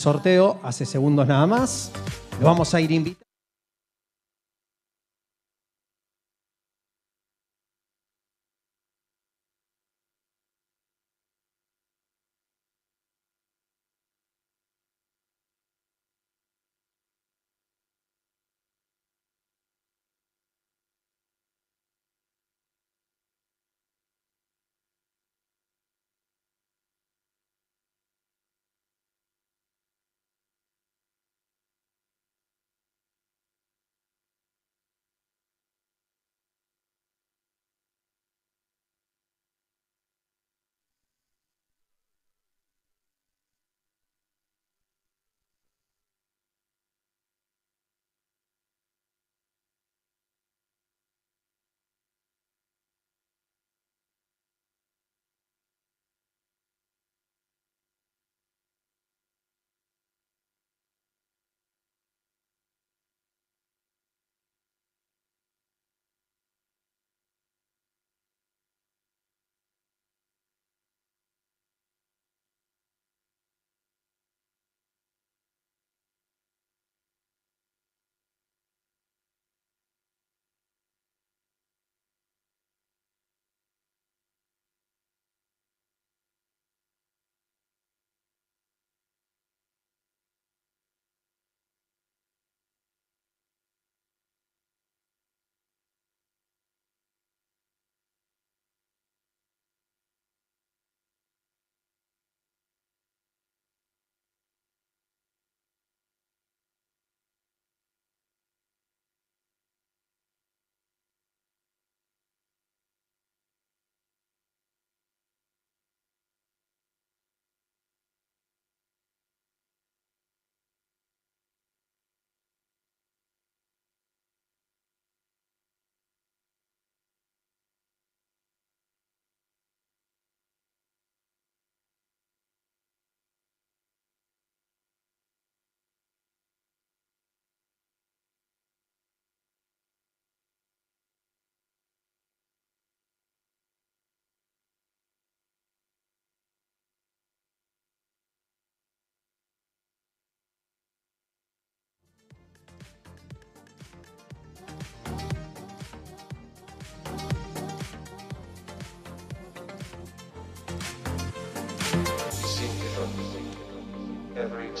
sorteo hace segundos nada más. Lo vamos a ir invitando.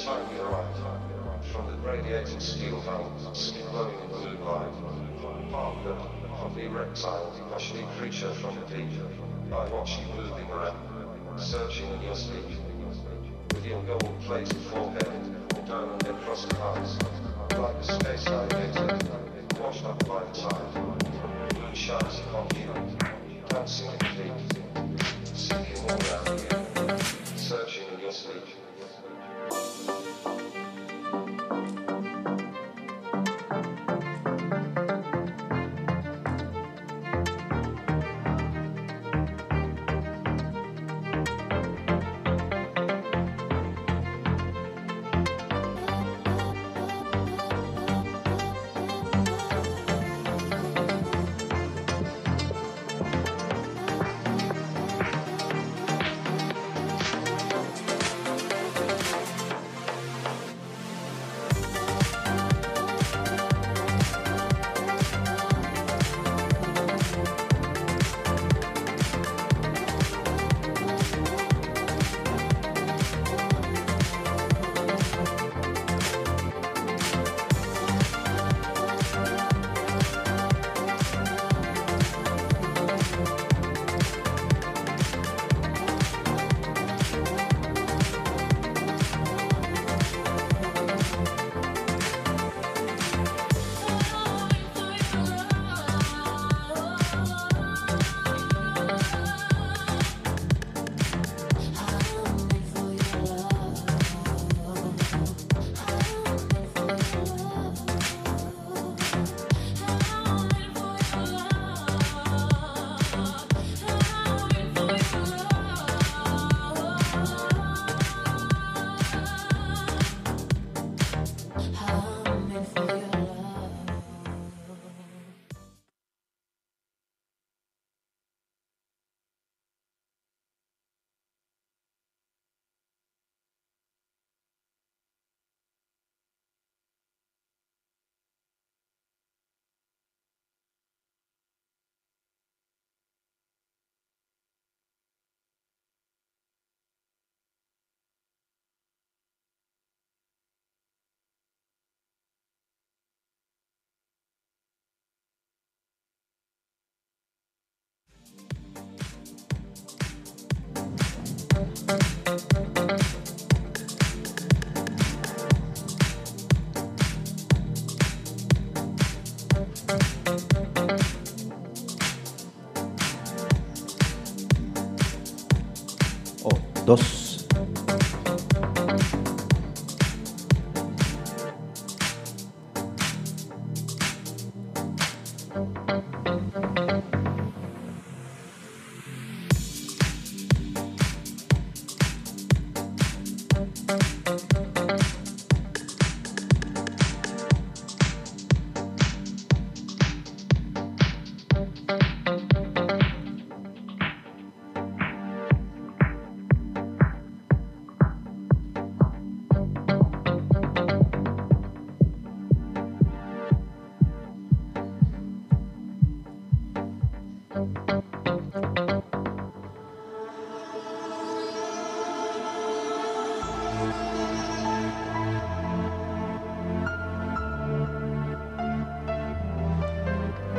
slightly right, from the radiating steel valve, skin glowing in blue light, Parker, from the reptile, the creature from the deep, I watch you moving around, searching in your sleep, with your gold-plated forehead, diamond and crossed eyes, like a space I washed up by the tide, moon shines upon you, dancing in the deep, sinking all around you.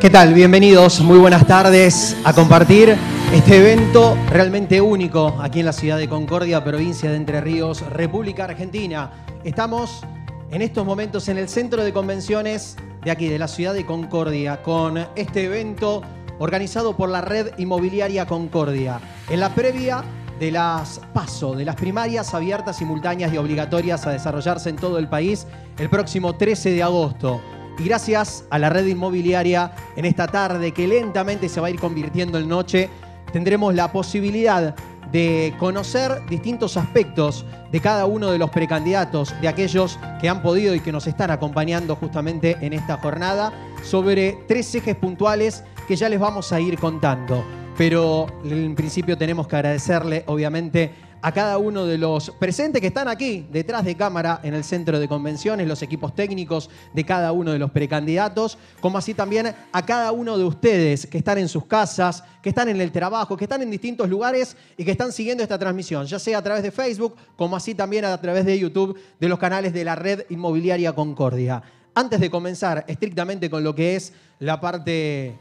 ¿Qué tal? Bienvenidos, muy buenas tardes a compartir este evento realmente único aquí en la ciudad de Concordia, provincia de Entre Ríos, República Argentina. Estamos en estos momentos en el centro de convenciones de aquí, de la ciudad de Concordia, con este evento organizado por la red inmobiliaria Concordia. En la previa de las PASO, de las primarias abiertas, simultáneas y obligatorias a desarrollarse en todo el país el próximo 13 de agosto. Y gracias a la red inmobiliaria en esta tarde que lentamente se va a ir convirtiendo en noche, tendremos la posibilidad de conocer distintos aspectos de cada uno de los precandidatos, de aquellos que han podido y que nos están acompañando justamente en esta jornada, sobre tres ejes puntuales que ya les vamos a ir contando. Pero en principio tenemos que agradecerle, obviamente, a cada uno de los presentes que están aquí, detrás de cámara, en el centro de convenciones, los equipos técnicos de cada uno de los precandidatos, como así también a cada uno de ustedes que están en sus casas, que están en el trabajo, que están en distintos lugares y que están siguiendo esta transmisión, ya sea a través de Facebook, como así también a través de YouTube, de los canales de la red inmobiliaria Concordia. Antes de comenzar estrictamente con lo que es la parte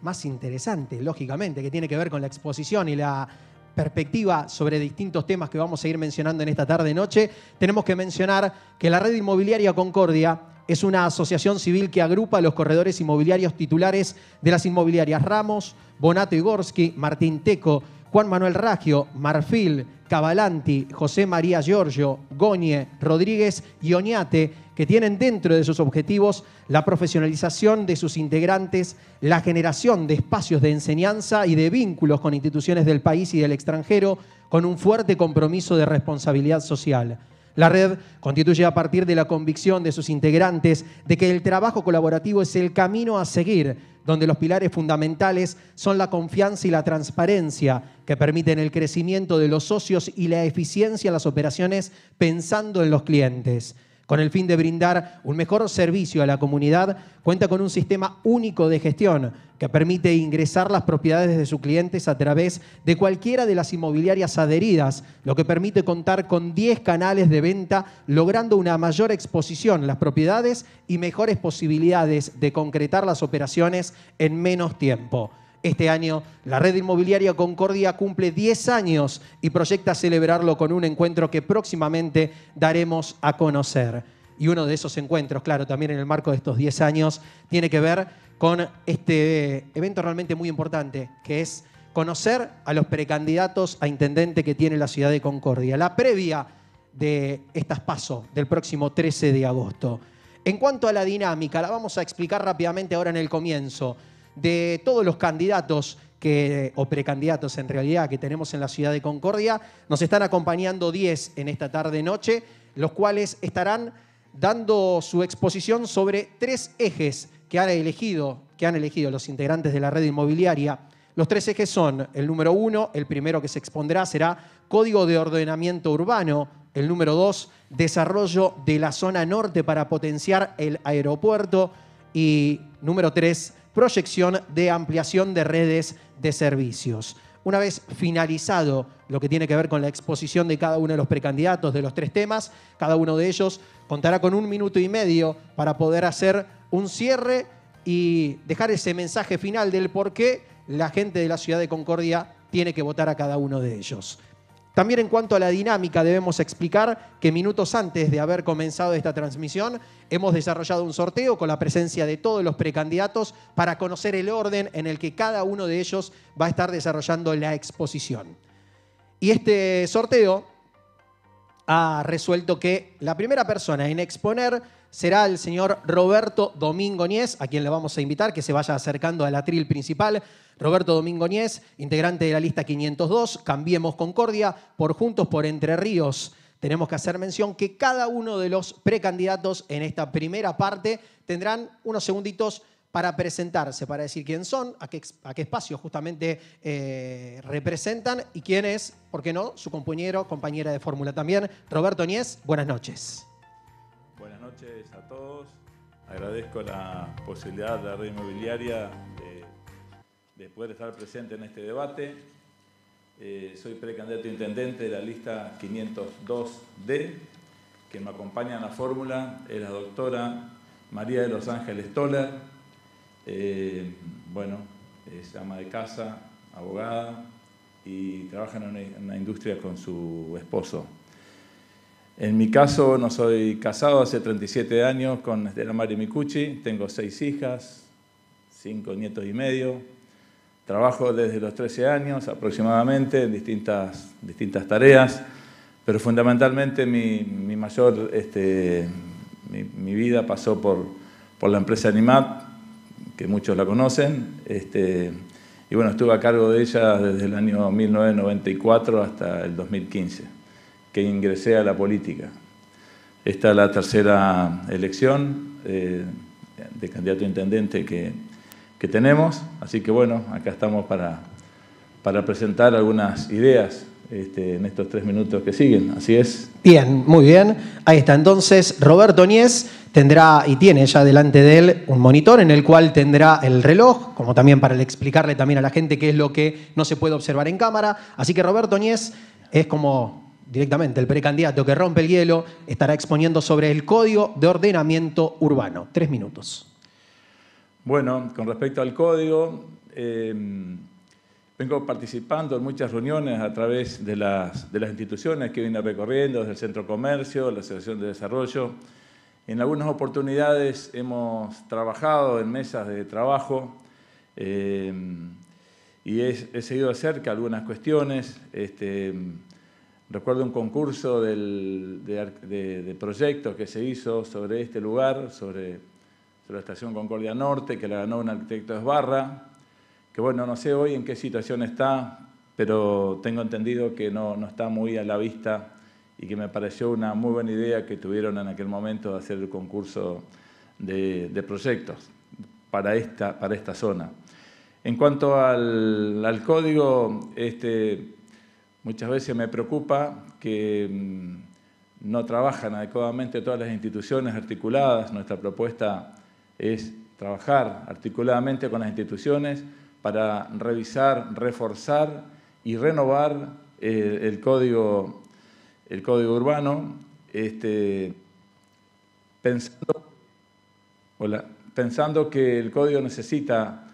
más interesante, lógicamente, que tiene que ver con la exposición y la perspectiva sobre distintos temas que vamos a ir mencionando en esta tarde-noche, tenemos que mencionar que la red inmobiliaria Concordia es una asociación civil que agrupa a los corredores inmobiliarios titulares de las inmobiliarias Ramos, Bonato Igorsky, Martín Teco, Juan Manuel Raggio, Marfil, Cavalanti, José María Giorgio, Goñe, Rodríguez y Oñate que tienen dentro de sus objetivos la profesionalización de sus integrantes, la generación de espacios de enseñanza y de vínculos con instituciones del país y del extranjero, con un fuerte compromiso de responsabilidad social. La red constituye a partir de la convicción de sus integrantes de que el trabajo colaborativo es el camino a seguir, donde los pilares fundamentales son la confianza y la transparencia, que permiten el crecimiento de los socios y la eficiencia en las operaciones pensando en los clientes con el fin de brindar un mejor servicio a la comunidad, cuenta con un sistema único de gestión que permite ingresar las propiedades de sus clientes a través de cualquiera de las inmobiliarias adheridas, lo que permite contar con 10 canales de venta, logrando una mayor exposición a las propiedades y mejores posibilidades de concretar las operaciones en menos tiempo. Este año la red inmobiliaria Concordia cumple 10 años y proyecta celebrarlo con un encuentro que próximamente daremos a conocer. Y uno de esos encuentros, claro, también en el marco de estos 10 años, tiene que ver con este evento realmente muy importante, que es conocer a los precandidatos a intendente que tiene la ciudad de Concordia, la previa de estas PASO, del próximo 13 de agosto. En cuanto a la dinámica, la vamos a explicar rápidamente ahora en el comienzo de todos los candidatos que, o precandidatos en realidad que tenemos en la ciudad de Concordia. Nos están acompañando 10 en esta tarde-noche, los cuales estarán dando su exposición sobre tres ejes que han elegido, que han elegido los integrantes de la red inmobiliaria. Los tres ejes son, el número uno, el primero que se expondrá será Código de Ordenamiento Urbano, el número dos, Desarrollo de la Zona Norte para potenciar el aeropuerto y número tres, proyección de ampliación de redes de servicios. Una vez finalizado lo que tiene que ver con la exposición de cada uno de los precandidatos de los tres temas, cada uno de ellos contará con un minuto y medio para poder hacer un cierre y dejar ese mensaje final del por qué la gente de la ciudad de Concordia tiene que votar a cada uno de ellos. También en cuanto a la dinámica, debemos explicar que minutos antes de haber comenzado esta transmisión, hemos desarrollado un sorteo con la presencia de todos los precandidatos para conocer el orden en el que cada uno de ellos va a estar desarrollando la exposición. Y este sorteo ha resuelto que la primera persona en exponer será el señor Roberto Domingo Niés, a quien le vamos a invitar que se vaya acercando al atril principal. Roberto Domingo Niés, integrante de la lista 502, Cambiemos Concordia, por Juntos por Entre Ríos. Tenemos que hacer mención que cada uno de los precandidatos en esta primera parte tendrán unos segunditos para presentarse, para decir quién son, a qué, espacio justamente eh, representan y quién es, por qué no, su compañero, compañera de fórmula también. Roberto Niés, buenas noches agradezco la posibilidad de la red inmobiliaria de, poder estar presente en este debate. Eh, soy precandidato intendente de la lista 502D. que me acompaña en la fórmula es la doctora María de los Ángeles Tola, eh, bueno, es ama de casa, abogada y trabaja en una industria con su esposo, en mi caso, no soy casado hace 37 años con Estela Mari Micucci, tengo seis hijas, cinco nietos y medio. Trabajo desde los 13 años aproximadamente en distintas, distintas tareas, pero fundamentalmente mi, mi mayor, este, mi, mi, vida pasó por, por la empresa Animat, que muchos la conocen. Este, y bueno, estuve a cargo de ella desde el año 1994 hasta el 2015 que ingresé a la política. Esta es la tercera elección eh, de candidato a intendente que, tenemos, así que bueno, acá estamos para, para presentar algunas ideas este, en estos tres minutos que siguen, así es. Bien, muy bien. Ahí está. Entonces, Roberto Niés tendrá y tiene ya delante de él un monitor en el cual tendrá el reloj, como también para explicarle también a la gente qué es lo que no se puede observar en cámara. Así que Roberto Niés es como directamente el precandidato que rompe el hielo estará exponiendo sobre el Código de Ordenamiento Urbano. Tres minutos. Bueno, con respecto al código, eh, vengo participando en muchas reuniones a través de las, de las instituciones que vine recorriendo, desde el Centro Comercio, la Asociación de Desarrollo. En algunas oportunidades hemos trabajado en mesas de trabajo eh, y he, seguido de algunas cuestiones. Este, Recuerdo un concurso de, proyectos que se hizo sobre este lugar, sobre, la estación Concordia Norte, que la ganó un arquitecto Esbarra, que bueno, no sé hoy en qué situación está, pero tengo entendido que no, está muy a la vista y que me pareció una muy buena idea que tuvieron en aquel momento de hacer el concurso de, proyectos para esta, para esta zona. En cuanto al, al código, este, Muchas veces me preocupa que mm, no trabajan adecuadamente todas las instituciones articuladas. Nuestra propuesta es trabajar articuladamente con las instituciones para revisar, reforzar y renovar el, código, el código urbano, este, pensando, que el código necesita,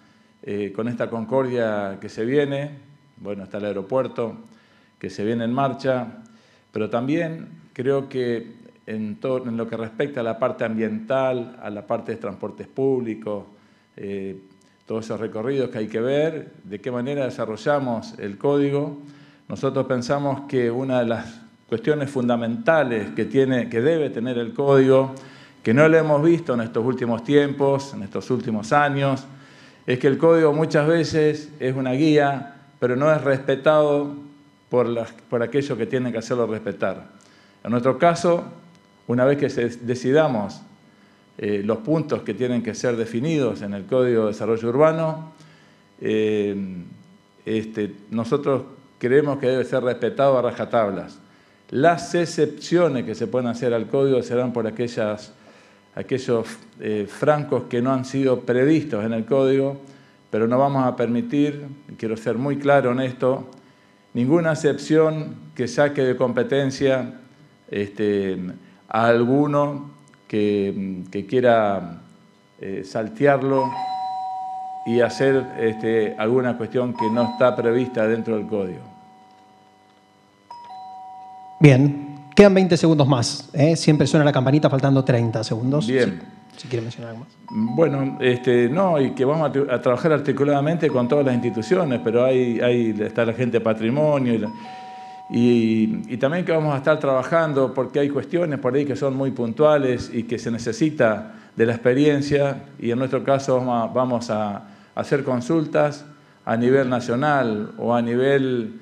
eh, con esta concordia que se viene, bueno, está el aeropuerto, que se viene en marcha, pero también creo que en, en lo que respecta a la parte ambiental, a la parte de transportes públicos, eh, todos esos recorridos que hay que ver, de qué manera desarrollamos el código, nosotros pensamos que una de las cuestiones fundamentales que, tiene, que debe tener el código, que no lo hemos visto en estos últimos tiempos, en estos últimos años, es que el código muchas veces es una guía, pero no es respetado por, las, por aquellos que tienen que hacerlo respetar. En nuestro caso, una vez que decidamos eh, los puntos que tienen que ser definidos en el Código de Desarrollo Urbano, eh, este, nosotros creemos que debe ser respetado a rajatablas. Las excepciones que se pueden hacer al código serán por aquellas, aquellos eh, francos que no han sido previstos en el código, pero no vamos a permitir, quiero ser muy claro en esto, ninguna excepción que saque de competencia este, a alguno que, quiera eh, saltearlo y hacer este, alguna cuestión que no está prevista dentro del código. Bien, Quedan 20 segundos más. ¿eh? Siempre suena la campanita faltando 30 segundos. Bien. Si, quiere mencionar algo más. Bueno, este, no, y que vamos a, trabajar articuladamente con todas las instituciones, pero ahí está la gente de patrimonio y, también que vamos a estar trabajando porque hay cuestiones por ahí que son muy puntuales y que se necesita de la experiencia y en nuestro caso vamos a, vamos a hacer consultas a nivel nacional o a nivel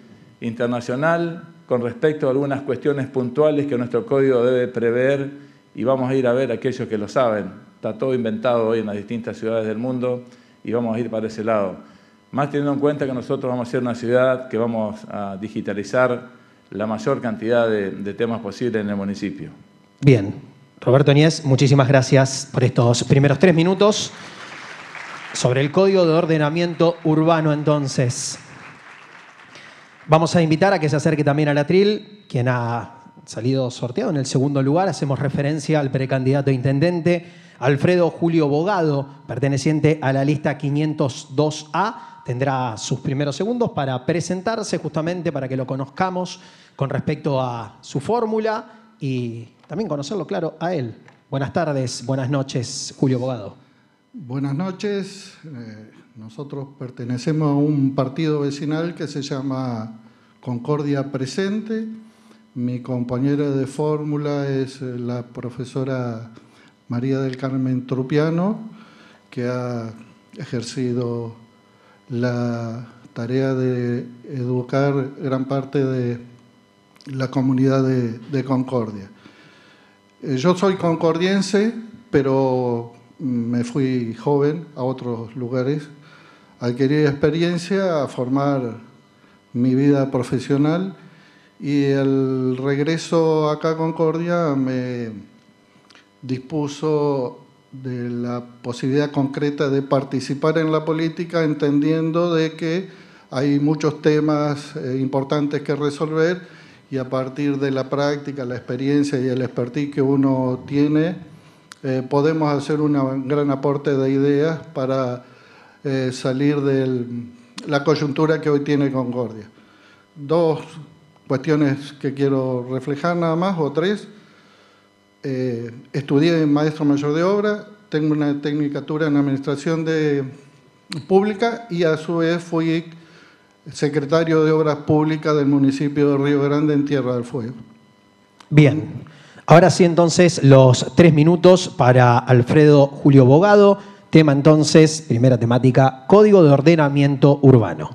internacional con respecto a algunas cuestiones puntuales que nuestro código debe prever y vamos a ir a ver a aquellos que lo saben. Está todo inventado hoy en las distintas ciudades del mundo y vamos a ir para ese lado. Más teniendo en cuenta que nosotros vamos a ser una ciudad que vamos a digitalizar la mayor cantidad de, temas posibles en el municipio. Bien. Roberto núñez, muchísimas gracias por estos primeros tres minutos. Sobre el Código de Ordenamiento Urbano, entonces. Vamos a invitar a que se acerque también al atril, quien ha salido sorteado en el segundo lugar. Hacemos referencia al precandidato intendente Alfredo Julio Bogado, perteneciente a la lista 502A. Tendrá sus primeros segundos para presentarse, justamente para que lo conozcamos con respecto a su fórmula y también conocerlo, claro, a él. Buenas tardes, buenas noches, Julio Bogado. Buenas noches, eh, nosotros pertenecemos a un partido vecinal que se llama Concordia Presente. Mi compañera de fórmula es eh, la profesora María del Carmen Trupiano, que ha ejercido la tarea de educar gran parte de la comunidad de, de Concordia. Eh, yo soy concordiense, pero mm, me fui joven a otros lugares adquirir experiencia, a formar mi vida profesional y el regreso acá a Concordia me dispuso de la posibilidad concreta de participar en la política, entendiendo de que hay muchos temas eh, importantes que resolver y a partir de la práctica, la experiencia y el expertise que uno tiene, eh, podemos hacer un gran aporte de ideas para eh, salir de la coyuntura que hoy tiene Concordia. Dos cuestiones que quiero reflejar nada más, o tres. Eh, estudié maestro mayor de obra, tengo una tecnicatura en administración de, pública y a su vez fui secretario de Obras Públicas del municipio de Río Grande en Tierra del Fuego. Bien. Ahora sí, entonces, los tres minutos para Alfredo Julio Bogado Tema entonces, primera temática, código de ordenamiento urbano.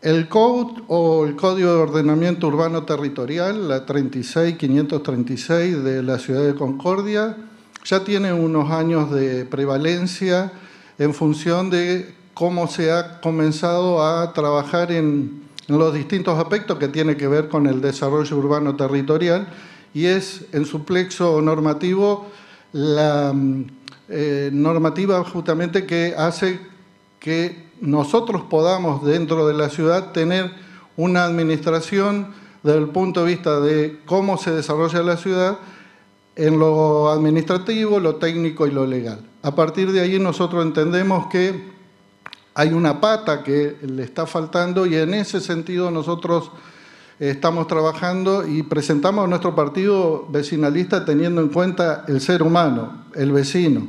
El CODE o el Código de Ordenamiento Urbano Territorial, la 36536 de la ciudad de Concordia, ya tiene unos años de prevalencia en función de cómo se ha comenzado a trabajar en los distintos aspectos que tiene que ver con el desarrollo urbano territorial y es en su plexo normativo la mm, eh, normativa justamente que hace que nosotros podamos dentro de la ciudad tener una administración desde el punto de vista de cómo se desarrolla la ciudad en lo administrativo, lo técnico y lo legal. A partir de ahí nosotros entendemos que hay una pata que le está faltando y en ese sentido nosotros estamos trabajando y presentamos a nuestro partido vecinalista teniendo en cuenta el ser humano, el vecino,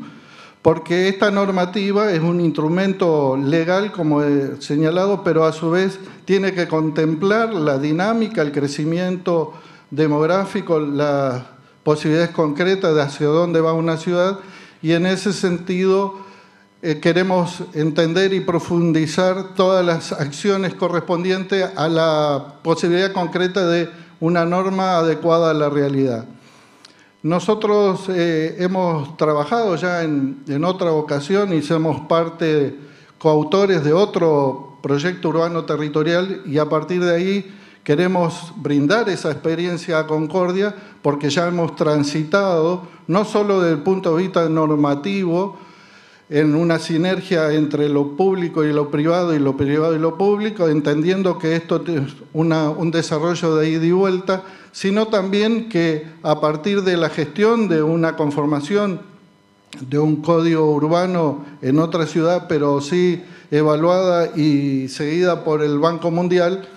porque esta normativa es un instrumento legal, como he señalado, pero a su vez tiene que contemplar la dinámica, el crecimiento demográfico, las posibilidades concretas de hacia dónde va una ciudad, y en ese sentido eh, queremos entender y profundizar todas las acciones correspondientes a la posibilidad concreta de una norma adecuada a la realidad. Nosotros eh, hemos trabajado ya en, en otra ocasión y somos parte, coautores de otro proyecto urbano territorial y a partir de ahí queremos brindar esa experiencia a Concordia porque ya hemos transitado, no solo desde el punto de vista normativo, en una sinergia entre lo público y lo privado y lo privado y lo público, entendiendo que esto es un desarrollo de ida y vuelta, sino también que a partir de la gestión de una conformación de un código urbano en otra ciudad, pero sí evaluada y seguida por el Banco Mundial,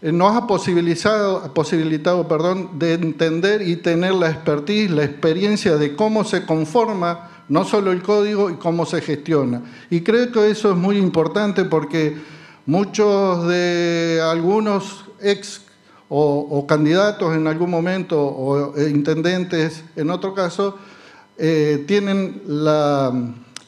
eh, nos ha posibilitado, posibilitado perdón, de entender y tener la expertise, la experiencia de cómo se conforma no solo el código y cómo se gestiona. Y creo que eso es muy importante porque muchos de algunos ex o, candidatos en algún momento o e intendentes en otro caso eh, tienen la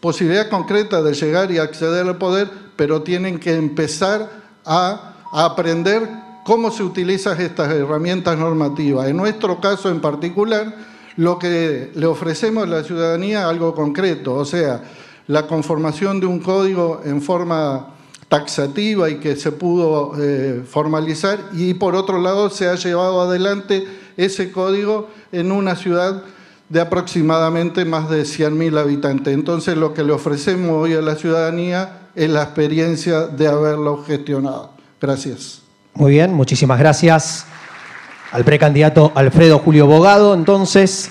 posibilidad concreta de llegar y acceder al poder, pero tienen que empezar a, a aprender cómo se utilizan estas herramientas normativas. En nuestro caso en particular, lo que le ofrecemos a la ciudadanía algo concreto, o sea, la conformación de un código en forma taxativa y que se pudo eh, formalizar y por otro lado se ha llevado adelante ese código en una ciudad de aproximadamente más de 100.000 habitantes. Entonces lo que le ofrecemos hoy a la ciudadanía es la experiencia de haberlo gestionado. Gracias. Muy bien, muchísimas gracias al precandidato Alfredo Julio Bogado. Entonces,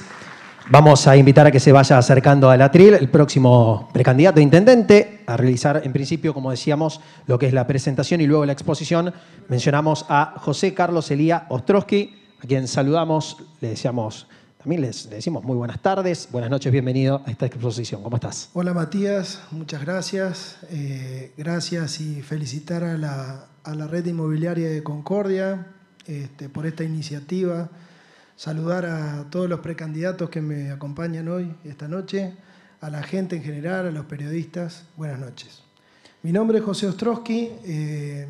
vamos a invitar a que se vaya acercando al atril el próximo precandidato intendente a realizar, en principio, como decíamos, lo que es la presentación y luego la exposición. Mencionamos a José Carlos Elía Ostrowski, a quien saludamos, le deseamos. También le decimos muy buenas tardes, buenas noches, bienvenido a esta exposición. ¿Cómo estás? Hola Matías, muchas gracias. Eh, gracias y felicitar a la, a la red inmobiliaria de Concordia, este, por esta iniciativa, saludar a todos los precandidatos que me acompañan hoy, esta noche, a la gente en general, a los periodistas, buenas noches. Mi nombre es José Ostrowski, eh,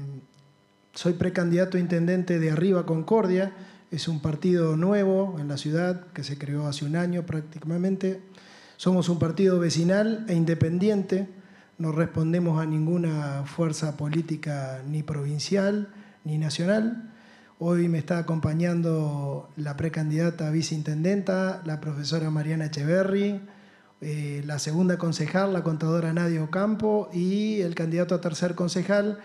soy precandidato intendente de Arriba Concordia, es un partido nuevo en la ciudad que se creó hace un año prácticamente. Somos un partido vecinal e independiente, no respondemos a ninguna fuerza política ni provincial ni nacional. Hoy me está acompañando la precandidata a viceintendenta, la profesora Mariana Echeverri, eh, la segunda concejal, la contadora Nadia Ocampo, y el candidato a tercer concejal,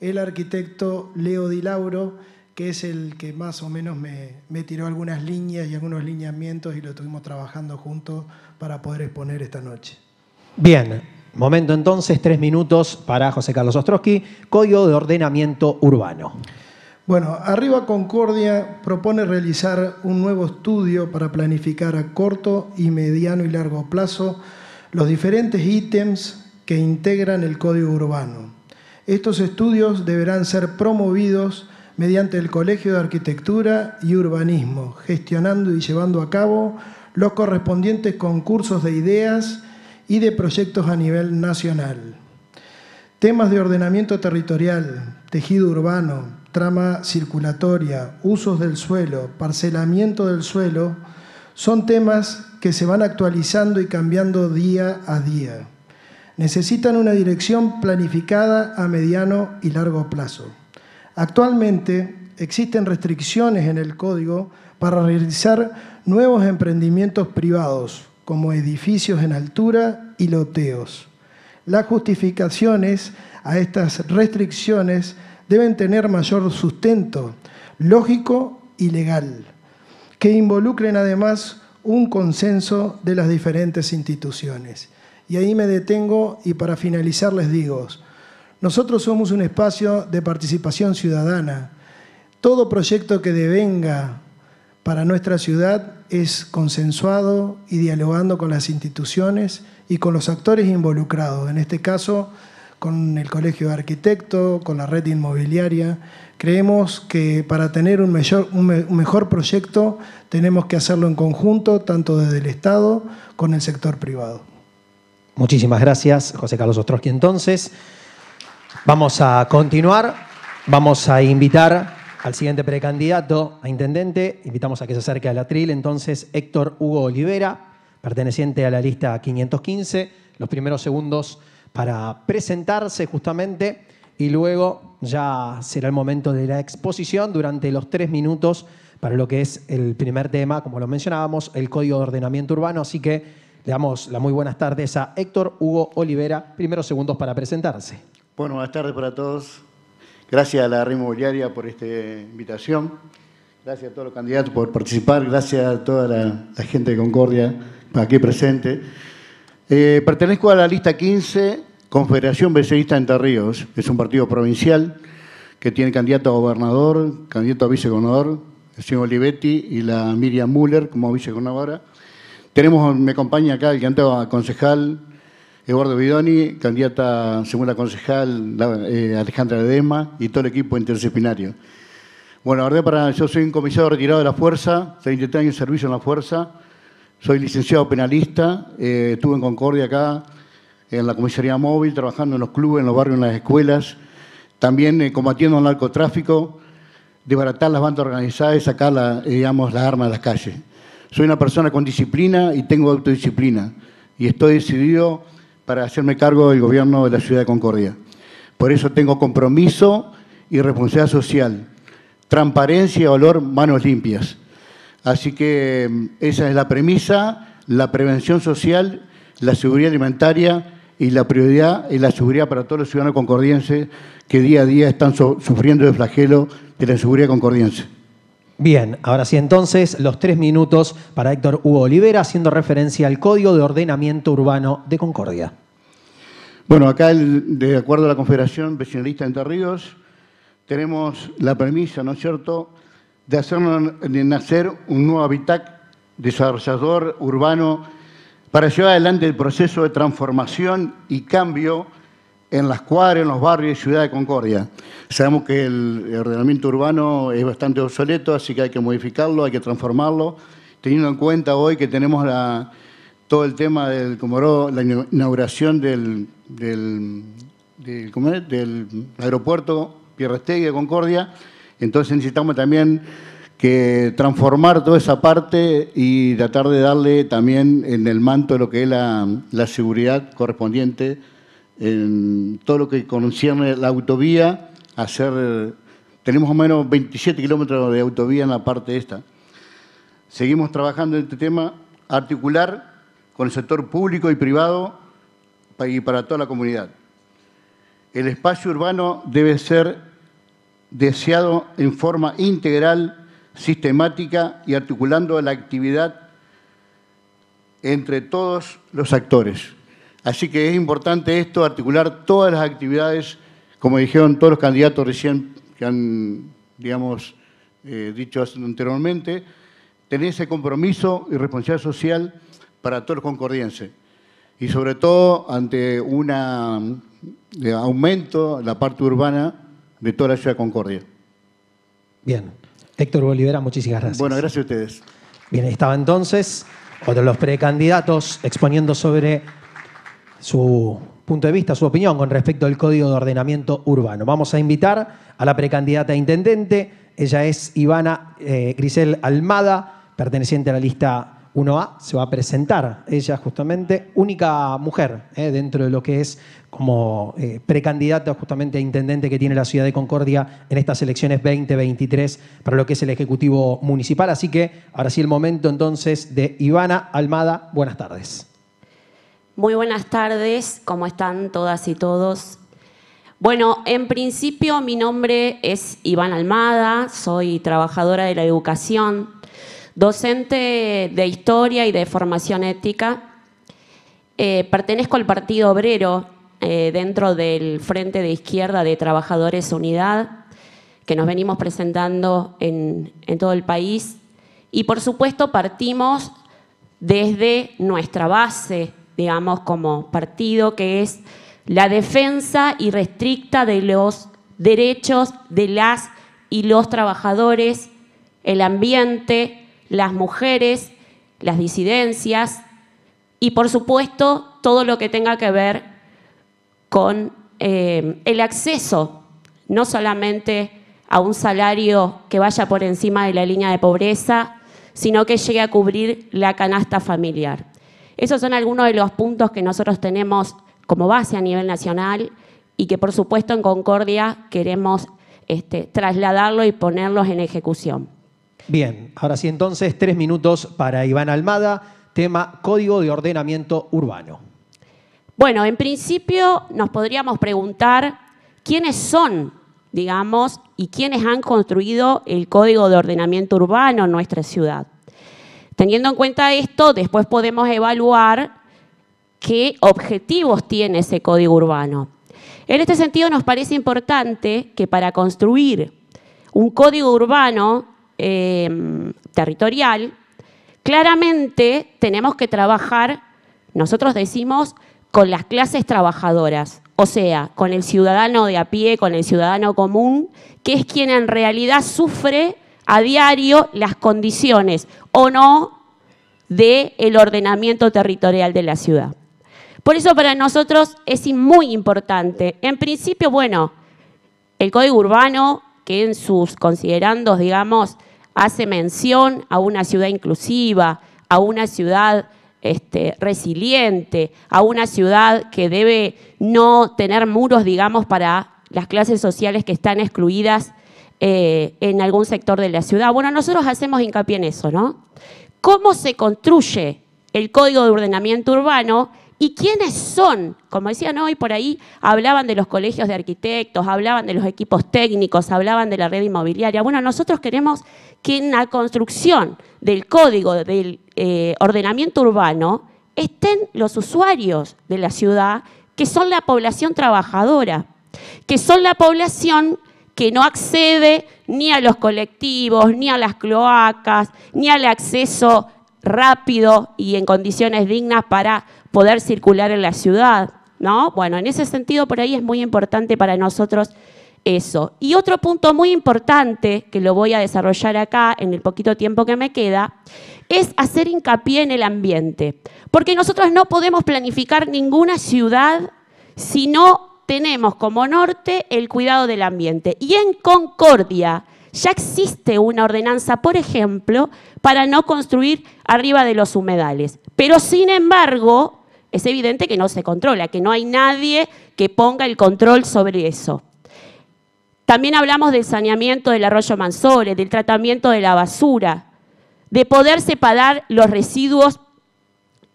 el arquitecto Leo Di Lauro, que es el que más o menos me, me tiró algunas líneas y algunos lineamientos y lo estuvimos trabajando juntos para poder exponer esta noche. Bien, momento entonces, tres minutos para José Carlos Ostrowski, Código de Ordenamiento Urbano. Bueno, Arriba Concordia propone realizar un nuevo estudio para planificar a corto y mediano y largo plazo los diferentes ítems que integran el código urbano. Estos estudios deberán ser promovidos mediante el Colegio de Arquitectura y Urbanismo, gestionando y llevando a cabo los correspondientes concursos de ideas y de proyectos a nivel nacional. Temas de ordenamiento territorial, tejido urbano, trama circulatoria, usos del suelo, parcelamiento del suelo, son temas que se van actualizando y cambiando día a día. Necesitan una dirección planificada a mediano y largo plazo. Actualmente existen restricciones en el código para realizar nuevos emprendimientos privados, como edificios en altura y loteos las justificaciones a estas restricciones deben tener mayor sustento lógico y legal, que involucren además un consenso de las diferentes instituciones. Y ahí me detengo y para finalizar les digo, nosotros somos un espacio de participación ciudadana. Todo proyecto que devenga para nuestra ciudad es consensuado y dialogando con las instituciones y con los actores involucrados, en este caso con el Colegio de Arquitectos, con la red inmobiliaria. Creemos que para tener un mejor, proyecto tenemos que hacerlo en conjunto, tanto desde el Estado con el sector privado. Muchísimas gracias, José Carlos Ostrowski. Entonces, vamos a continuar, vamos a invitar al siguiente precandidato a intendente. Invitamos a que se acerque al atril. Entonces, Héctor Hugo Olivera, perteneciente a la lista 515. Los primeros segundos para presentarse justamente y luego ya será el momento de la exposición durante los tres minutos para lo que es el primer tema, como lo mencionábamos, el Código de Ordenamiento Urbano. Así que le damos las muy buenas tardes a Héctor Hugo Olivera. Primeros segundos para presentarse. Bueno, buenas tardes para todos. Gracias a la red inmobiliaria por esta invitación. Gracias a todos los candidatos por participar. Gracias a toda la, gente de Concordia aquí presente. Eh, pertenezco a la lista 15, Confederación Becerista Entre Ríos. Es un partido provincial que tiene candidato a gobernador, candidato a vicegobernador, el señor Olivetti y la Miriam Müller como vicegobernadora. Tenemos, me acompaña acá el candidato a concejal, Eduardo Bidoni, candidata segunda concejal, eh, Alejandra Adema y todo el equipo interdisciplinario. Bueno, la verdad, para, yo soy un comisario retirado de la Fuerza, 33 años de servicio en la Fuerza, soy licenciado penalista, eh, estuve en Concordia acá, en la comisaría móvil, trabajando en los clubes, en los barrios, en las escuelas, también eh, combatiendo el narcotráfico, desbaratar las bandas organizadas y sacar la, las armas de las calles. Soy una persona con disciplina y tengo autodisciplina y estoy decidido para hacerme cargo del gobierno de la ciudad de Concordia. Por eso tengo compromiso y responsabilidad social, transparencia, olor, manos limpias. Así que mm, esa es la premisa, la prevención social, la seguridad alimentaria y la prioridad y la seguridad para todos los ciudadanos concordienses que día a día están sufriendo el flagelo de la inseguridad concordiense. Bien, ahora sí entonces los tres minutos para Héctor Hugo Olivera haciendo referencia al Código de Ordenamiento Urbano de Concordia. Bueno, acá el, de acuerdo a la Confederación Vecinalista Entre Ríos tenemos la premisa, ¿no es cierto?, de hacer nacer un nuevo hábitat desarrollador urbano para llevar adelante el proceso de transformación y cambio en las cuadras, en los barrios y ciudades de Concordia. Sabemos que el ordenamiento urbano es bastante obsoleto, así que hay que modificarlo, hay que transformarlo, teniendo en cuenta hoy que tenemos todo el tema del Comoró, la inauguración del, del, Pierre del aeropuerto de Concordia, entonces necesitamos también que transformar toda esa parte y tratar de darle también en el manto lo que es la seguridad correspondiente en todo lo que concierne la autovía, hacer, tenemos al menos 27 kilómetros de autovía en la parte esta. Seguimos trabajando en este tema, articular con el sector público y privado y para toda la comunidad. El espacio urbano debe ser deseado en forma integral, sistemática y articulando la actividad entre todos los actores. Así que es importante esto, articular todas las actividades, como dijeron todos los candidatos recién que han, digamos, eh, dicho anteriormente, tener ese compromiso y responsabilidad social para todos los concordienses. Y sobre todo ante un aumento en la parte urbana de toda la ciudad de Concordia. Bien. Héctor Bolívar, muchísimas gracias. Bueno, gracias a ustedes. Bien, ahí estaba entonces otro de los precandidatos exponiendo sobre su punto de vista, su opinión con respecto al Código de Ordenamiento Urbano. Vamos a invitar a la precandidata a intendente. Ella es Ivana eh, Grisel Almada, perteneciente a la lista 1A. Se va a presentar ella justamente, única mujer eh, dentro de lo que es como eh, precandidata justamente a intendente que tiene la ciudad de Concordia en estas elecciones 2023 para lo que es el Ejecutivo Municipal. Así que ahora sí el momento entonces de Ivana Almada. Buenas tardes. Muy buenas tardes, ¿cómo están todas y todos? Bueno, en principio mi nombre es Iván Almada, soy trabajadora de la educación, docente de historia y de formación ética. Eh, pertenezco al Partido Obrero eh, dentro del Frente de Izquierda de Trabajadores Unidad, que nos venimos presentando en todo el país. Y por supuesto partimos desde nuestra base, digamos, como partido, que es la defensa irrestricta de los derechos de las y los trabajadores, el ambiente, las mujeres, las disidencias y, por supuesto, todo lo que tenga que ver con eh, el acceso, no solamente a un salario que vaya por encima de la línea de pobreza, sino que llegue a cubrir la canasta familiar. Esos son algunos de los puntos que nosotros tenemos como base a nivel nacional y que por supuesto en Concordia queremos este, trasladarlo y ponerlos en ejecución. Bien, ahora sí entonces tres minutos para Iván Almada, tema Código de Ordenamiento Urbano. Bueno, en principio nos podríamos preguntar quiénes son, digamos, y quiénes han construido el Código de Ordenamiento Urbano en nuestra ciudad. Teniendo en cuenta esto, después podemos evaluar qué objetivos tiene ese código urbano. En este sentido, nos parece importante que para construir un código urbano em, territorial, claramente tenemos que trabajar, nosotros decimos, con las clases trabajadoras, o sea, con el ciudadano de a pie, con el ciudadano común, que es quien en realidad sufre a diario las condiciones o no del el ordenamiento territorial de la ciudad. Por eso para nosotros es muy importante. En principio, bueno, el Código Urbano, que en sus considerandos, digamos, hace mención a una ciudad inclusiva, a una ciudad este, resiliente, a una ciudad que debe no tener muros, digamos, para las clases sociales que están excluidas eh, en algún sector de la ciudad. Bueno, nosotros hacemos hincapié en eso, ¿no? ¿Cómo se construye el código de ordenamiento urbano? ¿Y quiénes son? Como decían hoy por ahí, hablaban de los colegios de arquitectos, hablaban de los equipos técnicos, hablaban de la red inmobiliaria. Bueno, nosotros queremos que en la construcción del código del eh, ordenamiento urbano estén los usuarios de la ciudad, que son la población trabajadora, que son la población que no accede ni a los colectivos, ni a las cloacas, ni al acceso rápido y en condiciones dignas para poder circular en la ciudad. ¿no? Bueno, en ese sentido por ahí es muy importante para nosotros eso. Y otro punto muy importante, que lo voy a desarrollar acá en el poquito tiempo que me queda, es hacer hincapié en el ambiente. Porque nosotros no podemos planificar ninguna ciudad si no tenemos como norte el cuidado del ambiente. Y en Concordia ya existe una ordenanza, por ejemplo, para no construir arriba de los humedales. Pero sin embargo, es evidente que no se controla, que no hay nadie que ponga el control sobre eso. También hablamos del saneamiento del arroyo Mansores, del tratamiento de la basura, de poder separar los residuos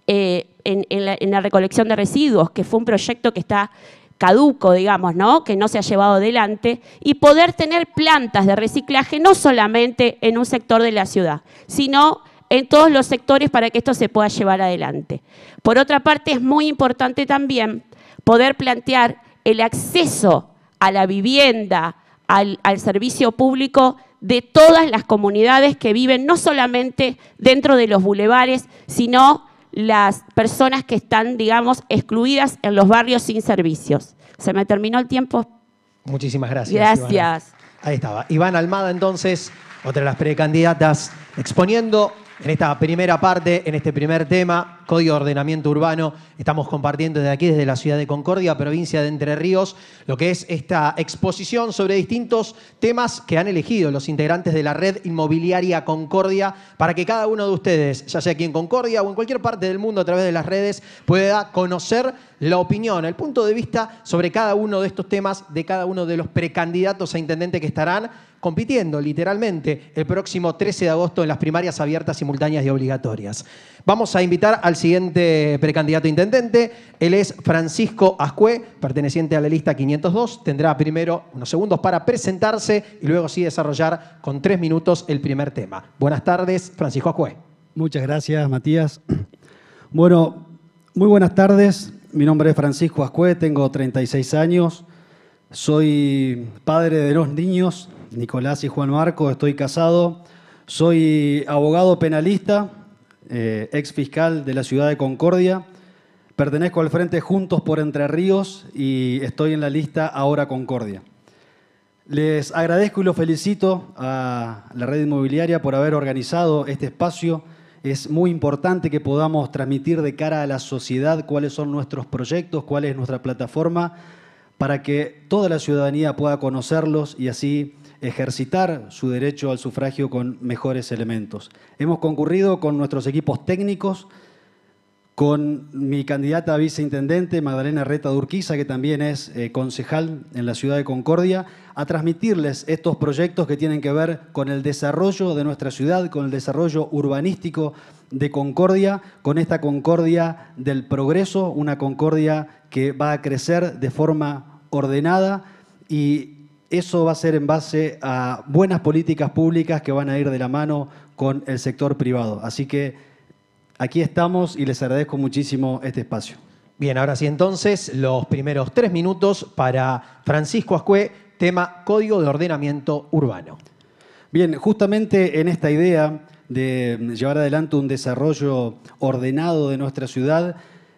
eh, en, la, recolección de residuos, que fue un proyecto que está caduco, digamos, ¿no? que no se ha llevado adelante, y poder tener plantas de reciclaje no solamente en un sector de la ciudad, sino en todos los sectores para que esto se pueda llevar adelante. Por otra parte, es muy importante también poder plantear el acceso a la vivienda, al, al servicio público de todas las comunidades que viven no solamente dentro de los bulevares, sino las personas que están, digamos, excluidas en los barrios sin servicios. Se me terminó el tiempo. Muchísimas gracias. Gracias. Ahí estaba. Iván Almada, entonces, otra de las precandidatas, exponiendo en esta primera parte, en este primer tema, Código de Ordenamiento Urbano. Estamos compartiendo desde aquí, desde la ciudad de Concordia, provincia de Entre Ríos, lo que es esta exposición sobre distintos temas que han elegido los integrantes de la red inmobiliaria Concordia para que cada uno de ustedes, ya sea aquí en Concordia o en cualquier parte del mundo a través de las redes, pueda conocer la opinión, el punto de vista sobre cada uno de estos temas de cada uno de los precandidatos a intendente que estarán compitiendo literalmente el próximo 13 de agosto en las primarias abiertas, simultáneas y obligatorias. Vamos a invitar al siguiente precandidato intendente. Él es Francisco Ascue, perteneciente a la lista 502. Tendrá primero unos segundos para presentarse y luego sí desarrollar con tres minutos el primer tema. Buenas tardes, Francisco Ascue. Muchas gracias, Matías. Bueno, muy buenas tardes. Mi nombre es Francisco Ascue, tengo 36 años. Soy padre de dos niños Nicolás y Juan Marco, estoy casado, soy abogado penalista, eh, ex fiscal de la ciudad de Concordia, pertenezco al Frente Juntos por Entre Ríos y estoy en la lista Ahora Concordia. Les agradezco y los felicito a la red inmobiliaria por haber organizado este espacio. Es muy importante que podamos transmitir de cara a la sociedad cuáles son nuestros proyectos, cuál es nuestra plataforma, para que toda la ciudadanía pueda conocerlos y así ejercitar su derecho al sufragio con mejores elementos. Hemos concurrido con nuestros equipos técnicos, con mi candidata a viceintendente, Magdalena Reta Durquiza, que también es eh, concejal en la ciudad de Concordia, a transmitirles estos proyectos que tienen que ver con el desarrollo de nuestra ciudad, con el desarrollo urbanístico de Concordia, con esta Concordia del progreso, una Concordia que va a crecer de forma ordenada y eso va a ser en base a buenas políticas públicas que van a ir de la mano con el sector privado. Así que aquí estamos y les agradezco muchísimo este espacio. Bien, ahora sí entonces los primeros tres minutos para Francisco Ascue, tema Código de Ordenamiento Urbano. Bien, justamente en esta idea de llevar adelante un desarrollo ordenado de nuestra ciudad,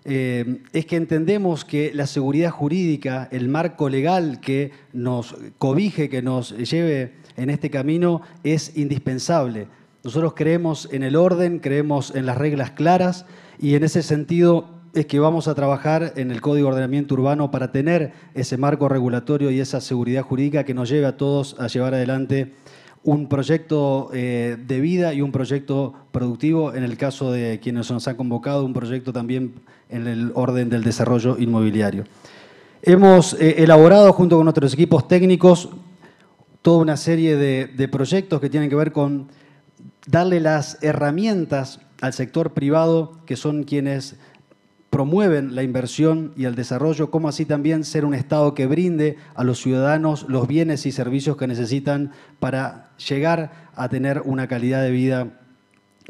eh, es que entendemos que la seguridad jurídica, el marco legal que nos cobije, que nos lleve en este camino, es indispensable. Nosotros creemos en el orden, creemos en las reglas claras y en ese sentido es que vamos a trabajar en el Código de Ordenamiento Urbano para tener ese marco regulatorio y esa seguridad jurídica que nos lleve a todos a llevar adelante un proyecto eh, de vida y un proyecto productivo, en el caso de quienes nos han convocado, un proyecto también en el orden del desarrollo inmobiliario. Hemos eh, elaborado junto con nuestros equipos técnicos toda una serie de proyectos que tienen que ver con darle las herramientas al sector privado, que son quienes promueven la inversión y el desarrollo, como así también ser un Estado que brinde a los ciudadanos los bienes y servicios que necesitan para llegar a tener una calidad de vida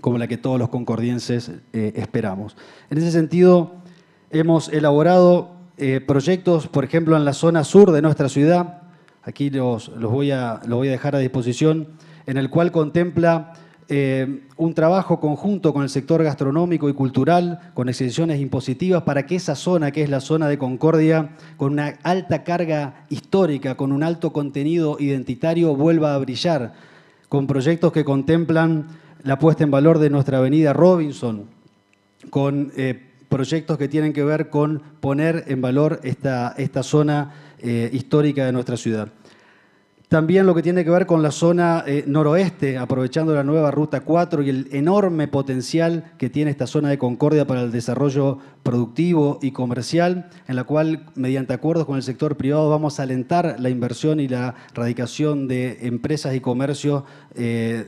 como la que todos los concordienses eh, esperamos. En ese sentido, hemos elaborado eh, proyectos, por ejemplo, en la zona sur de nuestra ciudad, aquí los, voy, a, los voy a dejar a disposición, en el cual contempla eh, un trabajo conjunto con el sector gastronómico y cultural, con exenciones impositivas, para que esa zona, que es la zona de Concordia, con una alta carga histórica, con un alto contenido identitario, vuelva a brillar, con proyectos que contemplan la puesta en valor de nuestra avenida Robinson, con eh, proyectos que tienen que ver con poner en valor esta, zona eh, histórica de nuestra ciudad. También lo que tiene que ver con la zona eh, noroeste, aprovechando la nueva Ruta 4 y el enorme potencial que tiene esta zona de Concordia para el desarrollo productivo y comercial, en la cual, mediante acuerdos con el sector privado, vamos a alentar la inversión y la radicación de empresas y comercios eh,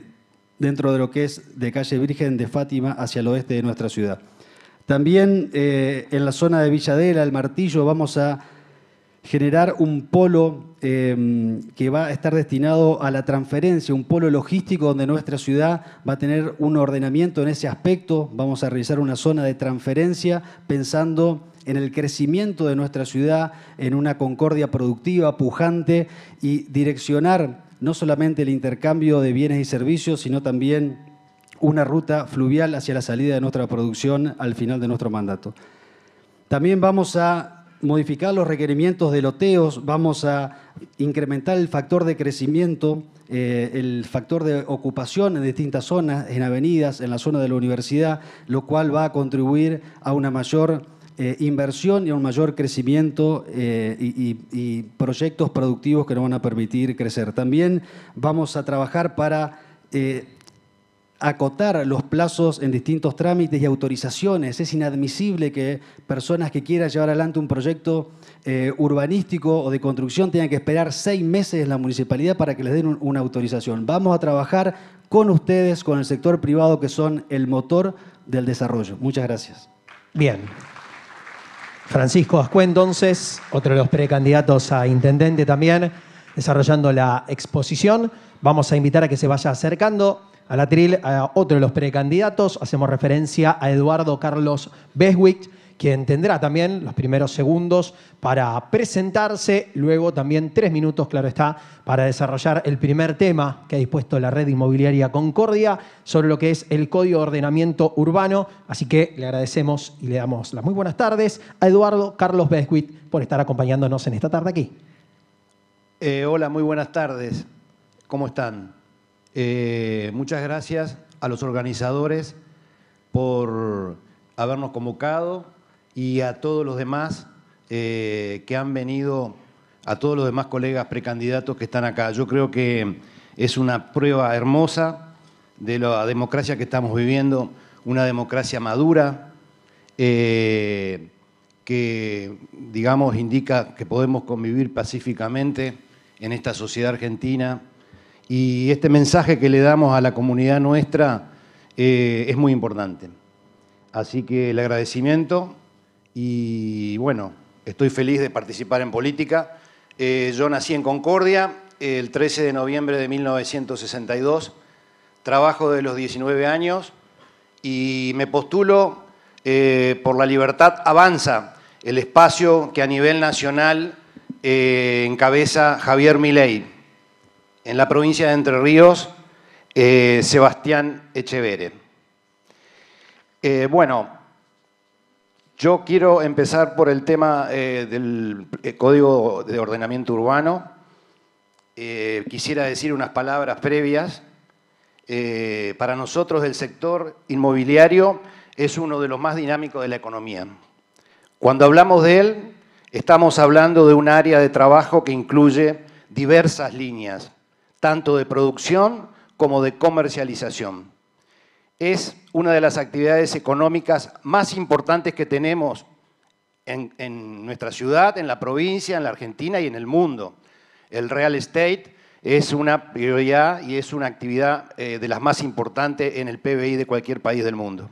dentro de lo que es de calle Virgen de Fátima hacia el oeste de nuestra ciudad. También eh, en la zona de Villadela, el Martillo, vamos a generar un polo Em, que va a estar destinado a la transferencia, un polo logístico donde nuestra ciudad va a tener un ordenamiento en ese aspecto. Vamos a realizar una zona de transferencia pensando en el crecimiento de nuestra ciudad, en una concordia productiva, pujante y direccionar no solamente el intercambio de bienes y servicios, sino también una ruta fluvial hacia la salida de nuestra producción al final de nuestro mandato. También vamos a modificar los requerimientos de loteos, vamos a incrementar el factor de crecimiento, eh, el factor de ocupación en distintas zonas, en avenidas, en la zona de la universidad, lo cual va a contribuir a una mayor eh, inversión y a un mayor crecimiento eh, y, proyectos productivos que nos van a permitir crecer. También vamos a trabajar para acotar los plazos en distintos trámites y autorizaciones. Es inadmisible que personas que quieran llevar adelante un proyecto eh, urbanístico o de construcción tengan que esperar seis meses en la municipalidad para que les den una autorización. Vamos a trabajar con ustedes, con el sector privado, que son el motor del desarrollo. Muchas gracias. Bien. Francisco Ascué, entonces, otro de los precandidatos a intendente también, desarrollando la exposición. Vamos a invitar a que se vaya acercando al tril, a otro de los precandidatos. Hacemos referencia a Eduardo Carlos Beswick, quien tendrá también los primeros segundos para presentarse, luego también tres minutos, claro está, para desarrollar el primer tema que ha dispuesto la red inmobiliaria Concordia sobre lo que es el Código de Ordenamiento Urbano. Así que le agradecemos y le damos las muy buenas tardes a Eduardo Carlos Beswick por estar acompañándonos en esta tarde aquí. Eh, hola, muy buenas tardes. ¿Cómo están? Eh, muchas gracias a los organizadores por habernos convocado y a todos los demás eh, que han venido, a todos los demás colegas precandidatos que están acá. Yo creo que es una prueba hermosa de la democracia que estamos viviendo, una democracia madura, eh, que, digamos, indica que podemos convivir pacíficamente en esta sociedad argentina y este mensaje que le damos a la comunidad nuestra eh, es muy importante. Así que el agradecimiento y bueno, estoy feliz de participar en política. Eh, yo nací en Concordia el 13 de noviembre de 1962, trabajo de los 19 años y me postulo eh, por la libertad avanza, el espacio que a nivel nacional encabeza Javier Milei en la provincia de Entre Ríos, eh, Sebastián Echevere. Eh, bueno, yo quiero empezar por el tema eh, del Código de Ordenamiento Urbano. quisiera decir unas palabras previas. para nosotros el sector inmobiliario es uno de los más dinámicos de la economía. Cuando hablamos de él, estamos hablando de un área de trabajo que incluye diversas líneas tanto de producción como de comercialización. Es una de las actividades económicas más importantes que tenemos en, nuestra ciudad, en la provincia, en la Argentina y en el mundo. El real estate es una prioridad y es una actividad eh, de las más importantes en el PBI de cualquier país del mundo.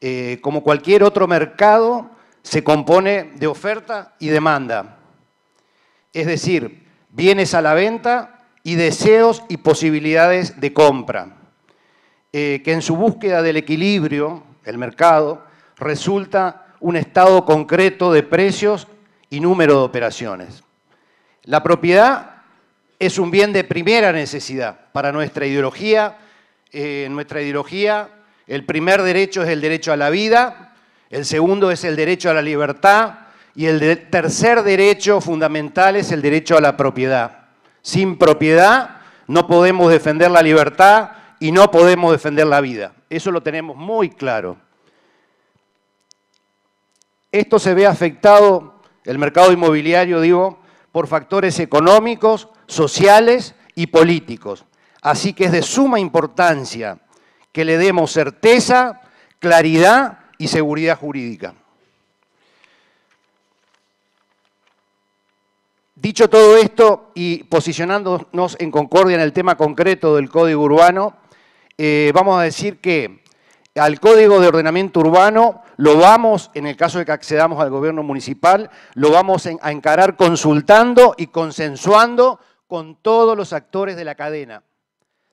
Eh, como cualquier otro mercado, se compone de oferta y demanda. Es decir, bienes a la venta y deseos y posibilidades de compra, eh, que en su búsqueda del equilibrio, el mercado, resulta un estado concreto de precios y número de operaciones. La propiedad es un bien de primera necesidad para nuestra ideología. en eh, nuestra ideología, el primer derecho es el derecho a la vida, el segundo es el derecho a la libertad y el tercer derecho fundamental es el derecho a la propiedad. Sin propiedad no podemos defender la libertad y no podemos defender la vida. Eso lo tenemos muy claro. Esto se ve afectado, el mercado inmobiliario, digo, por factores económicos, sociales y políticos. Así que es de suma importancia que le demos certeza, claridad y seguridad jurídica. Dicho todo esto y posicionándonos en concordia en el tema concreto del código urbano, eh, vamos a decir que al código de ordenamiento urbano lo vamos, en el caso de que accedamos al gobierno municipal, lo vamos a encarar consultando y consensuando con todos los actores de la cadena.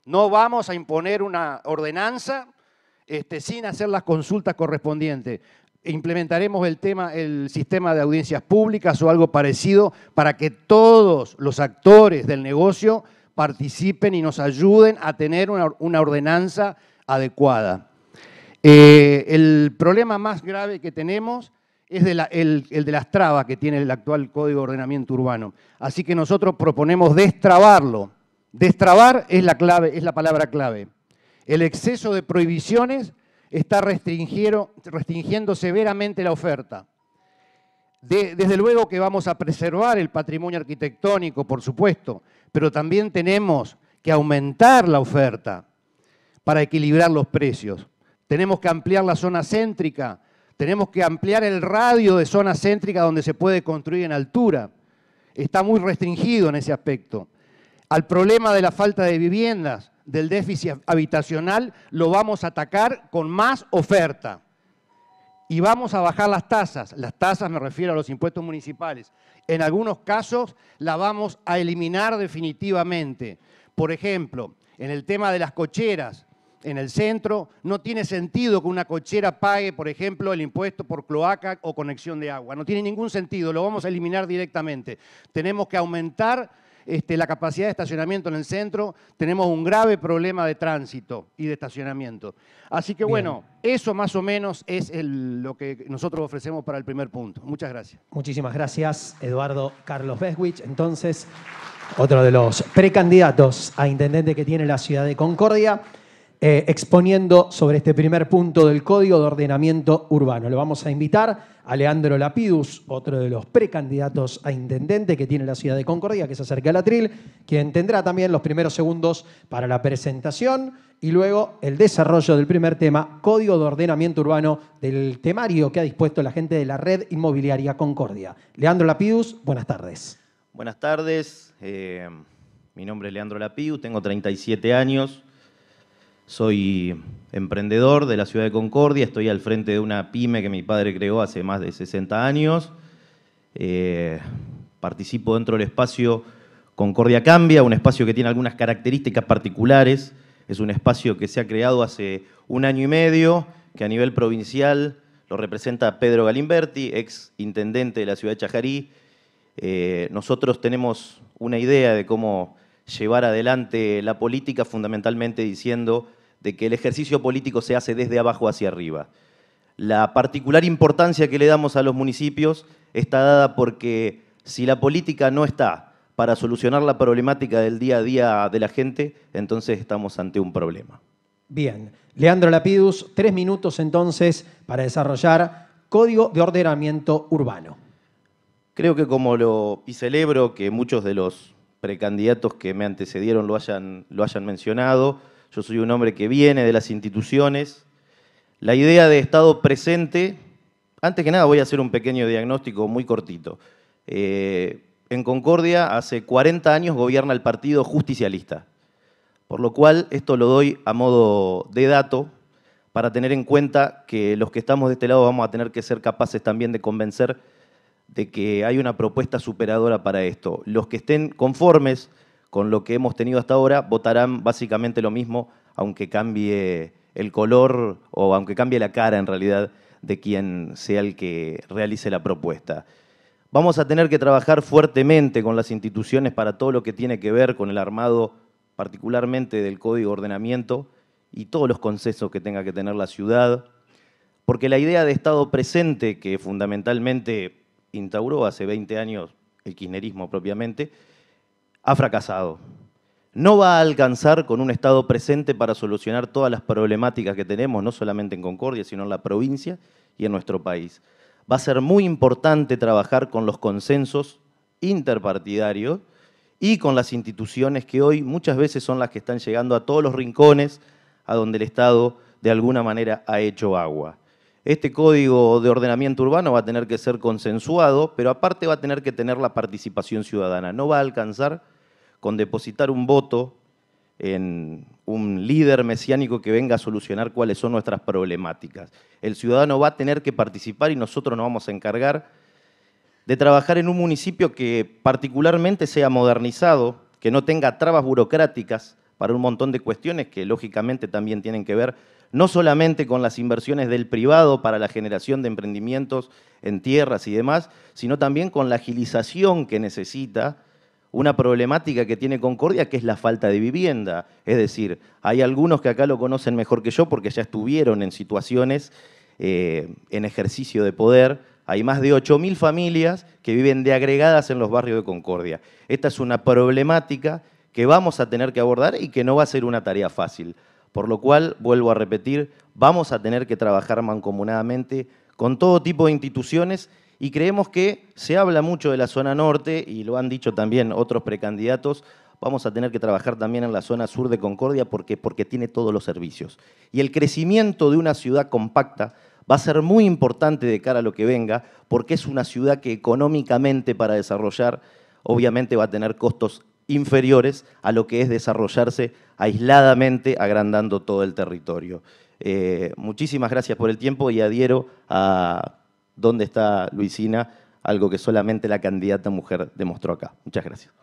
No vamos a imponer una ordenanza este, sin hacer las consultas correspondientes implementaremos el tema, el sistema de audiencias públicas o algo parecido para que todos los actores del negocio participen y nos ayuden a tener una, ordenanza adecuada. Eh, el problema más grave que tenemos es el, de las trabas que tiene el actual Código de Ordenamiento Urbano. Así que nosotros proponemos destrabarlo. Destrabar es la, clave, es la palabra clave. El exceso de prohibiciones está restringiendo severamente la oferta. desde luego que vamos a preservar el patrimonio arquitectónico, por supuesto, pero también tenemos que aumentar la oferta para equilibrar los precios. Tenemos que ampliar la zona céntrica, tenemos que ampliar el radio de zona céntrica donde se puede construir en altura. Está muy restringido en ese aspecto. Al problema de la falta de viviendas, del déficit habitacional lo vamos a atacar con más oferta. Y vamos a bajar las tasas, las tasas me refiero a los impuestos municipales. En algunos casos la vamos a eliminar definitivamente. Por ejemplo, en el tema de las cocheras, en el centro, no tiene sentido que una cochera pague, por ejemplo, el impuesto por cloaca o conexión de agua. No tiene ningún sentido, lo vamos a eliminar directamente. Tenemos que aumentar este, la capacidad de estacionamiento en el centro, tenemos un grave problema de tránsito y de estacionamiento. Así que bueno, eso más o menos es lo que nosotros ofrecemos para el primer punto. Muchas gracias. Muchísimas gracias, Eduardo Carlos Beswich. Entonces, otro de los precandidatos a intendente que tiene la ciudad de Concordia. Eh, exponiendo sobre este primer punto del Código de Ordenamiento Urbano. Lo vamos a invitar a Leandro Lapidus, otro de los precandidatos a intendente que tiene la ciudad de Concordia, que se acerca al atril, quien tendrá también los primeros segundos para la presentación y luego el desarrollo del primer tema, Código de Ordenamiento Urbano, del temario que ha dispuesto la gente de la red inmobiliaria Concordia. Leandro Lapidus, buenas tardes. Buenas tardes, eh, mi nombre es Leandro Lapidus, tengo 37 años soy emprendedor de la ciudad de Concordia, estoy al frente de una pyme que mi padre creó hace más de 60 años. Eh, participo dentro del espacio Concordia Cambia, un espacio que tiene algunas características particulares. Es un espacio que se ha creado hace un año y medio, que a nivel provincial lo representa Pedro Galimberti, ex intendente de la ciudad de Chajarí. Eh, nosotros tenemos una idea de cómo llevar adelante la política fundamentalmente diciendo de que el ejercicio político se hace desde abajo hacia arriba. La particular importancia que le damos a los municipios está dada porque si la política no está para solucionar la problemática del día a día de la gente, entonces estamos ante un problema. Bien, Leandro Lapidus, tres minutos entonces para desarrollar Código de Ordenamiento Urbano. Creo que como lo, y celebro que muchos de los precandidatos que me antecedieron lo hayan, lo hayan mencionado, yo soy un hombre que viene de las instituciones. La idea de Estado presente, antes que nada voy a hacer un pequeño diagnóstico muy cortito. Eh, en Concordia hace 40 años gobierna el partido justicialista, por lo cual esto lo doy a modo de dato para tener en cuenta que los que estamos de este lado vamos a tener que ser capaces también de convencer de que hay una propuesta superadora para esto. Los que estén conformes con lo que hemos tenido hasta ahora, votarán básicamente lo mismo, aunque cambie el color o aunque cambie la cara en realidad de quien sea el que realice la propuesta. Vamos a tener que trabajar fuertemente con las instituciones para todo lo que tiene que ver con el armado, particularmente del código de ordenamiento y todos los concesos que tenga que tener la ciudad, porque la idea de Estado presente, que fundamentalmente instauró hace 20 años el kirchnerismo propiamente, ha fracasado. No va a alcanzar con un Estado presente para solucionar todas las problemáticas que tenemos, no solamente en Concordia, sino en la provincia y en nuestro país. Va a ser muy importante trabajar con los consensos interpartidarios y con las instituciones que hoy muchas veces son las que están llegando a todos los rincones a donde el Estado de alguna manera ha hecho agua. Este código de ordenamiento urbano va a tener que ser consensuado, pero aparte va a tener que tener la participación ciudadana. No va a alcanzar con depositar un voto en un líder mesiánico que venga a solucionar cuáles son nuestras problemáticas. El ciudadano va a tener que participar y nosotros nos vamos a encargar de trabajar en un municipio que particularmente sea modernizado, que no tenga trabas burocráticas para un montón de cuestiones que lógicamente también tienen que ver no solamente con las inversiones del privado para la generación de emprendimientos en tierras y demás, sino también con la agilización que necesita una problemática que tiene Concordia, que es la falta de vivienda. Es decir, hay algunos que acá lo conocen mejor que yo porque ya estuvieron en situaciones eh, en ejercicio de poder. Hay más de 8.000 familias que viven de agregadas en los barrios de Concordia. Esta es una problemática que vamos a tener que abordar y que no va a ser una tarea fácil. Por lo cual, vuelvo a repetir, vamos a tener que trabajar mancomunadamente con todo tipo de instituciones y creemos que se habla mucho de la zona norte, y lo han dicho también otros precandidatos, vamos a tener que trabajar también en la zona sur de Concordia porque, porque tiene todos los servicios. Y el crecimiento de una ciudad compacta va a ser muy importante de cara a lo que venga, porque es una ciudad que económicamente para desarrollar, obviamente va a tener costos inferiores a lo que es desarrollarse aisladamente, agrandando todo el territorio. Eh, muchísimas gracias por el tiempo y adhiero a dónde está Luisina, algo que solamente la candidata mujer demostró acá. Muchas gracias.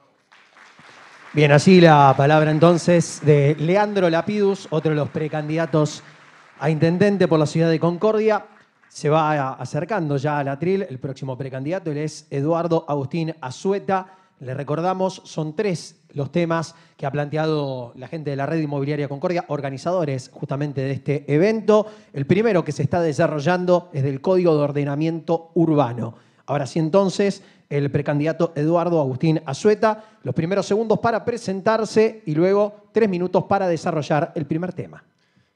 Bien, así la palabra entonces de Leandro Lapidus, otro de los precandidatos a intendente por la ciudad de Concordia. Se va acercando ya a la tril el próximo precandidato, él es Eduardo Agustín Azueta. Le recordamos, son tres los temas que ha planteado la gente de la red inmobiliaria Concordia, organizadores justamente de este evento. El primero que se está desarrollando es del Código de Ordenamiento Urbano. Ahora sí, entonces, el precandidato Eduardo Agustín Azueta, los primeros segundos para presentarse y luego tres minutos para desarrollar el primer tema.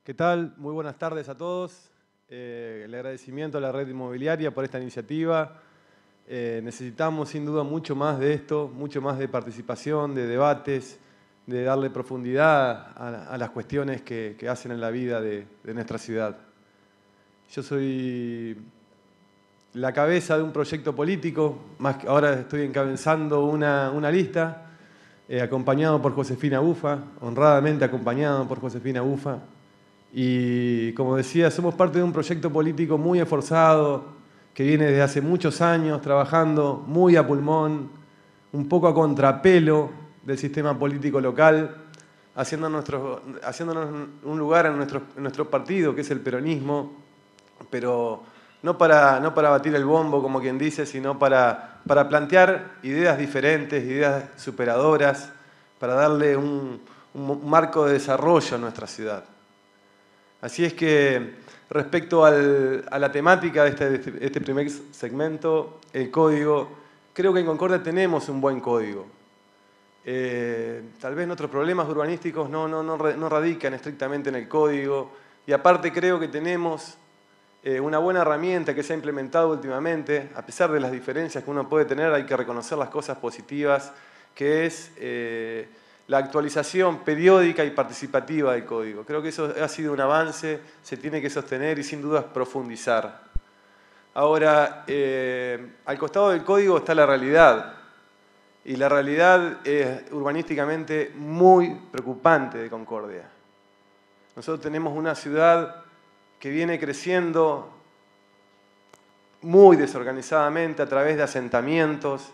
¿Qué tal? Muy buenas tardes a todos. Eh, el agradecimiento a la red inmobiliaria por esta iniciativa eh, necesitamos sin duda mucho más de esto, mucho más de participación, de debates, de darle profundidad a, las cuestiones que, hacen en la vida de, nuestra ciudad. Yo soy la cabeza de un proyecto político, más ahora estoy encabezando una, una lista, eh, acompañado por Josefina Bufa, honradamente acompañado por Josefina Bufa. Y como decía, somos parte de un proyecto político muy esforzado, que viene desde hace muchos años trabajando muy a pulmón, un poco a contrapelo del sistema político local, haciendo nuestro, haciéndonos un lugar en nuestro, nuestro, partido, que es el peronismo, pero no para, no para batir el bombo, como quien dice, sino para, para plantear ideas diferentes, ideas superadoras, para darle un, un marco de desarrollo a nuestra ciudad. Así es que Respecto a la temática de este, este, este, primer segmento, el código, creo que en Concordia tenemos un buen código. Eh, tal vez nuestros problemas urbanísticos no, no, no, radican estrictamente en el código y aparte creo que tenemos eh, una buena herramienta que se ha implementado últimamente, a pesar de las diferencias que uno puede tener, hay que reconocer las cosas positivas, que es... Eh, la actualización periódica y participativa del código. Creo que eso ha sido un avance, se tiene que sostener y sin dudas profundizar. Ahora, eh, al costado del código está la realidad. Y la realidad es urbanísticamente muy preocupante de Concordia. Nosotros tenemos una ciudad que viene creciendo muy desorganizadamente a través de asentamientos,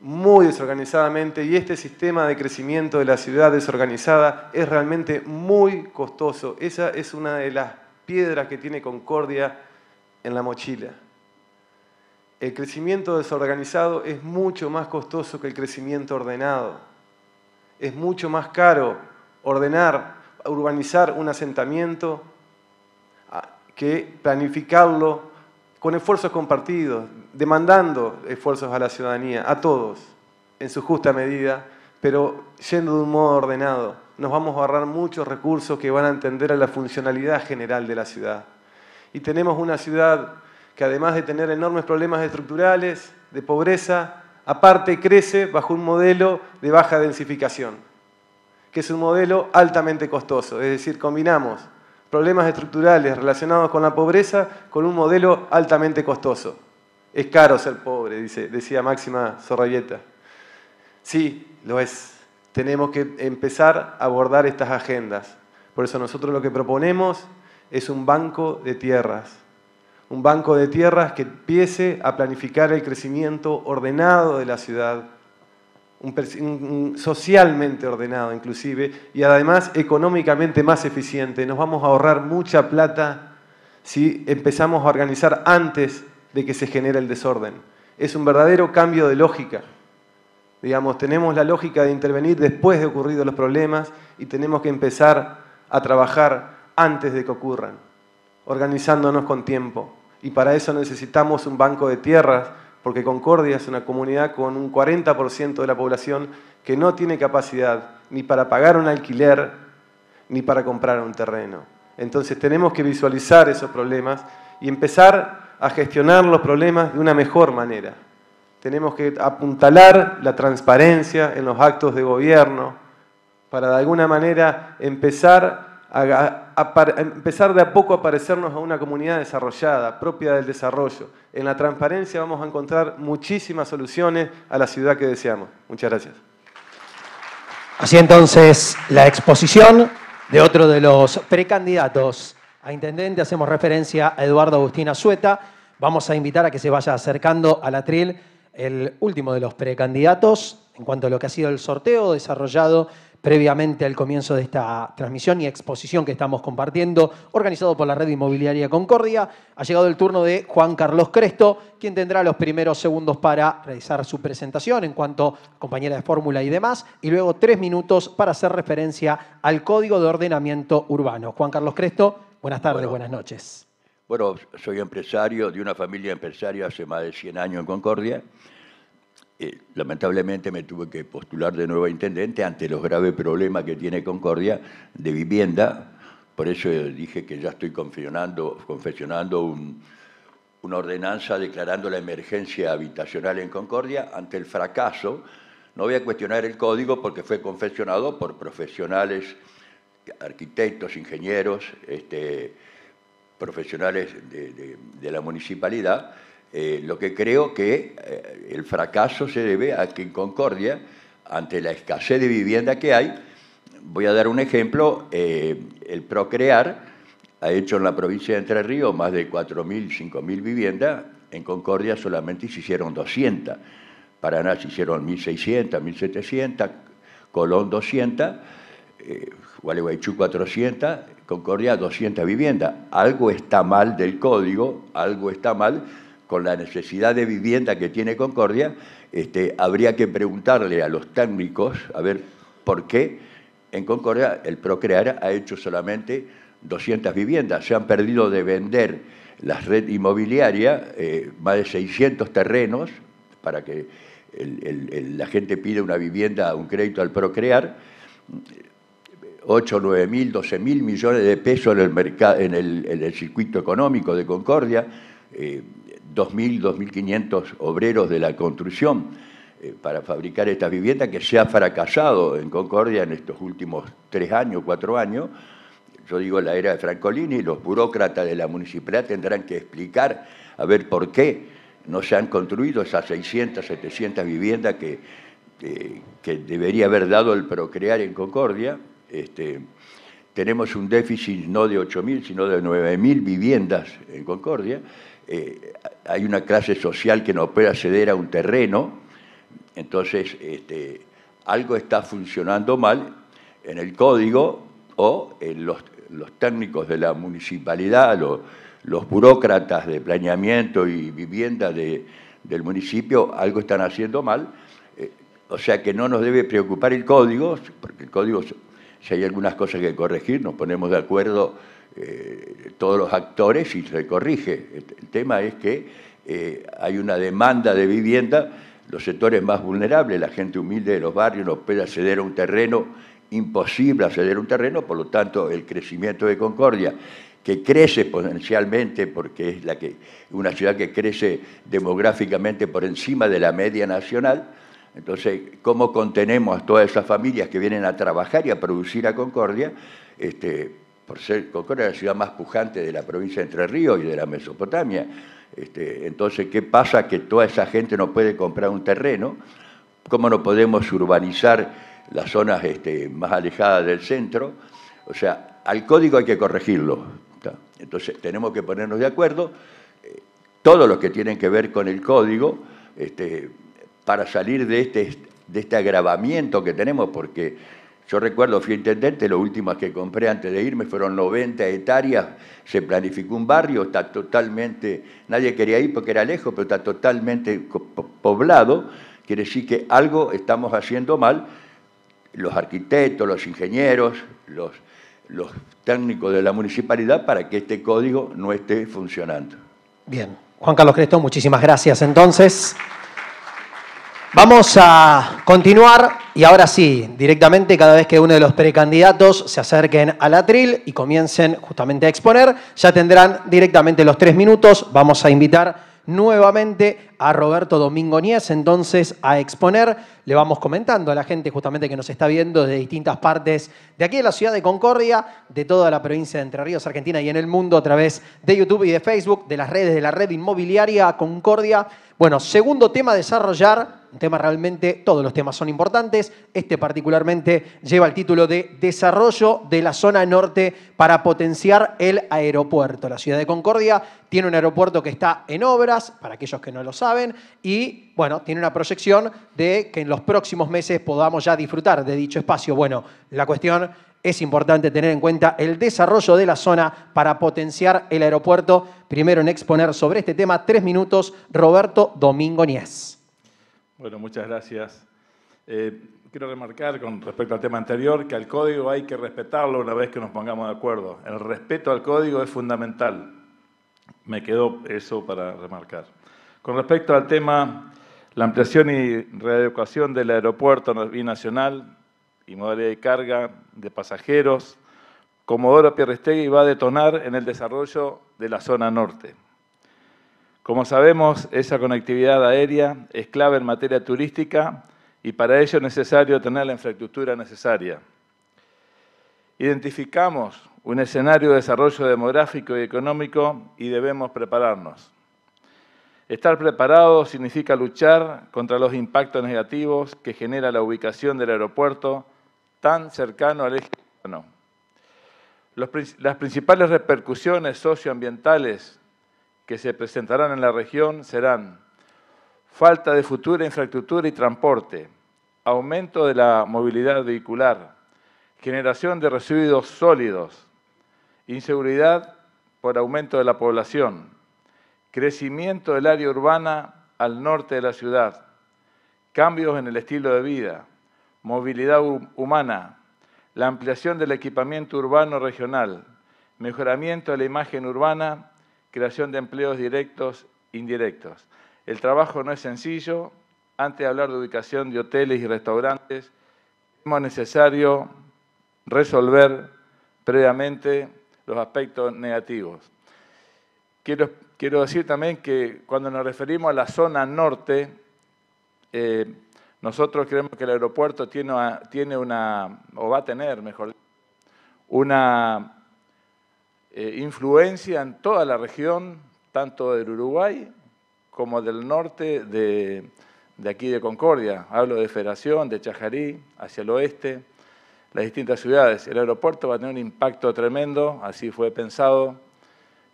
muy desorganizadamente y este sistema de crecimiento de la ciudad desorganizada es realmente muy costoso. Esa es una de las piedras que tiene Concordia en la mochila. El crecimiento desorganizado es mucho más costoso que el crecimiento ordenado. Es mucho más caro ordenar, urbanizar un asentamiento que planificarlo con esfuerzos compartidos, demandando esfuerzos a la ciudadanía, a todos, en su justa medida, pero yendo de un modo ordenado. Nos vamos a ahorrar muchos recursos que van a entender a la funcionalidad general de la ciudad. Y tenemos una ciudad que además de tener enormes problemas estructurales, de pobreza, aparte crece bajo un modelo de baja densificación, que es un modelo altamente costoso. Es decir, combinamos problemas estructurales relacionados con la pobreza con un modelo altamente costoso. Es caro ser pobre, dice, decía Máxima Zorrayeta. Sí, lo es. Tenemos que empezar a abordar estas agendas. Por eso nosotros lo que proponemos es un banco de tierras. Un banco de tierras que empiece a planificar el crecimiento ordenado de la ciudad, socialmente ordenado inclusive, y además económicamente más eficiente. Nos vamos a ahorrar mucha plata si empezamos a organizar antes de que se genere el desorden. Es un verdadero cambio de lógica. Digamos, tenemos la lógica de intervenir después de ocurridos los problemas y tenemos que empezar a trabajar antes de que ocurran, organizándonos con tiempo. Y para eso necesitamos un banco de tierras porque Concordia es una comunidad con un 40% de la población que no tiene capacidad ni para pagar un alquiler ni para comprar un terreno. Entonces tenemos que visualizar esos problemas y empezar a gestionar los problemas de una mejor manera. Tenemos que apuntalar la transparencia en los actos de gobierno para de alguna manera empezar a empezar de a poco a parecernos a una comunidad desarrollada, propia del desarrollo. En la transparencia vamos a encontrar muchísimas soluciones a la ciudad que deseamos. Muchas gracias. Así entonces, la exposición de otro de los precandidatos a intendente, hacemos referencia a Eduardo Agustín Azueta. Vamos a invitar a que se vaya acercando al atril el último de los precandidatos en cuanto a lo que ha sido el sorteo desarrollado previamente al comienzo de esta transmisión y exposición que estamos compartiendo, organizado por la Red Inmobiliaria Concordia. Ha llegado el turno de Juan Carlos Cresto, quien tendrá los primeros segundos para realizar su presentación en cuanto a compañera de fórmula y demás, y luego tres minutos para hacer referencia al Código de Ordenamiento Urbano. Juan Carlos Cresto, buenas tardes, buenas noches. Bueno, soy empresario de una familia empresaria hace más de 100 años en Concordia. Eh, lamentablemente me tuve que postular de nuevo a intendente ante los graves problemas que tiene Concordia de vivienda. Por eso eh, dije que ya estoy confesionando, una ordenanza declarando la emergencia habitacional en Concordia ante el fracaso. No voy a cuestionar el código porque fue confesionado por profesionales, arquitectos, ingenieros, este, profesionales de, de la municipalidad, eh, lo que creo que eh, el fracaso se debe a que en Concordia, ante la escasez de vivienda que hay, voy a dar un ejemplo, eh, el Procrear ha hecho en la provincia de Entre Ríos más de 4.000, 5.000 viviendas, en Concordia solamente se hicieron 200, Paraná se hicieron 1.600, 1.700, Colón 200, Gualeguaychú 400, Concordia 200 viviendas. Algo está mal del código, algo está mal, con la necesidad de vivienda que tiene Concordia, este, habría que preguntarle a los técnicos a ver por qué en Concordia el Procrear ha hecho solamente 200 viviendas. Se han perdido de vender la red inmobiliaria eh, más de 600 terrenos para que la gente pida una vivienda, un crédito al Procrear. 8, 9 mil, 12 mil millones de pesos en el, mercado, en, el, circuito económico de Concordia. Eh, 2.000, 2.500 obreros de la construcción eh, para fabricar estas viviendas, que se ha fracasado en Concordia en estos últimos tres años, cuatro años. Yo digo la era de Francolini, los burócratas de la municipalidad tendrán que explicar a ver por qué no se han construido esas 600, 700 viviendas que, eh, que debería haber dado el procrear en Concordia. Este, tenemos un déficit no de 8.000, sino de 9.000 viviendas en Concordia. Eh, hay una clase social que no puede acceder a un terreno, entonces este, algo está funcionando mal en el código o en los, técnicos de la municipalidad, los, los burócratas de planeamiento y vivienda del municipio, algo están haciendo mal. Eh, o sea que no nos debe preocupar el código, porque el código, si hay algunas cosas que corregir, nos ponemos de acuerdo eh, todos los actores y se corrige. El, tema es que eh, hay una demanda de vivienda, los sectores más vulnerables, la gente humilde de los barrios no puede acceder a un terreno, imposible acceder a un terreno, por lo tanto el crecimiento de Concordia, que crece exponencialmente porque es la que, una ciudad que crece demográficamente por encima de la media nacional, entonces, ¿cómo contenemos a todas esas familias que vienen a trabajar y a producir a Concordia? Este, por ser Concordia la ciudad más pujante de la provincia de Entre Ríos y de la Mesopotamia. Este, entonces, ¿qué pasa? Que toda esa gente no puede comprar un terreno. ¿Cómo no podemos urbanizar las zonas este, más alejadas del centro? O sea, al código hay que corregirlo. Entonces, tenemos que ponernos de acuerdo todo eh, todos los que tienen que ver con el código este, para salir de este, de este agravamiento que tenemos, porque yo recuerdo, fui intendente, las últimas que compré antes de irme fueron 90 hectáreas, se planificó un barrio, está totalmente, nadie quería ir porque era lejos, pero está totalmente poblado, quiere decir que algo estamos haciendo mal, los arquitectos, los ingenieros, los, los técnicos de la municipalidad, para que este código no esté funcionando. Bien, Juan Carlos Cresto, muchísimas gracias entonces. Vamos a continuar y ahora sí, directamente cada vez que uno de los precandidatos se acerquen al atril y comiencen justamente a exponer, ya tendrán directamente los tres minutos. Vamos a invitar nuevamente a Roberto Domingo Niez entonces a exponer. Le vamos comentando a la gente justamente que nos está viendo de distintas partes de aquí de la ciudad de Concordia, de toda la provincia de Entre Ríos, Argentina y en el mundo a través de YouTube y de Facebook, de las redes de la red inmobiliaria Concordia. Bueno, segundo tema a desarrollar un tema realmente, todos los temas son importantes. Este particularmente lleva el título de Desarrollo de la zona norte para potenciar el aeropuerto. La ciudad de Concordia tiene un aeropuerto que está en obras, para aquellos que no lo saben, y bueno, tiene una proyección de que en los próximos meses podamos ya disfrutar de dicho espacio. Bueno, la cuestión es importante tener en cuenta el desarrollo de la zona para potenciar el aeropuerto. Primero en exponer sobre este tema, tres minutos, Roberto Domingo Niés. Bueno, muchas gracias. Eh, quiero remarcar con respecto al tema anterior que al código hay que respetarlo una vez que nos pongamos de acuerdo. El respeto al código es fundamental. Me quedó eso para remarcar. Con respecto al tema, la ampliación y readecuación del aeropuerto binacional y modalidad de carga de pasajeros, Comodoro Pierrestegui va a detonar en el desarrollo de la zona norte. Como sabemos, esa conectividad aérea es clave en materia turística y para ello es necesario tener la infraestructura necesaria. Identificamos un escenario de desarrollo demográfico y económico y debemos prepararnos. Estar preparado significa luchar contra los impactos negativos que genera la ubicación del aeropuerto tan cercano al eje las principales repercusiones socioambientales que se presentarán en la región serán falta de futura infraestructura y transporte, aumento de la movilidad vehicular, generación de residuos sólidos, inseguridad por aumento de la población, crecimiento del área urbana al norte de la ciudad, cambios en el estilo de vida, movilidad humana, la ampliación del equipamiento urbano regional, mejoramiento de la imagen urbana de empleos directos, indirectos. El trabajo no es sencillo. Antes de hablar de ubicación de hoteles y restaurantes, es necesario resolver previamente los aspectos negativos. Quiero, quiero, decir también que cuando nos referimos a la zona norte, eh, nosotros creemos que el aeropuerto tiene, tiene una, o va a tener, mejor una eh, Influencia en toda la región, tanto del Uruguay como del norte de, aquí de Concordia. Hablo de Federación, de Chajarí, hacia el oeste, las distintas ciudades. El aeropuerto va a tener un impacto tremendo, así fue pensado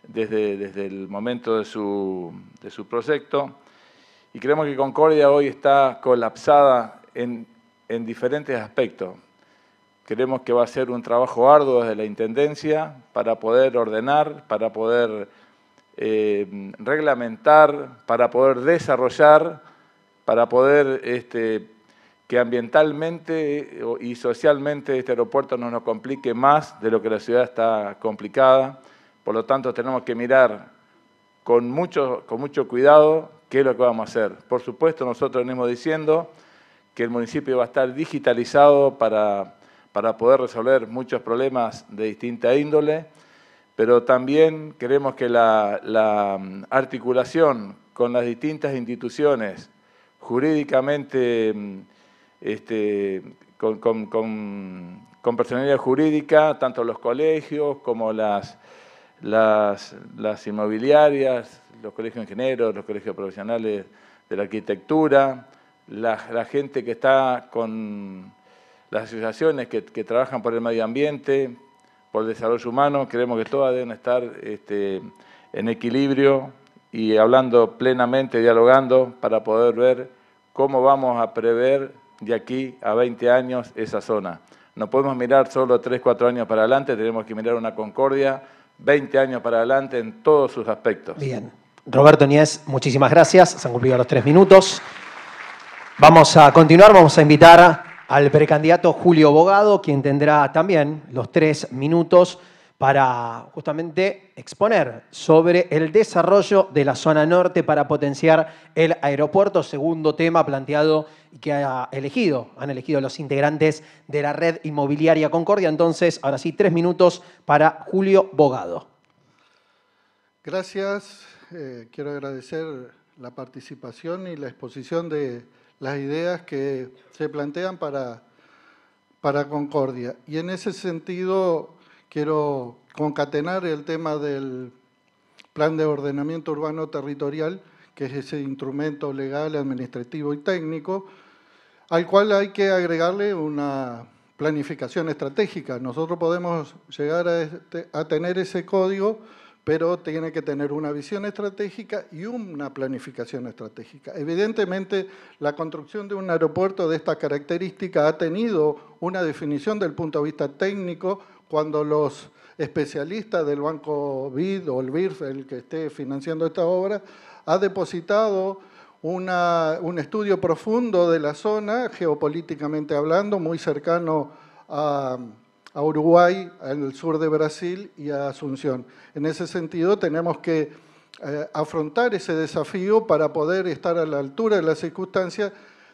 desde, desde el momento de su, de su proyecto. Y creemos que Concordia hoy está colapsada en diferentes aspectos. Creemos que va a ser un trabajo arduo desde la Intendencia para poder ordenar, para poder eh, reglamentar, para poder desarrollar, para poder este, que ambientalmente y socialmente este aeropuerto no nos complique más de lo que la ciudad está complicada. Por lo tanto, tenemos que mirar con mucho, con mucho cuidado qué es lo que vamos a hacer. Por supuesto, nosotros venimos diciendo que el municipio va a estar digitalizado para para poder resolver muchos problemas de distinta índole, pero también queremos que la, mm, articulación con las distintas instituciones jurídicamente, mm, este, con, personalidad jurídica, tanto los colegios como las, inmobiliarias, los colegios de ingenieros, los colegios profesionales de la arquitectura, la gente que está con las asociaciones que, trabajan por el medio ambiente, por el desarrollo humano, creemos que todas deben estar este, en equilibrio y hablando plenamente, dialogando, para poder ver cómo vamos a prever de aquí a 20 años esa zona. No podemos mirar solo 3, 4 años para adelante, tenemos que mirar una concordia 20 años para adelante en todos sus aspectos. Bien. Roberto Niés, muchísimas gracias. Se han cumplido los tres minutos. Vamos a continuar, vamos a invitar a al precandidato Julio Bogado, quien tendrá también los tres minutos para justamente exponer sobre el desarrollo de la zona norte para potenciar el aeropuerto, segundo tema planteado y que ha elegido, han elegido los integrantes de la red inmobiliaria Concordia. Entonces, ahora sí, tres minutos para Julio Bogado. Gracias, eh, quiero agradecer la participación y la exposición de las ideas que se plantean para, Concordia. Y en ese sentido quiero concatenar el tema del Plan de Ordenamiento Urbano Territorial, que es ese instrumento legal, administrativo y técnico, al cual hay que agregarle una planificación estratégica. Nosotros podemos llegar a, este, a tener ese código pero tiene que tener una visión estratégica y una planificación estratégica. Evidentemente, la construcción de un aeropuerto de esta característica ha tenido una definición del punto de vista técnico cuando los especialistas del Banco BID o el BIRF, el que esté financiando esta obra, ha depositado un estudio profundo de la zona, geopolíticamente hablando, muy cercano a a Uruguay, en el sur de Brasil y a Asunción. En ese sentido, tenemos que eh, afrontar ese desafío para poder estar a la altura de las circunstancias,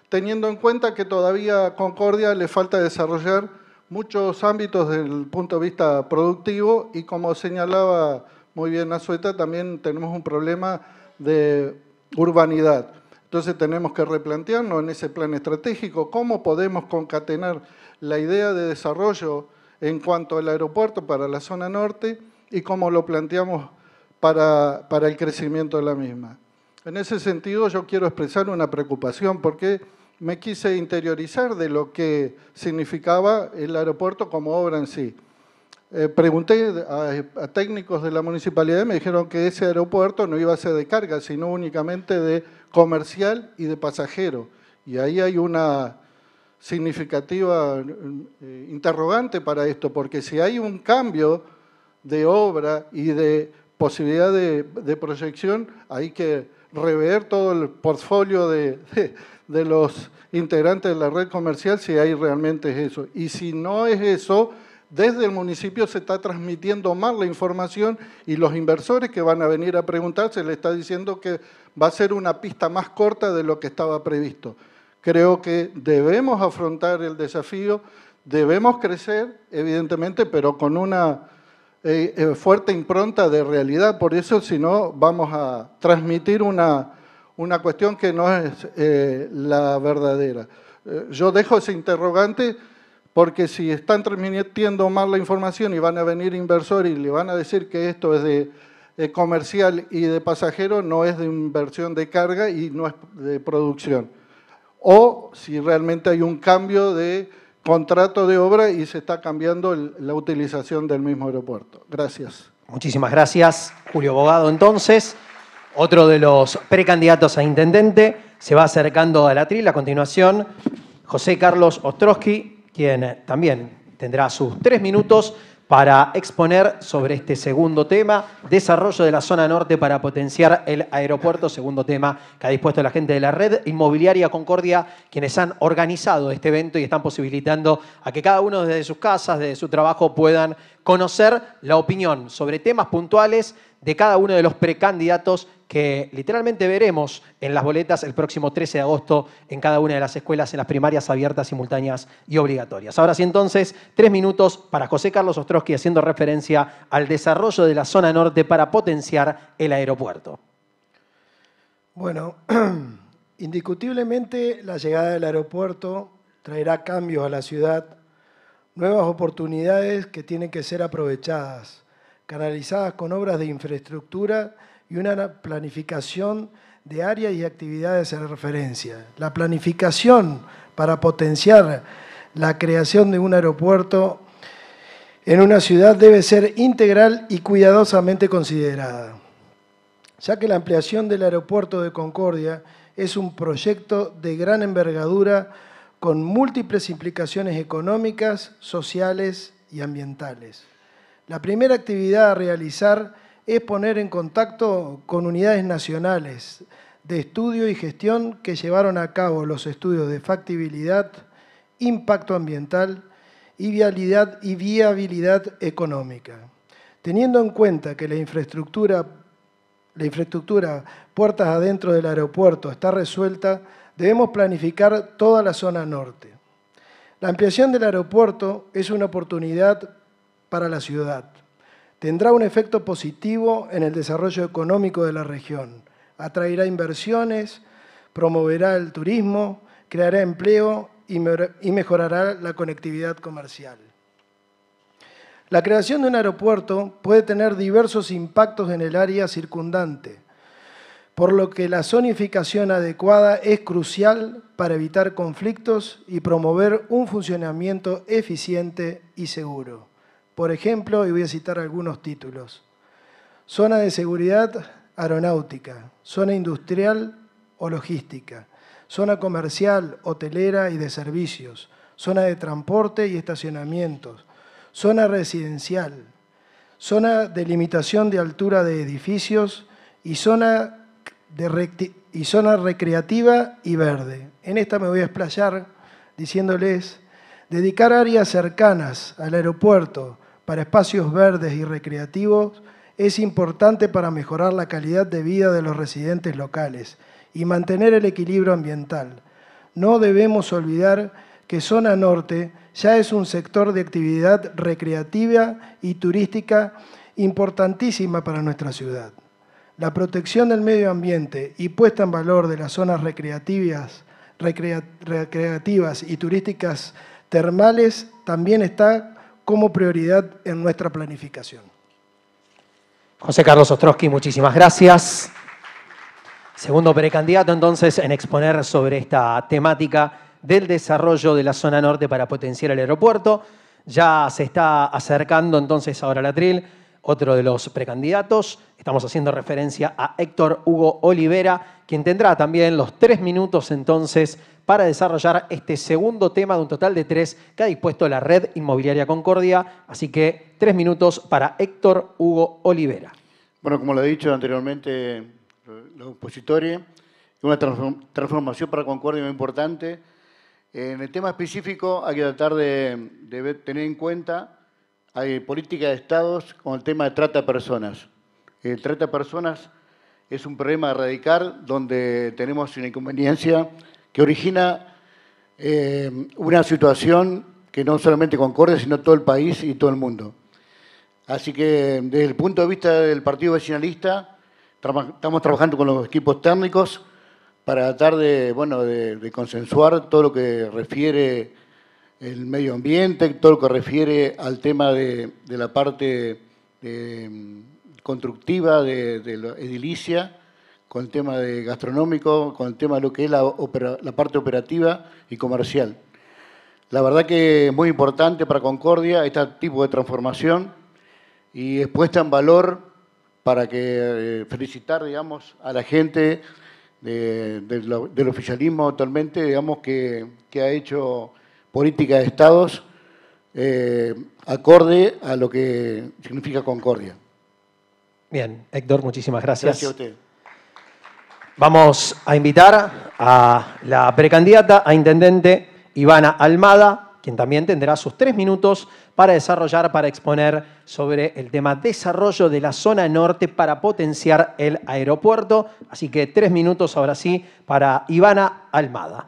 teniendo en cuenta que todavía a Concordia le falta desarrollar muchos ámbitos desde el punto de vista productivo y como señalaba muy bien Azueta, también tenemos un problema de urbanidad. Entonces tenemos que replantearnos en ese plan estratégico cómo podemos concatenar la idea de desarrollo en cuanto al aeropuerto para la zona norte y cómo lo planteamos para, para el crecimiento de la misma. En ese sentido yo quiero expresar una preocupación porque me quise interiorizar de lo que significaba el aeropuerto como obra en sí. Eh, pregunté a, a, técnicos de la municipalidad y me dijeron que ese aeropuerto no iba a ser de carga, sino únicamente de comercial y de pasajero. Y ahí hay una significativa eh, interrogante para esto, porque si hay un cambio de obra y de posibilidad de, proyección, hay que rever todo el portfolio de, los integrantes de la red comercial si hay realmente eso. Y si no es eso, desde el municipio se está transmitiendo mal la información y los inversores que van a venir a preguntar se le está diciendo que va a ser una pista más corta de lo que estaba previsto. Creo que debemos afrontar el desafío, debemos crecer, evidentemente, pero con una eh, eh, fuerte impronta de realidad. Por eso, si no, vamos a transmitir una, cuestión que no es eh, la verdadera. yo dejo ese interrogante porque si están transmitiendo mal la información y van a venir inversores y le van a decir que esto es de comercial y de pasajero, no es de inversión de carga y no es de producción o si realmente hay un cambio de contrato de obra y se está cambiando la utilización del mismo aeropuerto. Gracias. Muchísimas gracias, Julio Bogado. Entonces, otro de los precandidatos a intendente se va acercando a la tril. A continuación, José Carlos Ostrowski, quien también tendrá sus tres minutos para exponer sobre este segundo tema, desarrollo de la zona norte para potenciar el aeropuerto, segundo tema que ha dispuesto la gente de la red inmobiliaria Concordia, quienes han organizado este evento y están posibilitando a que cada uno desde sus casas, desde su trabajo, puedan conocer la opinión sobre temas puntuales de cada uno de los precandidatos que literalmente veremos en las boletas el próximo 13 de agosto en cada una de las escuelas, en las primarias abiertas, simultáneas y obligatorias. Ahora sí, entonces, tres minutos para José Carlos Ostrowski haciendo referencia al desarrollo de la zona norte para potenciar el aeropuerto. Bueno, indiscutiblemente la llegada del aeropuerto traerá cambios a la ciudad, nuevas oportunidades que tienen que ser aprovechadas canalizadas con obras de infraestructura y una planificación de áreas y actividades en referencia. La planificación para potenciar la creación de un aeropuerto en una ciudad debe ser integral y cuidadosamente considerada, ya que la ampliación del aeropuerto de Concordia es un proyecto de gran envergadura con múltiples implicaciones económicas, sociales y ambientales. La primera actividad a realizar es poner en contacto con unidades nacionales de estudio y gestión que llevaron a cabo los estudios de factibilidad, impacto ambiental y viabilidad, económica. Teniendo en cuenta que la infraestructura, la infraestructura puertas adentro del aeropuerto está resuelta, debemos planificar toda la zona norte. La ampliación del aeropuerto es una oportunidad para la ciudad. Tendrá un efecto positivo en el desarrollo económico de la región. Atraerá inversiones, promoverá el turismo, creará empleo y mejorará la conectividad comercial. La creación de un aeropuerto puede tener diversos impactos en el área circundante, por lo que la zonificación adecuada es crucial para evitar conflictos y promover un funcionamiento eficiente y seguro. Por ejemplo, y voy a citar algunos títulos. Zona de seguridad aeronáutica, zona industrial o logística, zona comercial, hotelera y de servicios, zona de transporte y estacionamientos, zona residencial, zona de limitación de altura de edificios y zona, y zona recreativa y verde. En esta me voy a explayar diciéndoles dedicar áreas cercanas al aeropuerto, para espacios verdes y recreativos es importante para mejorar la calidad de vida de los residentes locales y mantener el equilibrio ambiental. No debemos olvidar que Zona Norte ya es un sector de actividad recreativa y turística importantísima para nuestra ciudad. La protección del medio ambiente y puesta en valor de las zonas recreativas, recreativas y turísticas termales también está como prioridad en nuestra planificación. José Carlos Ostrowski, muchísimas gracias. Segundo precandidato entonces en exponer sobre esta temática del desarrollo de la zona norte para potenciar el aeropuerto. Ya se está acercando entonces ahora la tril, otro de los precandidatos. Estamos haciendo referencia a Héctor Hugo Olivera, quien tendrá también los tres minutos entonces para desarrollar este segundo tema de un total de tres que ha dispuesto la red inmobiliaria Concordia. Así que tres minutos para Héctor Hugo Olivera. Bueno, como lo he dicho anteriormente, la opositores, una transformación para Concordia muy importante. En el tema específico hay que tratar de, tener en cuenta hay política de estados con el tema de trata de personas. El trata de personas es un problema radical donde tenemos una inconveniencia que origina eh, una situación que no solamente concorde sino todo el país y todo el mundo. Así que desde el punto de vista del Partido Vecinalista, estamos trabajando con los equipos técnicos para tratar de, bueno, de, consensuar todo lo que refiere el medio ambiente, todo lo que refiere al tema de, la parte eh, constructiva de, la edilicia con el tema de gastronómico, con el tema de lo que es la, parte operativa y comercial. La verdad que es muy importante para Concordia este tipo de transformación y es puesta en valor para que eh, felicitar, digamos, a la gente del oficialismo actualmente, digamos, que, ha hecho política de estados eh, acorde a lo que significa Concordia. Bien, Héctor, muchísimas gracias. Gracias a usted. Vamos a invitar a la precandidata a intendente Ivana Almada, quien también tendrá sus tres minutos para desarrollar, para exponer sobre el tema desarrollo de la zona norte para potenciar el aeropuerto. Así que tres minutos ahora sí para Ivana Almada.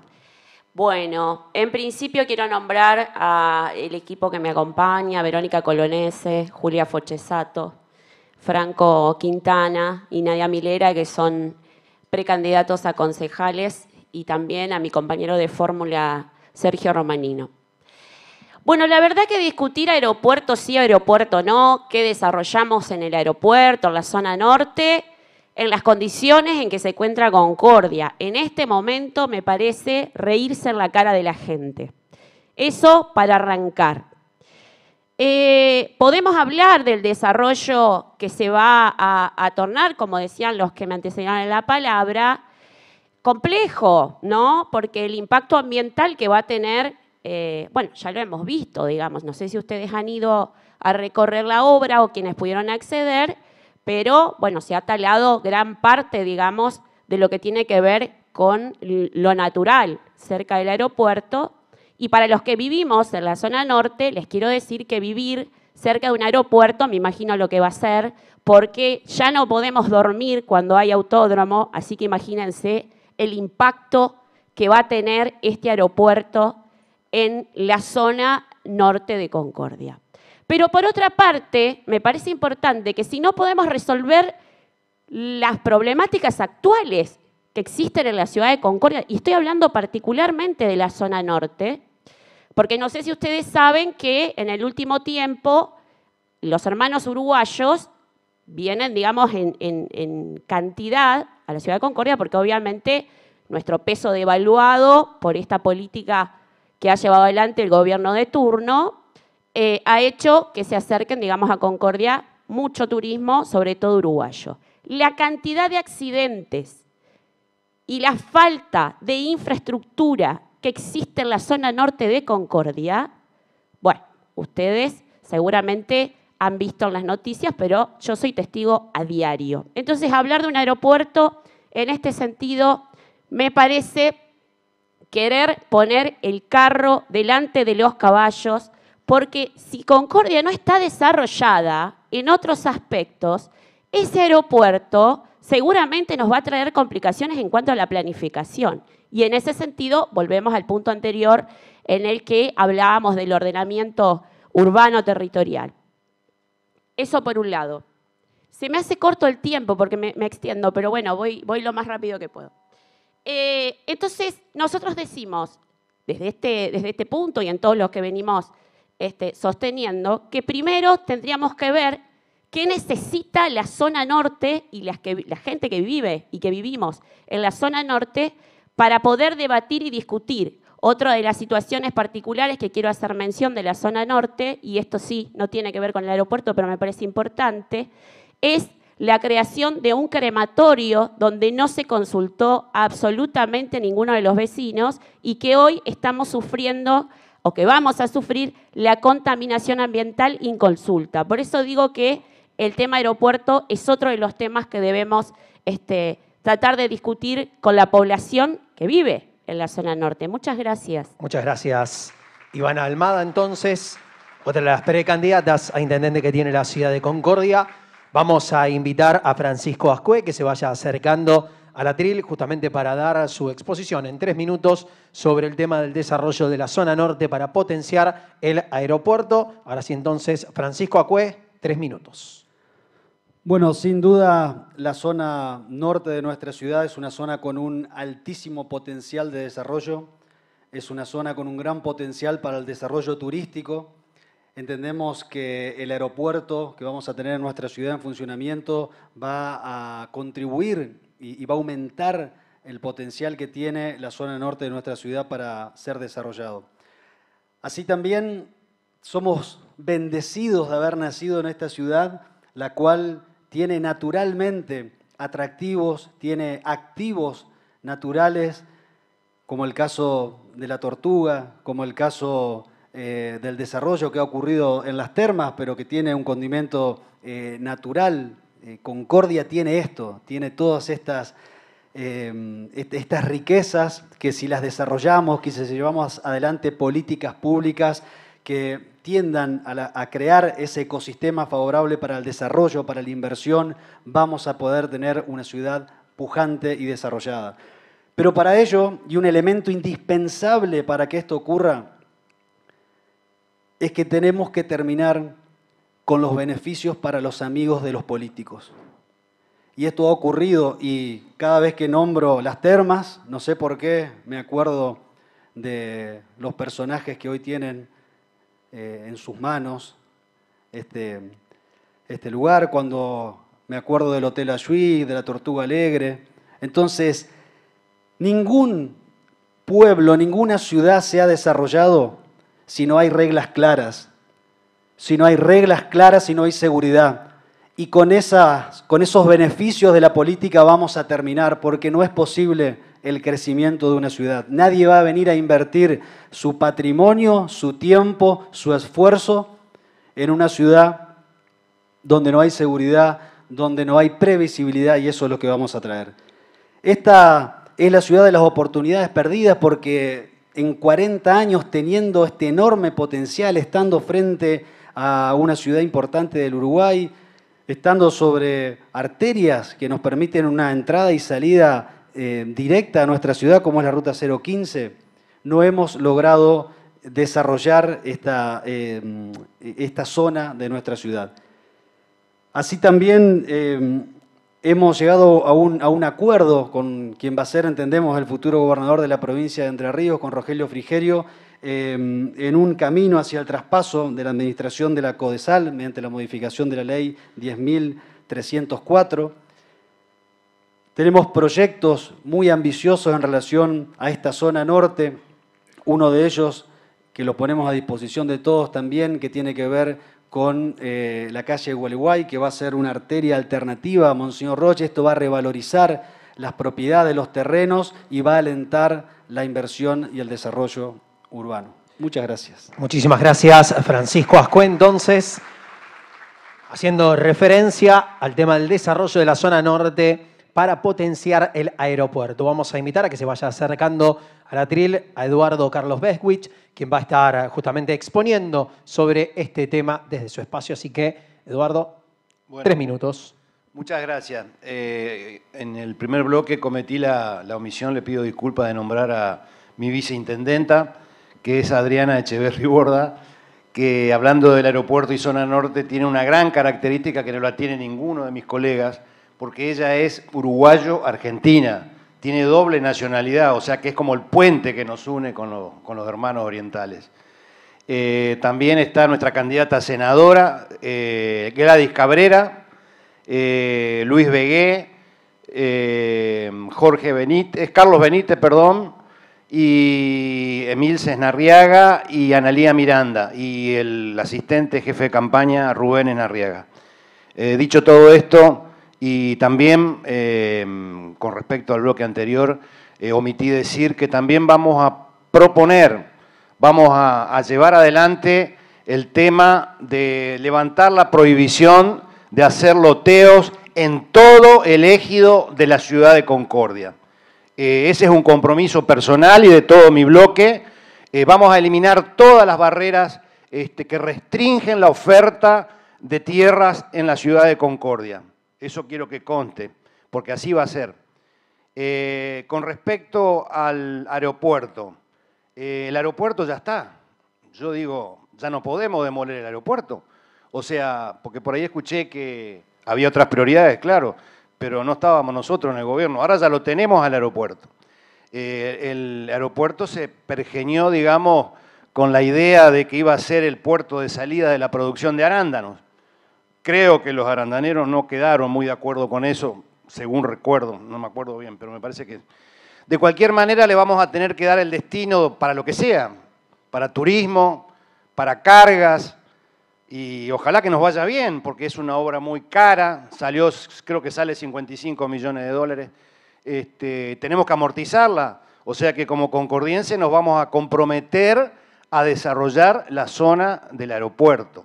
Bueno, en principio quiero nombrar al equipo que me acompaña, Verónica Colonese, Julia Fochesato, Franco Quintana y Nadia Milera, que son precandidatos a concejales y también a mi compañero de fórmula, Sergio Romanino. Bueno, la verdad que discutir aeropuerto sí, aeropuerto no, qué desarrollamos en el aeropuerto, en la zona norte, en las condiciones en que se encuentra Concordia. En este momento me parece reírse en la cara de la gente. Eso para arrancar. Eh, podemos hablar del desarrollo que se va a, tornar, como decían los que me antecedieron la palabra, complejo, ¿no? Porque el impacto ambiental que va a tener, eh, bueno, ya lo hemos visto, digamos, no sé si ustedes han ido a recorrer la obra o quienes pudieron acceder, pero bueno, se ha talado gran parte, digamos, de lo que tiene que ver con lo natural cerca del aeropuerto y para los que vivimos en la zona norte, les quiero decir que vivir cerca de un aeropuerto, me imagino lo que va a ser, porque ya no podemos dormir cuando hay autódromo, así que imagínense el impacto que va a tener este aeropuerto en la zona norte de Concordia. Pero por otra parte, me parece importante que si no podemos resolver las problemáticas actuales que existen en la ciudad de Concordia, y estoy hablando particularmente de la zona norte, porque no sé si ustedes saben que en el último tiempo los hermanos uruguayos vienen, digamos, en, cantidad a la ciudad de Concordia, porque obviamente nuestro peso devaluado por esta política que ha llevado adelante el gobierno de turno eh, ha hecho que se acerquen, digamos, a Concordia mucho turismo, sobre todo uruguayo. La cantidad de accidentes y la falta de infraestructura que existe en la zona norte de Concordia, bueno, ustedes seguramente han visto en las noticias, pero yo soy testigo a diario. Entonces, hablar de un aeropuerto en este sentido me parece querer poner el carro delante de los caballos, porque si Concordia no está desarrollada en otros aspectos, ese aeropuerto seguramente nos va a traer complicaciones en cuanto a la planificación. Y en ese sentido, volvemos al punto anterior en el que hablábamos del ordenamiento urbano territorial. Eso por un lado. Se me hace corto el tiempo porque me, extiendo, pero bueno, voy, lo más rápido que puedo. Eh, entonces, nosotros decimos, desde este, desde este punto y en todos los que venimos este, sosteniendo, que primero tendríamos que ver qué necesita la zona norte y las que, la gente que vive y que vivimos en la zona norte para poder debatir y discutir. Otra de las situaciones particulares que quiero hacer mención de la zona norte, y esto sí no tiene que ver con el aeropuerto, pero me parece importante, es la creación de un crematorio donde no se consultó absolutamente ninguno de los vecinos y que hoy estamos sufriendo o que vamos a sufrir la contaminación ambiental inconsulta. Por eso digo que el tema aeropuerto es otro de los temas que debemos este, tratar de discutir con la población que vive en la zona norte. Muchas gracias. Muchas gracias. Ivana Almada, entonces, otra de las precandidatas a intendente que tiene la ciudad de Concordia. Vamos a invitar a Francisco Ascue que se vaya acercando a al atril justamente para dar su exposición en tres minutos sobre el tema del desarrollo de la zona norte para potenciar el aeropuerto. Ahora sí, entonces, Francisco Acue, tres minutos. Bueno, sin duda la zona norte de nuestra ciudad es una zona con un altísimo potencial de desarrollo, es una zona con un gran potencial para el desarrollo turístico. Entendemos que el aeropuerto que vamos a tener en nuestra ciudad en funcionamiento va a contribuir y, va a aumentar el potencial que tiene la zona norte de nuestra ciudad para ser desarrollado. Así también somos bendecidos de haber nacido en esta ciudad, la cual tiene naturalmente atractivos, tiene activos naturales, como el caso de la tortuga, como el caso eh, del desarrollo que ha ocurrido en las termas, pero que tiene un condimento eh, natural. Eh, Concordia tiene esto, tiene todas estas, em, estas riquezas que si las desarrollamos, que si llevamos adelante políticas públicas que tiendan a, crear ese ecosistema favorable para el desarrollo, para la inversión, vamos a poder tener una ciudad pujante y desarrollada. Pero para ello, y un elemento indispensable para que esto ocurra, es que tenemos que terminar con los beneficios para los amigos de los políticos. Y esto ha ocurrido y cada vez que nombro las termas, no sé por qué, me acuerdo de los personajes que hoy tienen eh, en sus manos este, este, lugar, cuando me acuerdo del Hotel Ayuí, de la Tortuga Alegre. Entonces, ningún pueblo, ninguna ciudad se ha desarrollado si no hay reglas claras, si no hay reglas claras, si no hay seguridad. Y con, con esos beneficios de la política vamos a terminar, porque no es posible el crecimiento de una ciudad. Nadie va a venir a invertir su patrimonio, su tiempo, su esfuerzo en una ciudad donde no hay seguridad, donde no hay previsibilidad y eso es lo que vamos a traer. Esta es la ciudad de las oportunidades perdidas porque en 40 años teniendo este enorme potencial, estando frente a una ciudad importante del Uruguay, estando sobre arterias que nos permiten una entrada y salida eh, directa a nuestra ciudad, como es la Ruta 015, no hemos logrado desarrollar esta, eh, esta zona de nuestra ciudad. Así también eh, hemos llegado a un, acuerdo con quien va a ser, entendemos, el futuro gobernador de la provincia de Entre Ríos, con Rogelio Frigerio, en un camino hacia el traspaso de la administración de la CODESAL mediante la modificación de la ley 10.304. Tenemos proyectos muy ambiciosos en relación a esta zona norte. Uno de ellos, que lo ponemos a disposición de todos también, que tiene que ver con eh, la calle Gualeguay, que va a ser una arteria alternativa a Monseñor Roche. Esto va a revalorizar las propiedades de los terrenos y va a alentar la inversión y el desarrollo urbano. Muchas gracias. Muchísimas gracias, Francisco Ascue. Entonces, haciendo referencia al tema del desarrollo de la zona norte para potenciar el aeropuerto. Vamos a invitar a que se vaya acercando al atril a Eduardo Carlos Beswich, quien va a estar eh, justamente exponiendo sobre este tema desde su espacio. Así que, Eduardo, tres minutos. Muchas gracias. Eh, en el primer bloque cometí la, la omisión, le pido disculpas de nombrar a mi viceintendenta, que es Adriana Echeverri Borda que hablando del aeropuerto y zona norte tiene una gran característica que no la tiene ninguno de mis colegas, porque ella es uruguayo-argentina, tiene doble nacionalidad, o sea que es como el puente que nos une con, los hermanos orientales. Eh, también está nuestra candidata senadora, eh, Gladys Cabrera, eh, Luis Begué, Jorge Benítez, Carlos Benítez, perdón, y Emil Cesnarriaga y Analía Miranda, y el asistente jefe de campaña, Rubén Esnarriaga. dicho todo esto, y también, eh, con respecto al bloque anterior, eh, omití decir que también vamos a proponer, vamos a, llevar adelante el tema de levantar la prohibición de hacer loteos en todo el ejido de la ciudad de Concordia. Eh, ese es un compromiso personal y de todo mi bloque. vamos a eliminar todas las barreras este, que restringen la oferta de tierras en la ciudad de Concordia. Eso quiero que conte, porque así va a ser. Eh, con respecto al aeropuerto, eh, el aeropuerto ya está. Yo digo, ya no podemos demoler el aeropuerto. O sea, porque por ahí escuché que había otras prioridades, claro, pero no estábamos nosotros en el gobierno. Ahora ya lo tenemos al aeropuerto. Eh, el aeropuerto se pergeñó, digamos, con la idea de que iba a ser el puerto de salida de la producción de arándanos. Creo que los arandaneros no quedaron muy de acuerdo con eso, según recuerdo, no me acuerdo bien, pero me parece que... De cualquier manera le vamos a tener que dar el destino para lo que sea, para turismo, para cargas, y ojalá que nos vaya bien, porque es una obra muy cara, salió, creo que sale 55 millones de dólares, este, tenemos que amortizarla, o sea que como concordiense nos vamos a comprometer a desarrollar la zona del aeropuerto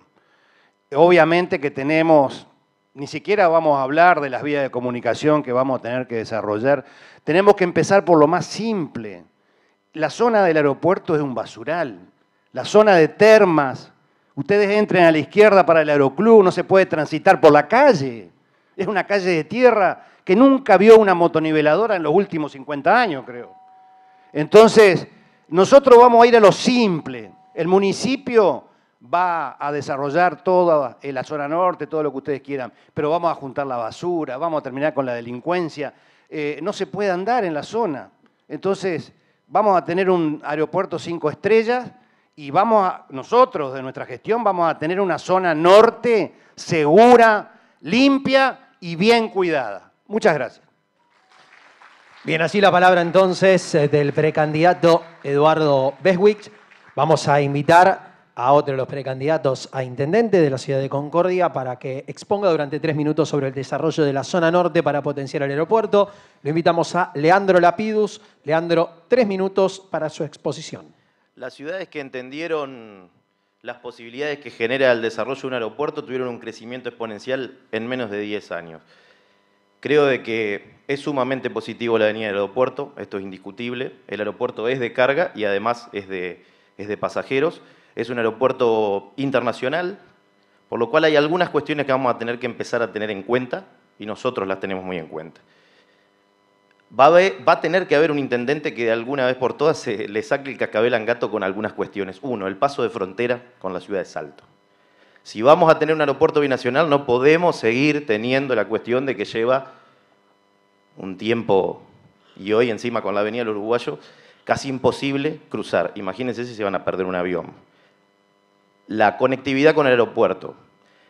obviamente que tenemos, ni siquiera vamos a hablar de las vías de comunicación que vamos a tener que desarrollar, tenemos que empezar por lo más simple. La zona del aeropuerto es un basural, la zona de termas. Ustedes entren a la izquierda para el aeroclub, no se puede transitar por la calle. Es una calle de tierra que nunca vio una motoniveladora en los últimos 50 años, creo. Entonces, nosotros vamos a ir a lo simple. El municipio va a desarrollar toda la zona norte, todo lo que ustedes quieran, pero vamos a juntar la basura, vamos a terminar con la delincuencia. Eh, no se puede andar en la zona. Entonces, vamos a tener un aeropuerto cinco estrellas y vamos a, nosotros de nuestra gestión vamos a tener una zona norte segura, limpia y bien cuidada. Muchas gracias. Bien, así la palabra entonces eh, del precandidato Eduardo Beswick. Vamos a invitar a otro de los precandidatos a intendente de la ciudad de Concordia para que exponga durante tres minutos sobre el desarrollo de la zona norte para potenciar el aeropuerto. Lo invitamos a Leandro Lapidus. Leandro, tres minutos para su exposición. Las ciudades que entendieron las posibilidades que genera el desarrollo de un aeropuerto tuvieron un crecimiento exponencial en menos de 10 años. Creo de que es sumamente positivo la venida del aeropuerto, esto es indiscutible. El aeropuerto es de carga y además es es de pasajeros es un aeropuerto internacional, por lo cual hay algunas cuestiones que vamos a tener que empezar a tener en cuenta y nosotros las tenemos muy en cuenta. Va a, tener que haber un intendente que de alguna vez por todas le saque el cascabel gato con algunas cuestiones. Uno, el paso de frontera con la ciudad de Salto. Si vamos a tener un aeropuerto binacional, no podemos seguir teniendo la cuestión de que lleva un tiempo, y hoy encima con la avenida del Uruguayo, casi imposible cruzar. Imagínense si se van a perder un avión la conectividad con el aeropuerto.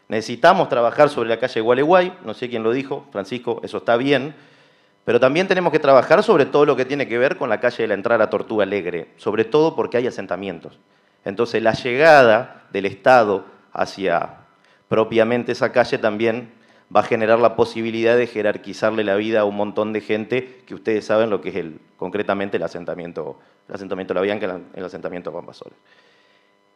Necesitamos trabajar sobre la calle Gualeguay, no sé quién lo dijo, Francisco, eso está bien, pero también tenemos que trabajar sobre todo lo que tiene que ver con la calle de la entrada a Tortuga Alegre, sobre todo porque hay asentamientos. Entonces la llegada del Estado hacia propiamente esa calle también va a generar la posibilidad de jerarquizarle la vida a un montón de gente que ustedes saben lo que es el, concretamente el asentamiento, el asentamiento La Bianca, el asentamiento Pampasoles.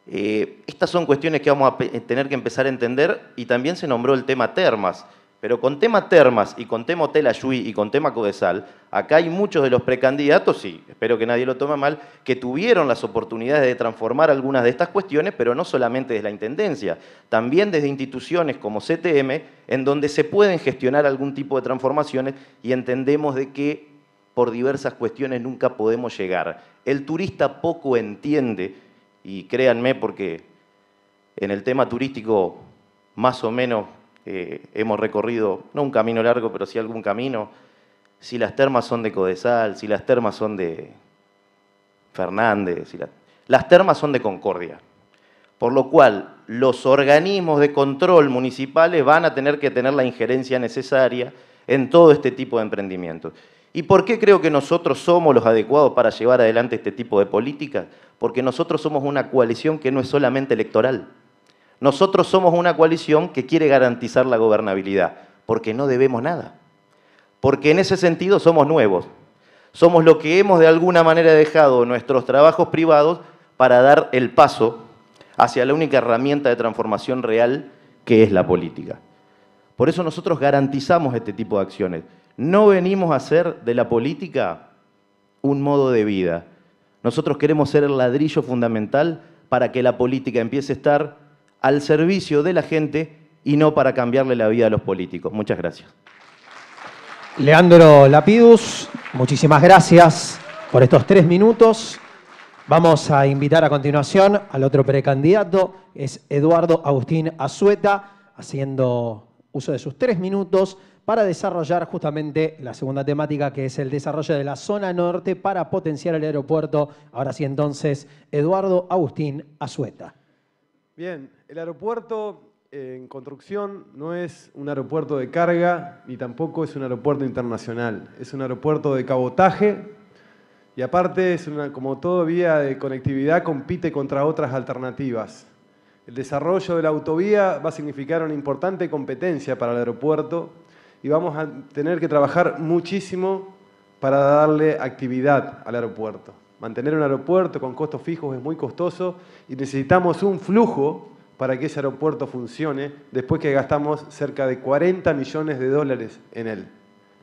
Eh, estas son cuestiones que vamos a tener que empezar a entender y también se nombró el tema termas. Pero con tema termas y con tema Hotel Ayuí y con tema Codesal, acá hay muchos de los precandidatos, y espero que nadie lo tome mal, que tuvieron las oportunidades de transformar algunas de estas cuestiones, pero no solamente desde la Intendencia, también desde instituciones como CTM, en donde se pueden gestionar algún tipo de transformaciones y entendemos de que por diversas cuestiones nunca podemos llegar. El turista poco entiende y créanme porque en el tema turístico más o menos eh, hemos recorrido, no un camino largo, pero sí algún camino, si las termas son de Codesal, si las termas son de Fernández, si las termas son de Concordia. Por lo cual, los organismos de control municipales van a tener que tener la injerencia necesaria en todo este tipo de emprendimientos. ¿Y por qué creo que nosotros somos los adecuados para llevar adelante este tipo de políticas? porque nosotros somos una coalición que no es solamente electoral. Nosotros somos una coalición que quiere garantizar la gobernabilidad, porque no debemos nada. Porque en ese sentido somos nuevos. Somos lo que hemos de alguna manera dejado nuestros trabajos privados para dar el paso hacia la única herramienta de transformación real que es la política. Por eso nosotros garantizamos este tipo de acciones. No venimos a hacer de la política un modo de vida, nosotros queremos ser el ladrillo fundamental para que la política empiece a estar al servicio de la gente y no para cambiarle la vida a los políticos. Muchas gracias. Leandro Lapidus, muchísimas gracias por estos tres minutos. Vamos a invitar a continuación al otro precandidato, es Eduardo Agustín Azueta, haciendo uso de sus tres minutos para desarrollar justamente la segunda temática, que es el desarrollo de la zona norte para potenciar el aeropuerto. Ahora sí, entonces, Eduardo Agustín Azueta. Bien, el aeropuerto eh, en construcción no es un aeropuerto de carga ni tampoco es un aeropuerto internacional. Es un aeropuerto de cabotaje y aparte, es una, como todo vía de conectividad, compite contra otras alternativas. El desarrollo de la autovía va a significar una importante competencia para el aeropuerto y vamos a tener que trabajar muchísimo para darle actividad al aeropuerto. Mantener un aeropuerto con costos fijos es muy costoso y necesitamos un flujo para que ese aeropuerto funcione después que gastamos cerca de 40 millones de dólares en él.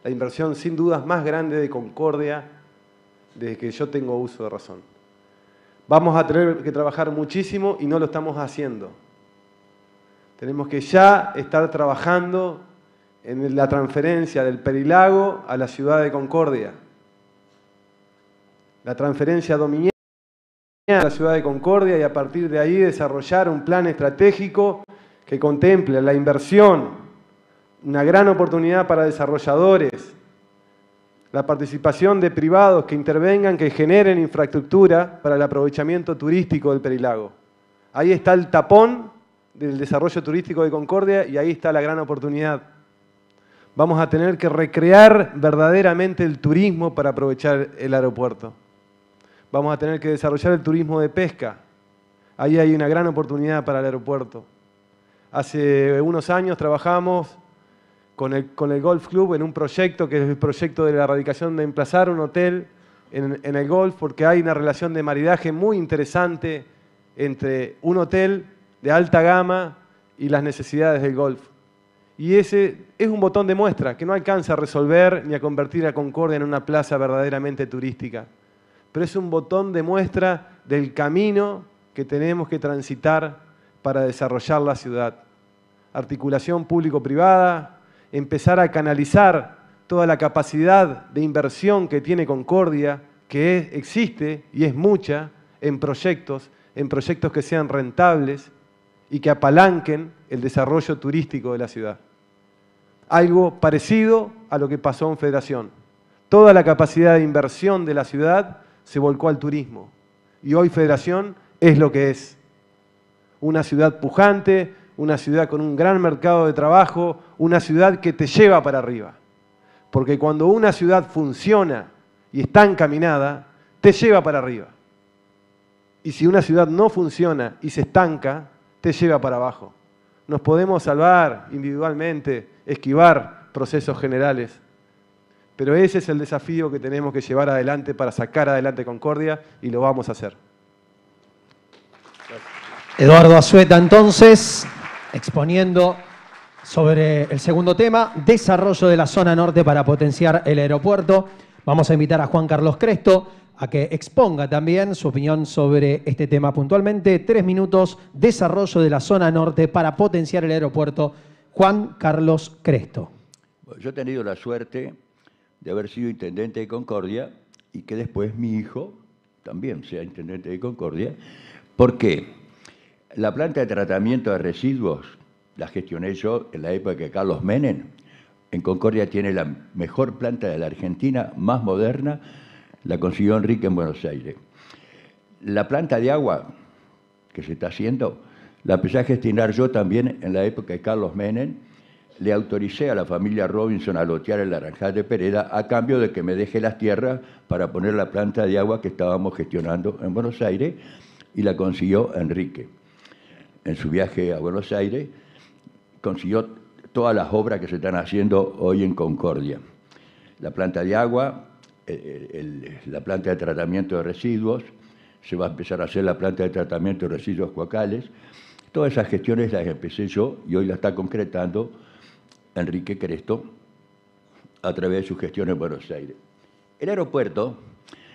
La inversión sin dudas más grande de Concordia desde que yo tengo uso de razón. Vamos a tener que trabajar muchísimo y no lo estamos haciendo. Tenemos que ya estar trabajando en la transferencia del Perilago a la ciudad de Concordia. La transferencia dominante a la ciudad de Concordia y a partir de ahí desarrollar un plan estratégico que contemple la inversión, una gran oportunidad para desarrolladores, la participación de privados que intervengan, que generen infraestructura para el aprovechamiento turístico del Perilago. Ahí está el tapón del desarrollo turístico de Concordia y ahí está la gran oportunidad vamos a tener que recrear verdaderamente el turismo para aprovechar el aeropuerto. Vamos a tener que desarrollar el turismo de pesca. Ahí hay una gran oportunidad para el aeropuerto. Hace unos años trabajamos con el, con el Golf Club en un proyecto que es el proyecto de la erradicación de emplazar un hotel en, en el golf porque hay una relación de maridaje muy interesante entre un hotel de alta gama y las necesidades del golf. Y ese es un botón de muestra que no alcanza a resolver ni a convertir a Concordia en una plaza verdaderamente turística. Pero es un botón de muestra del camino que tenemos que transitar para desarrollar la ciudad. Articulación público-privada, empezar a canalizar toda la capacidad de inversión que tiene Concordia, que existe y es mucha, en proyectos, en proyectos que sean rentables y que apalanquen el desarrollo turístico de la ciudad algo parecido a lo que pasó en Federación. Toda la capacidad de inversión de la ciudad se volcó al turismo. Y hoy Federación es lo que es. Una ciudad pujante, una ciudad con un gran mercado de trabajo, una ciudad que te lleva para arriba. Porque cuando una ciudad funciona y está encaminada, te lleva para arriba. Y si una ciudad no funciona y se estanca, te lleva para abajo. Nos podemos salvar individualmente, esquivar procesos generales. Pero ese es el desafío que tenemos que llevar adelante para sacar adelante Concordia y lo vamos a hacer. Eduardo Azueta entonces, exponiendo sobre el segundo tema, desarrollo de la zona norte para potenciar el aeropuerto. Vamos a invitar a Juan Carlos Cresto a que exponga también su opinión sobre este tema puntualmente. Tres minutos, desarrollo de la zona norte para potenciar el aeropuerto Juan Carlos Cresto. Yo he tenido la suerte de haber sido intendente de Concordia y que después mi hijo también sea intendente de Concordia, porque la planta de tratamiento de residuos la gestioné yo en la época de Carlos Menem. En Concordia tiene la mejor planta de la Argentina, más moderna, la consiguió Enrique en Buenos Aires. La planta de agua que se está haciendo la empecé a gestionar yo también en la época de Carlos Menem. Le autoricé a la familia Robinson a lotear el Naranjal de Pereda a cambio de que me deje las tierras para poner la planta de agua que estábamos gestionando en Buenos Aires y la consiguió Enrique. En su viaje a Buenos Aires consiguió todas las obras que se están haciendo hoy en Concordia. La planta de agua, eh, eh, la planta de tratamiento de residuos, se va a empezar a hacer la planta de tratamiento de residuos cuacales, Todas esas gestiones las empecé yo y hoy las está concretando Enrique Cresto a través de su gestiones en Buenos Aires. El aeropuerto,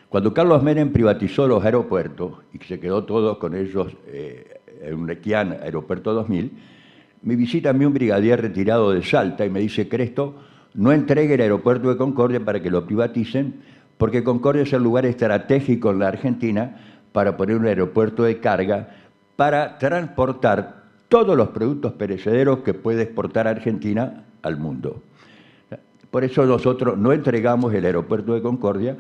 cuando Carlos Menem privatizó los aeropuertos y se quedó todo con ellos eh, en Requián, Aeropuerto 2000, me visita a mí un brigadier retirado de Salta y me dice, Cresto, no entregue el aeropuerto de Concordia para que lo privaticen, porque Concordia es el lugar estratégico en la Argentina para poner un aeropuerto de carga para transportar todos los productos perecederos que puede exportar Argentina al mundo. Por eso nosotros no entregamos el aeropuerto de Concordia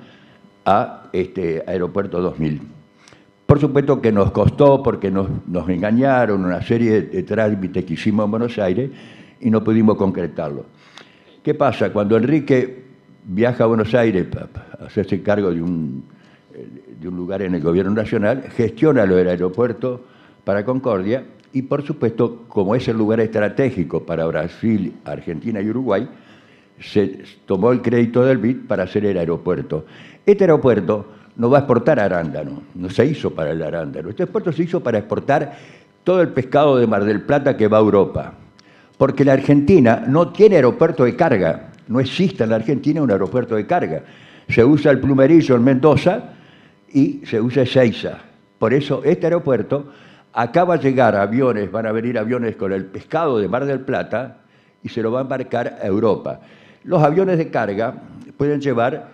a este aeropuerto 2000. Por supuesto que nos costó porque nos, engañaron una serie de, trámites que hicimos en Buenos Aires y no pudimos concretarlo. ¿Qué pasa? Cuando Enrique viaja a Buenos Aires para hacerse cargo de un, de un lugar en el gobierno nacional, gestiona lo del aeropuerto, para Concordia y por supuesto, como es el lugar estratégico para Brasil, Argentina y Uruguay, se tomó el crédito del BID para hacer el aeropuerto. Este aeropuerto no va a exportar arándano, no se hizo para el arándano. Este aeropuerto se hizo para exportar todo el pescado de Mar del Plata que va a Europa. Porque la Argentina no tiene aeropuerto de carga, no existe en la Argentina un aeropuerto de carga. Se usa el plumerillo en Mendoza y se usa Ezeiza. Por eso este aeropuerto Acá va a llegar aviones, van a venir aviones con el pescado de Mar del Plata y se lo va a embarcar a Europa. Los aviones de carga pueden llevar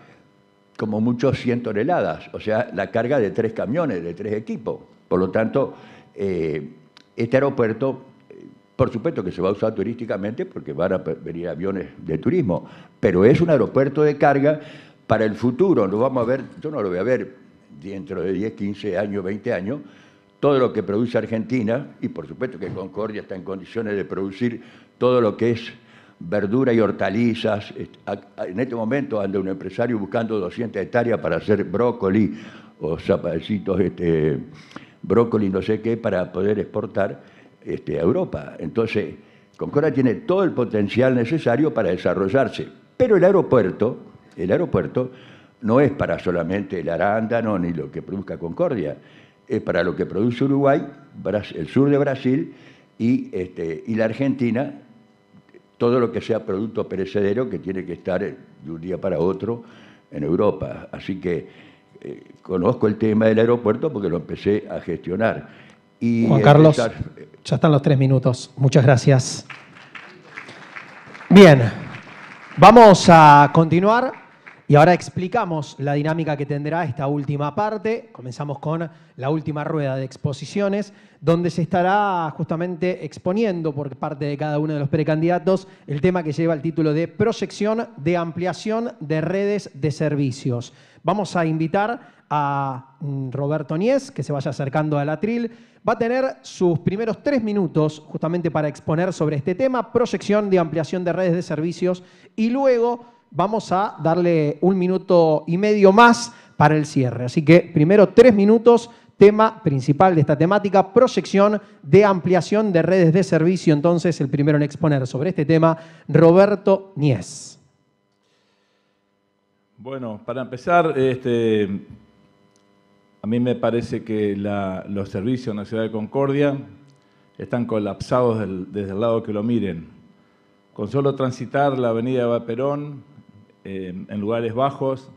como mucho 100 toneladas, o sea, la carga de tres camiones, de tres equipos. Por lo tanto, eh, este aeropuerto, por supuesto que se va a usar turísticamente porque van a venir aviones de turismo, pero es un aeropuerto de carga para el futuro. Lo vamos a ver, yo no lo voy a ver dentro de 10, 15 años, 20 años, todo lo que produce Argentina, y por supuesto que Concordia está en condiciones de producir todo lo que es verdura y hortalizas. En este momento anda un empresario buscando 200 hectáreas para hacer brócoli o zapallitos, este, brócoli no sé qué, para poder exportar este, a Europa. Entonces, Concordia tiene todo el potencial necesario para desarrollarse. Pero el aeropuerto, el aeropuerto no es para solamente el arándano ni lo que produzca Concordia es para lo que produce Uruguay, el sur de Brasil este, y, la Argentina, todo lo que sea producto perecedero que tiene que estar eh, de un día para otro en Europa. Así que eh, conozco el tema del aeropuerto porque lo empecé a gestionar. Juan Carlos, eh, ya están los tres minutos. Muchas gracias. Bien, vamos a continuar. Y ahora explicamos la dinámica que tendrá esta última parte. Comenzamos con la última rueda de exposiciones, donde se estará justamente exponiendo por parte de cada uno de los precandidatos el tema que lleva el título de Proyección de Ampliación de Redes de Servicios. Vamos a invitar a mm, Roberto Niés, que se vaya acercando al atril. Va a tener sus primeros tres minutos justamente para exponer sobre este tema, proyección de ampliación de redes de servicios, y luego vamos a darle un minuto y medio más para el cierre. Así que primero tres minutos, tema principal de esta temática, proyección de ampliación de redes de servicio. Entonces, el primero en exponer sobre este tema, Roberto Nies. Bueno, para empezar, este, a mí me parece que los servicios en la ciudad de Concordia están colapsados desde el lado que lo miren. Con solo transitar la avenida Vaperón, Em, en lugares bajos,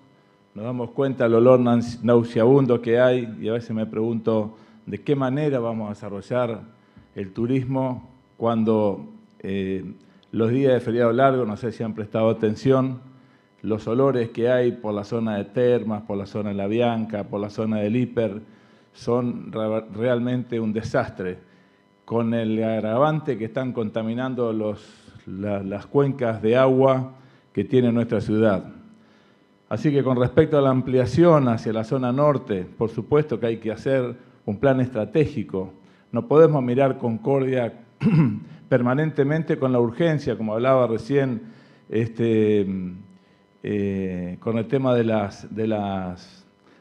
nos damos cuenta del olor nauseabundo que hay y a veces me pregunto de qué manera vamos a desarrollar el turismo cuando em, los días de feriado largo, no sé si han prestado atención, los olores que hay por la zona de Termas, por la zona de La Bianca, por la zona del Hiper, son realmente un desastre. Con el agravante que están contaminando las cuencas de agua, que tiene nuestra ciudad. Así que con respecto a la ampliación hacia la zona norte, por supuesto que hay que hacer un plan estratégico. No podemos mirar Concordia permanentemente con la urgencia, como hablaba recién este, eh, con el tema de las,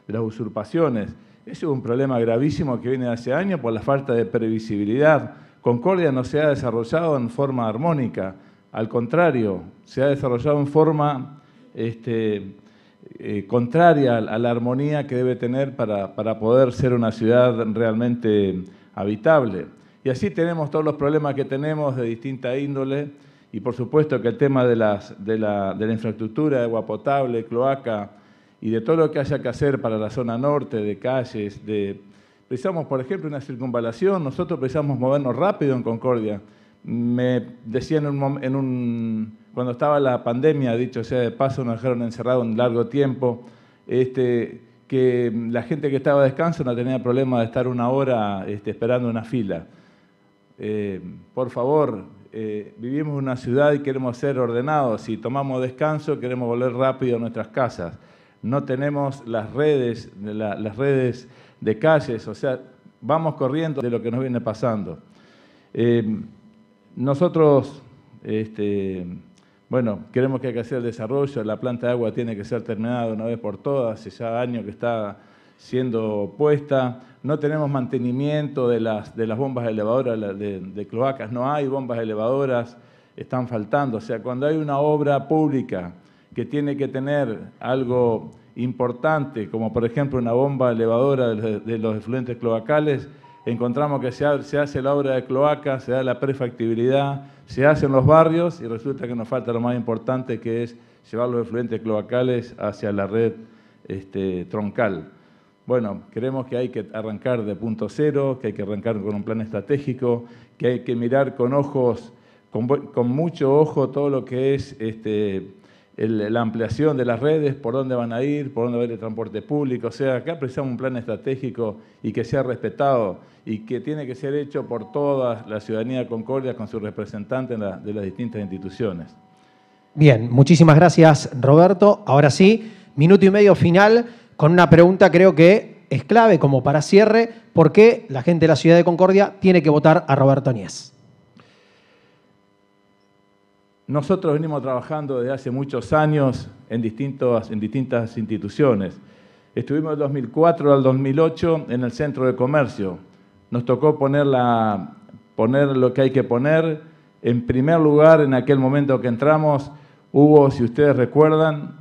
usurpaciones. es un problema gravísimo que viene de hace años por la falta de previsibilidad. Concordia no se ha desarrollado en forma armónica. Al contrario, se ha desarrollado en forma este, eh, contraria a la armonía que debe tener para, poder ser una ciudad realmente habitable. Y así tenemos todos los problemas que tenemos de distinta índole y por supuesto que el tema de, de, la, infraestructura, de agua potable, cloaca y de todo lo que haya que hacer para la zona norte, de calles, de... Precisamos, por ejemplo, una circunvalación, nosotros precisamos movernos rápido en Concordia, me decía en un, en cuando estaba la pandemia, dicho sea de paso, nos dejaron encerrados un largo tiempo, este, que la gente que estaba a descanso no tenía problema de estar una hora este, esperando una fila. Eh, por favor, eh, vivimos en una ciudad y queremos ser ordenados. Si tomamos descanso, queremos volver rápido a nuestras casas. No tenemos las redes, las redes de calles, o sea, vamos corriendo de lo que nos viene pasando. Eh, nosotros, este, bueno, queremos que hay que hacer el desarrollo, la planta de agua tiene que ser terminada una vez por todas, hace ya años que está siendo puesta, no tenemos mantenimiento de las, bombas elevadoras, de, de cloacas, no hay bombas elevadoras, están faltando. O sea, cuando hay una obra pública que tiene que tener algo importante, como por ejemplo una bomba elevadora de los efluentes cloacales, encontramos que se, hace la obra de cloaca, se da la prefactibilidad, se hacen los barrios y resulta que nos falta lo más importante que es llevar los efluentes cloacales hacia la red este, troncal. Bueno, creemos que hay que arrancar de punto cero, que hay que arrancar con un plan estratégico, que hay que mirar con ojos, con, mucho ojo todo lo que es este, la ampliación de las redes, por dónde van a ir, por dónde va a el transporte público. O sea, acá precisamos un plan estratégico y que sea respetado y que tiene que ser hecho por toda la ciudadanía de Concordia con sus representantes de las distintas instituciones. Bien, muchísimas gracias Roberto. Ahora sí, minuto y medio final con una pregunta creo que es clave como para cierre, ¿por qué la gente de la ciudad de Concordia tiene que votar a Roberto Añez? Nosotros venimos trabajando desde hace muchos años en, distintas instituciones. Estuvimos del 2004 al 2008 en el Centro de Comercio. Nos tocó poner, lo que hay que poner. En primer lugar, en aquel momento que entramos, hubo, si ustedes recuerdan,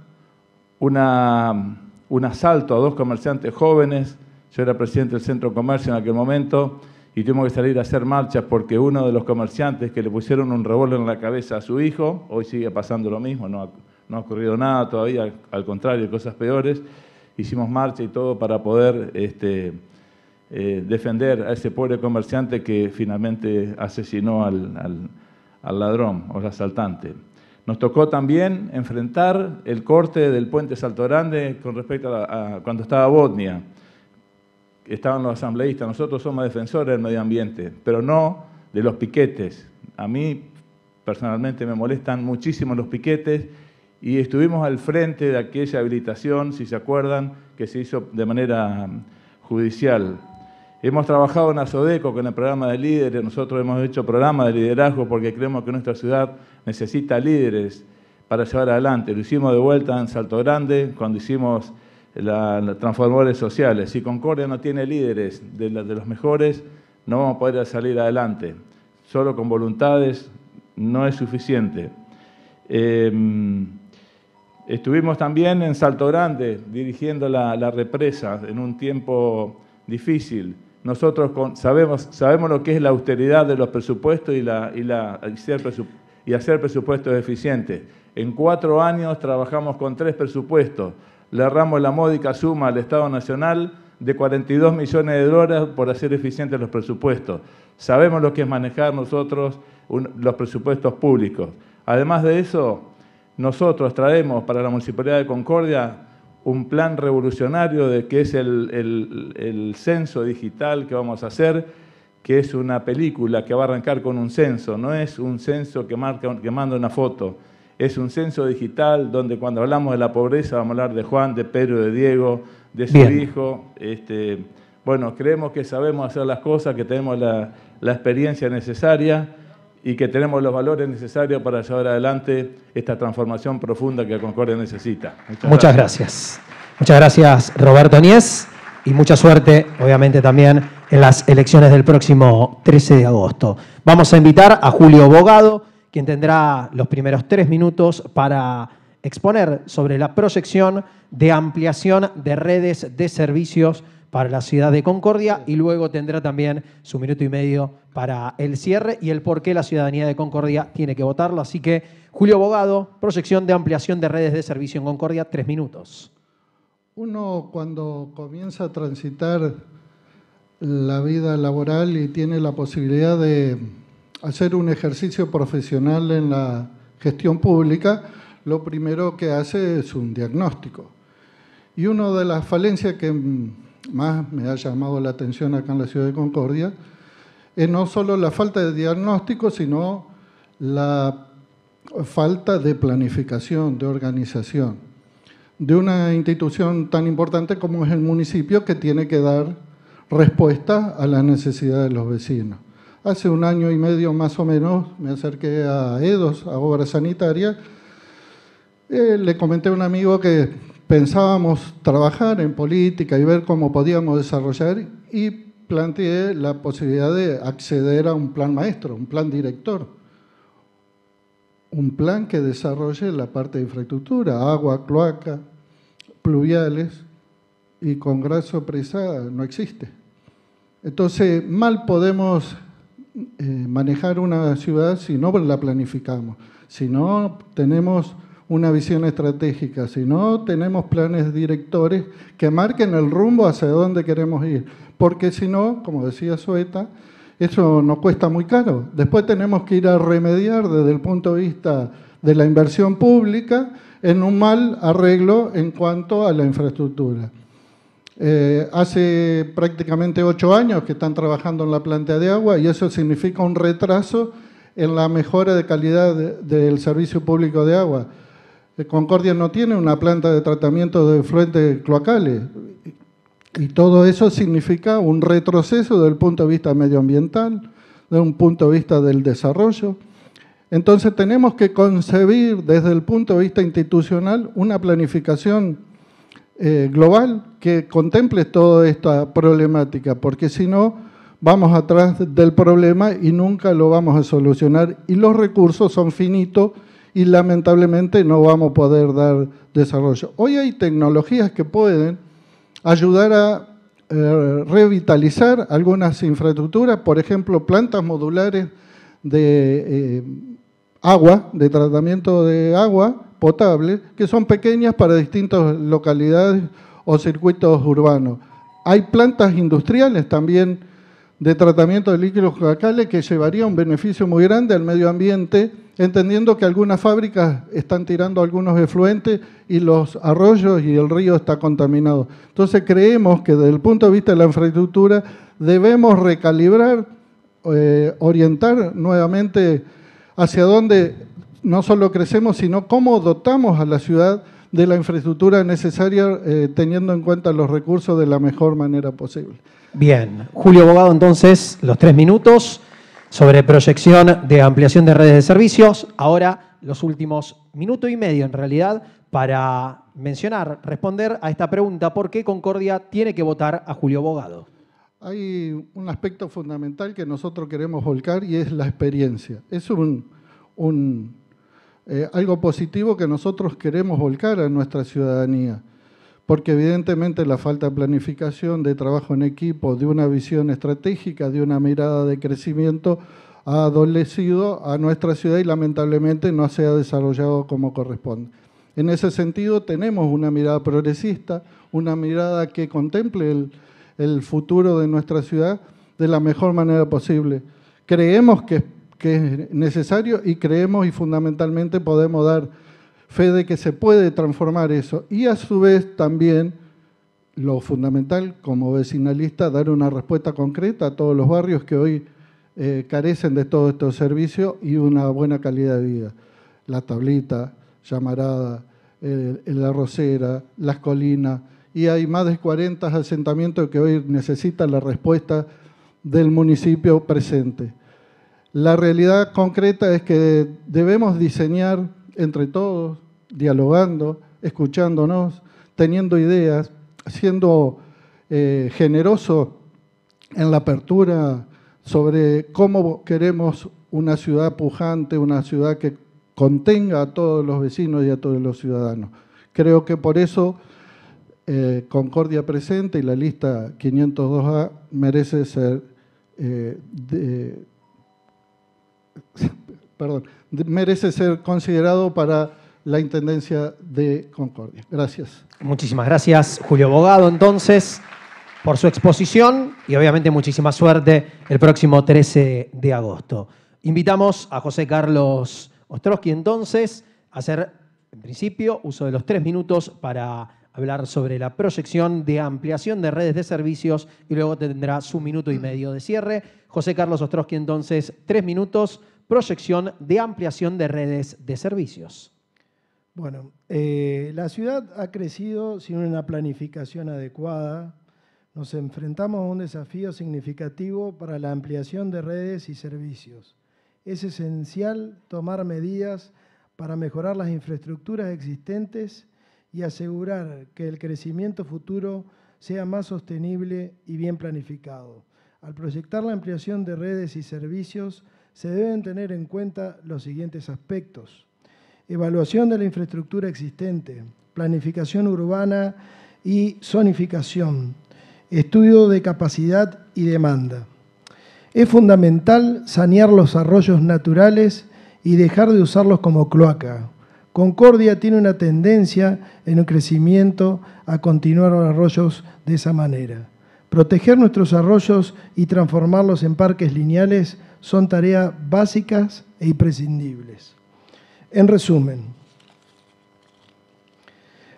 un asalto a dos comerciantes jóvenes. Yo era presidente del Centro de Comercio en aquel momento y tuvimos que salir a hacer marchas porque uno de los comerciantes que le pusieron un revólver en la cabeza a su hijo, hoy sigue pasando lo mismo, no ha, ocurrido nada todavía, al contrario, cosas peores, hicimos marcha y todo para poder este, eh, defender a ese pobre comerciante que finalmente asesinó al, ladrón o al asaltante. Nos tocó también enfrentar el corte del puente Salto Grande con respecto a, a cuando estaba Botnia estaban los asambleístas, nosotros somos defensores del medio ambiente, pero no de los piquetes. A mí personalmente me molestan muchísimo los piquetes y estuvimos al frente de aquella habilitación, si se acuerdan, que se hizo de manera mm, judicial. Hemos trabajado en Azodeco con el programa de líderes, nosotros hemos hecho programa de liderazgo porque creemos que nuestra ciudad necesita líderes para llevar adelante. Lo hicimos de vuelta en Salto Grande, cuando hicimos los transformadores sociales. Si Concordia no tiene líderes de, los mejores, no vamos a poder salir adelante. Solo con voluntades no es suficiente. Em, estuvimos también en Salto Grande dirigiendo la, represa en un tiempo difícil. Nosotros sabemos, lo que es la austeridad de los presupuestos y, y hacer presupuestos eficientes. En cuatro años trabajamos con tres presupuestos le ramo la módica suma al Estado Nacional de 42 millones de dólares por hacer eficientes los presupuestos. Sabemos lo que es manejar nosotros los presupuestos públicos. Además de eso, nosotros traemos para la Municipalidad de Concordia un plan revolucionario de que es el, censo digital que vamos a hacer, que es una película que va a arrancar con un censo, no es un censo que, marca, que manda una foto, es un censo digital donde cuando hablamos de la pobreza vamos a hablar de Juan, de Pedro, de Diego, de su hijo. Este, bueno, creemos que sabemos hacer las cosas, que tenemos la, experiencia necesaria y que tenemos los valores necesarios para llevar adelante esta transformación profunda que Concordia necesita. Muchas, gracias. Muchas gracias, Roberto Niez. y mucha suerte, obviamente, también en las elecciones del próximo 13 de agosto. Vamos a invitar a Julio Bogado quien tendrá los primeros tres minutos para exponer sobre la proyección de ampliación de redes de servicios para la ciudad de Concordia y luego tendrá también su minuto y medio para el cierre y el por qué la ciudadanía de Concordia tiene que votarlo. Así que, Julio Bogado, proyección de ampliación de redes de servicio en Concordia, tres minutos. Uno cuando comienza a transitar la vida laboral y tiene la posibilidad de hacer un ejercicio profesional en la gestión pública, lo primero que hace es un diagnóstico. Y una de las falencias que más me ha llamado la atención acá en la ciudad de Concordia es no solo la falta de diagnóstico, sino la falta de planificación, de organización, de una institución tan importante como es el municipio que tiene que dar respuesta a las necesidades de los vecinos. Hace un año y medio más o menos me acerqué a EDOS, a Obras sanitaria, eh, le comenté a un amigo que pensábamos trabajar en política y ver cómo podíamos desarrollar y planteé la posibilidad de acceder a un plan maestro, un plan director, un plan que desarrolle la parte de infraestructura, agua, cloaca, pluviales, y con gran sorpresa no existe. Entonces, mal podemos eh, manejar una ciudad si no la planificamos, si no tenemos una visión estratégica, si no tenemos planes directores que marquen el rumbo hacia dónde queremos ir. Porque si no, como decía Sueta, eso nos cuesta muy caro. Después tenemos que ir a remediar desde el punto de vista de la inversión pública en un mal arreglo en cuanto a la infraestructura. Eh, hace prácticamente ocho años que están trabajando en la planta de agua y eso significa un retraso en la mejora de calidad del servicio público de agua. Eh, Concordia no tiene una planta de tratamiento de fluentes cloacales y todo eso significa un retroceso desde el punto de vista medioambiental, desde un punto de vista del desarrollo. Entonces tenemos que concebir desde el punto de vista institucional una planificación eh, global que contemple toda esta problemática, porque si no, vamos atrás del problema y nunca lo vamos a solucionar y los recursos son finitos y lamentablemente no vamos a poder dar desarrollo. Hoy hay tecnologías que pueden ayudar a eh, revitalizar algunas infraestructuras, por ejemplo, plantas modulares de eh, agua, de tratamiento de agua, potables, que son pequeñas para distintas localidades o circuitos urbanos. Hay plantas industriales también de tratamiento de líquidos cloacales que llevaría un beneficio muy grande al medio ambiente, entendiendo que algunas fábricas están tirando algunos efluentes y los arroyos y el río está contaminado. Entonces creemos que desde el punto de vista de la infraestructura debemos recalibrar, eh, orientar nuevamente hacia dónde no solo crecemos, sino cómo dotamos a la ciudad de la infraestructura necesaria eh, teniendo en cuenta los recursos de la mejor manera posible. Bien, Julio Bogado, entonces, los tres minutos sobre proyección de ampliación de redes de servicios. Ahora, los últimos minuto y medio, en realidad, para mencionar, responder a esta pregunta, ¿por qué Concordia tiene que votar a Julio Bogado? Hay un aspecto fundamental que nosotros queremos volcar y es la experiencia. Es un, un eh, algo positivo que nosotros queremos volcar a nuestra ciudadanía, porque evidentemente la falta de planificación, de trabajo en equipo, de una visión estratégica, de una mirada de crecimiento, ha adolecido a nuestra ciudad y lamentablemente no se ha desarrollado como corresponde. En ese sentido tenemos una mirada progresista, una mirada que contemple el, el futuro de nuestra ciudad de la mejor manera posible. Creemos que que es necesario y creemos y fundamentalmente podemos dar fe de que se puede transformar eso. Y a su vez también lo fundamental como vecinalista, dar una respuesta concreta a todos los barrios que hoy eh, carecen de todos estos servicios y una buena calidad de vida. La tablita, llamarada, eh, la rosera, las colinas, y hay más de 40 asentamientos que hoy necesitan la respuesta del municipio presente. La realidad concreta es que debemos diseñar entre todos, dialogando, escuchándonos, teniendo ideas, siendo eh, generosos en la apertura sobre cómo queremos una ciudad pujante, una ciudad que contenga a todos los vecinos y a todos los ciudadanos. Creo que por eso eh, Concordia presente y la lista 502A merece ser eh, perdón, merece ser considerado para la Intendencia de Concordia. Gracias. Muchísimas gracias, Julio Bogado, entonces, por su exposición y obviamente muchísima suerte el próximo 13 de agosto. Invitamos a José Carlos Ostrowski entonces a hacer, en principio, uso de los tres minutos para hablar sobre la proyección de ampliación de redes de servicios y luego tendrá su minuto y medio de cierre. José Carlos Ostrowski, entonces, tres minutos, proyección de ampliación de redes de servicios. Bueno, eh, la ciudad ha crecido sin una planificación adecuada. Nos enfrentamos a un desafío significativo para la ampliación de redes y servicios. Es esencial tomar medidas para mejorar las infraestructuras existentes y asegurar que el crecimiento futuro sea más sostenible y bien planificado. Al proyectar la ampliación de redes y servicios, se deben tener en cuenta los siguientes aspectos. Evaluación de la infraestructura existente, planificación urbana y zonificación, estudio de capacidad y demanda. Es fundamental sanear los arroyos naturales y dejar de usarlos como cloaca, Concordia tiene una tendencia en el crecimiento a continuar los arroyos de esa manera. Proteger nuestros arroyos y transformarlos en parques lineales son tareas básicas e imprescindibles. En resumen,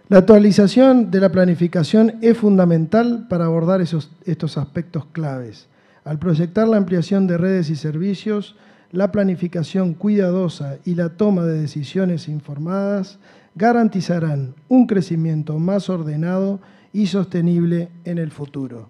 la actualización de la planificación es fundamental para abordar estos aspectos claves. Al proyectar la ampliación de redes y servicios, la planificación cuidadosa y la toma de decisiones informadas garantizarán un crecimiento más ordenado y sostenible en el futuro.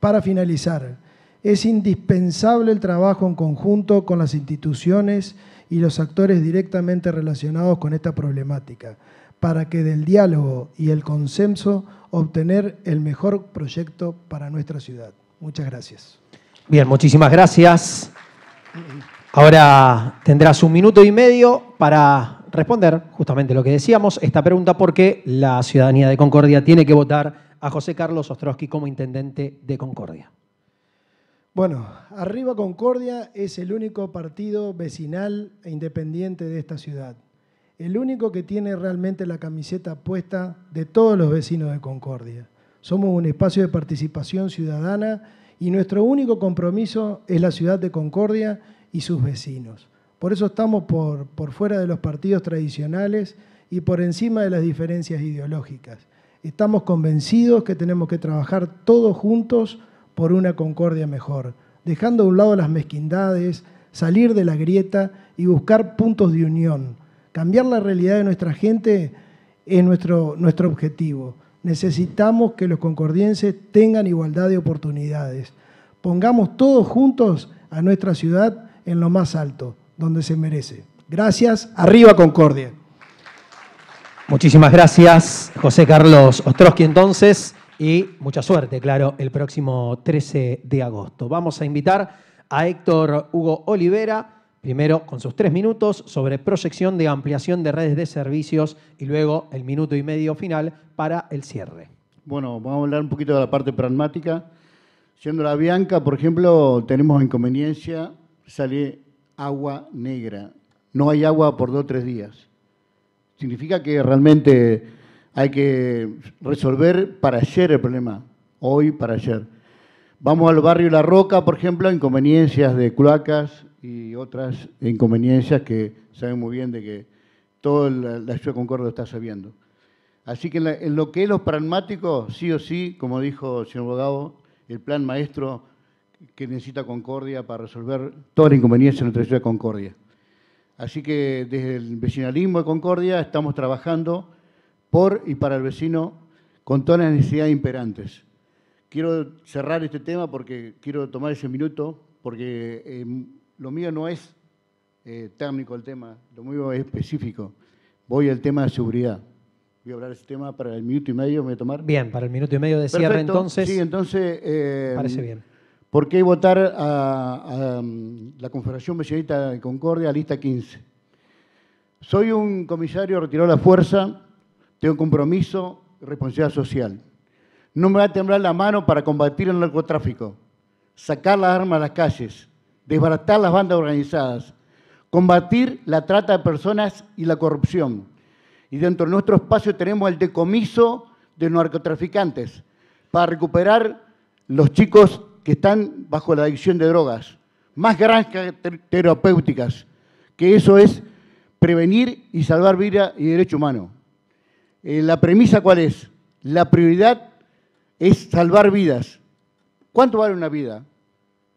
Para finalizar, es indispensable el trabajo en conjunto con las instituciones y los actores directamente relacionados con esta problemática, para que del diálogo y el consenso obtener el mejor proyecto para nuestra ciudad. Muchas gracias. Bien, muchísimas gracias. Ahora tendrás un minuto y medio para responder justamente lo que decíamos, esta pregunta, porque la ciudadanía de Concordia tiene que votar a José Carlos Ostrowski como intendente de Concordia. Bueno, Arriba Concordia es el único partido vecinal e independiente de esta ciudad. El único que tiene realmente la camiseta puesta de todos los vecinos de Concordia. Somos un espacio de participación ciudadana y nuestro único compromiso es la ciudad de Concordia y sus vecinos. Por eso estamos por, por fuera de los partidos tradicionales y por encima de las diferencias ideológicas. Estamos convencidos que tenemos que trabajar todos juntos por una concordia mejor, dejando a un lado las mezquindades, salir de la grieta y buscar puntos de unión. Cambiar la realidad de nuestra gente es nuestro, nuestro objetivo. Necesitamos que los concordienses tengan igualdad de oportunidades. Pongamos todos juntos a nuestra ciudad en lo más alto, donde se merece. Gracias, arriba Concordia. Muchísimas gracias, José Carlos Ostrowski entonces, y mucha suerte, claro, el próximo 13 de agosto. Vamos a invitar a Héctor Hugo Olivera, primero con sus tres minutos sobre proyección de ampliación de redes de servicios y luego el minuto y medio final para el cierre. Bueno, vamos a hablar un poquito de la parte pragmática. Siendo la Bianca, por ejemplo, tenemos inconveniencia sale agua negra. No hay agua por dos o tres días. Significa que realmente hay que resolver para ayer el problema, hoy para ayer. Vamos al barrio La Roca, por ejemplo, inconveniencias de cloacas y otras inconveniencias que saben muy bien de que todo la, la ciudad de está sabiendo. Así que en, lo que es los pragmáticos, sí o sí, como dijo el señor abogado, el plan maestro que necesita Concordia para resolver toda la inconveniencia en nuestra ciudad de Concordia. Así que desde el vecinalismo de Concordia estamos trabajando por y para el vecino con todas las necesidades imperantes. Quiero cerrar este tema porque quiero tomar ese minuto, porque eh, lo mío no es eh, técnico el tema, lo mío es específico. Voy al tema de seguridad. Voy a hablar de ese tema para el minuto y medio, me tomar. Bien, para el minuto y medio de cierre entonces. Sí, entonces... Eh, parece bien. ¿Por qué votar a, mm, la Confederación Mesionista de Concordia, lista 15? Soy un comisario retirado de la fuerza, tengo compromiso, y responsabilidad social. No me va a temblar la mano para combatir el narcotráfico, sacar las armas a las calles, desbaratar las bandas organizadas, combatir la trata de personas y la corrupción. Y dentro de nuestro espacio tenemos el decomiso de narcotraficantes para recuperar los chicos que están bajo la adicción de drogas, más grandes terapéuticas, que eso es prevenir y salvar vida y derecho humano. Eh, la premisa cuál es? La prioridad es salvar vidas. ¿Cuánto vale una vida?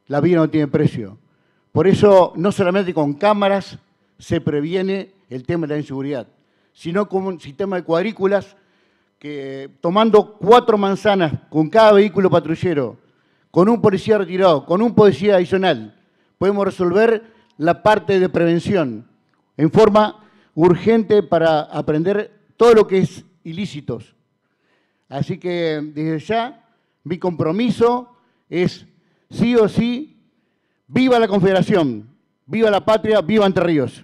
La vida no tiene precio. Por eso no solamente con cámaras se previene el tema de la inseguridad, sino con un sistema de cuadrículas que tomando cuatro manzanas con cada vehículo patrullero, con un policía retirado, con un policía adicional, podemos resolver la parte de prevención en forma urgente para aprender todo lo que es ilícitos. Así que desde ya mi compromiso es sí o sí, viva la Confederación, viva la patria, viva Entre Ríos.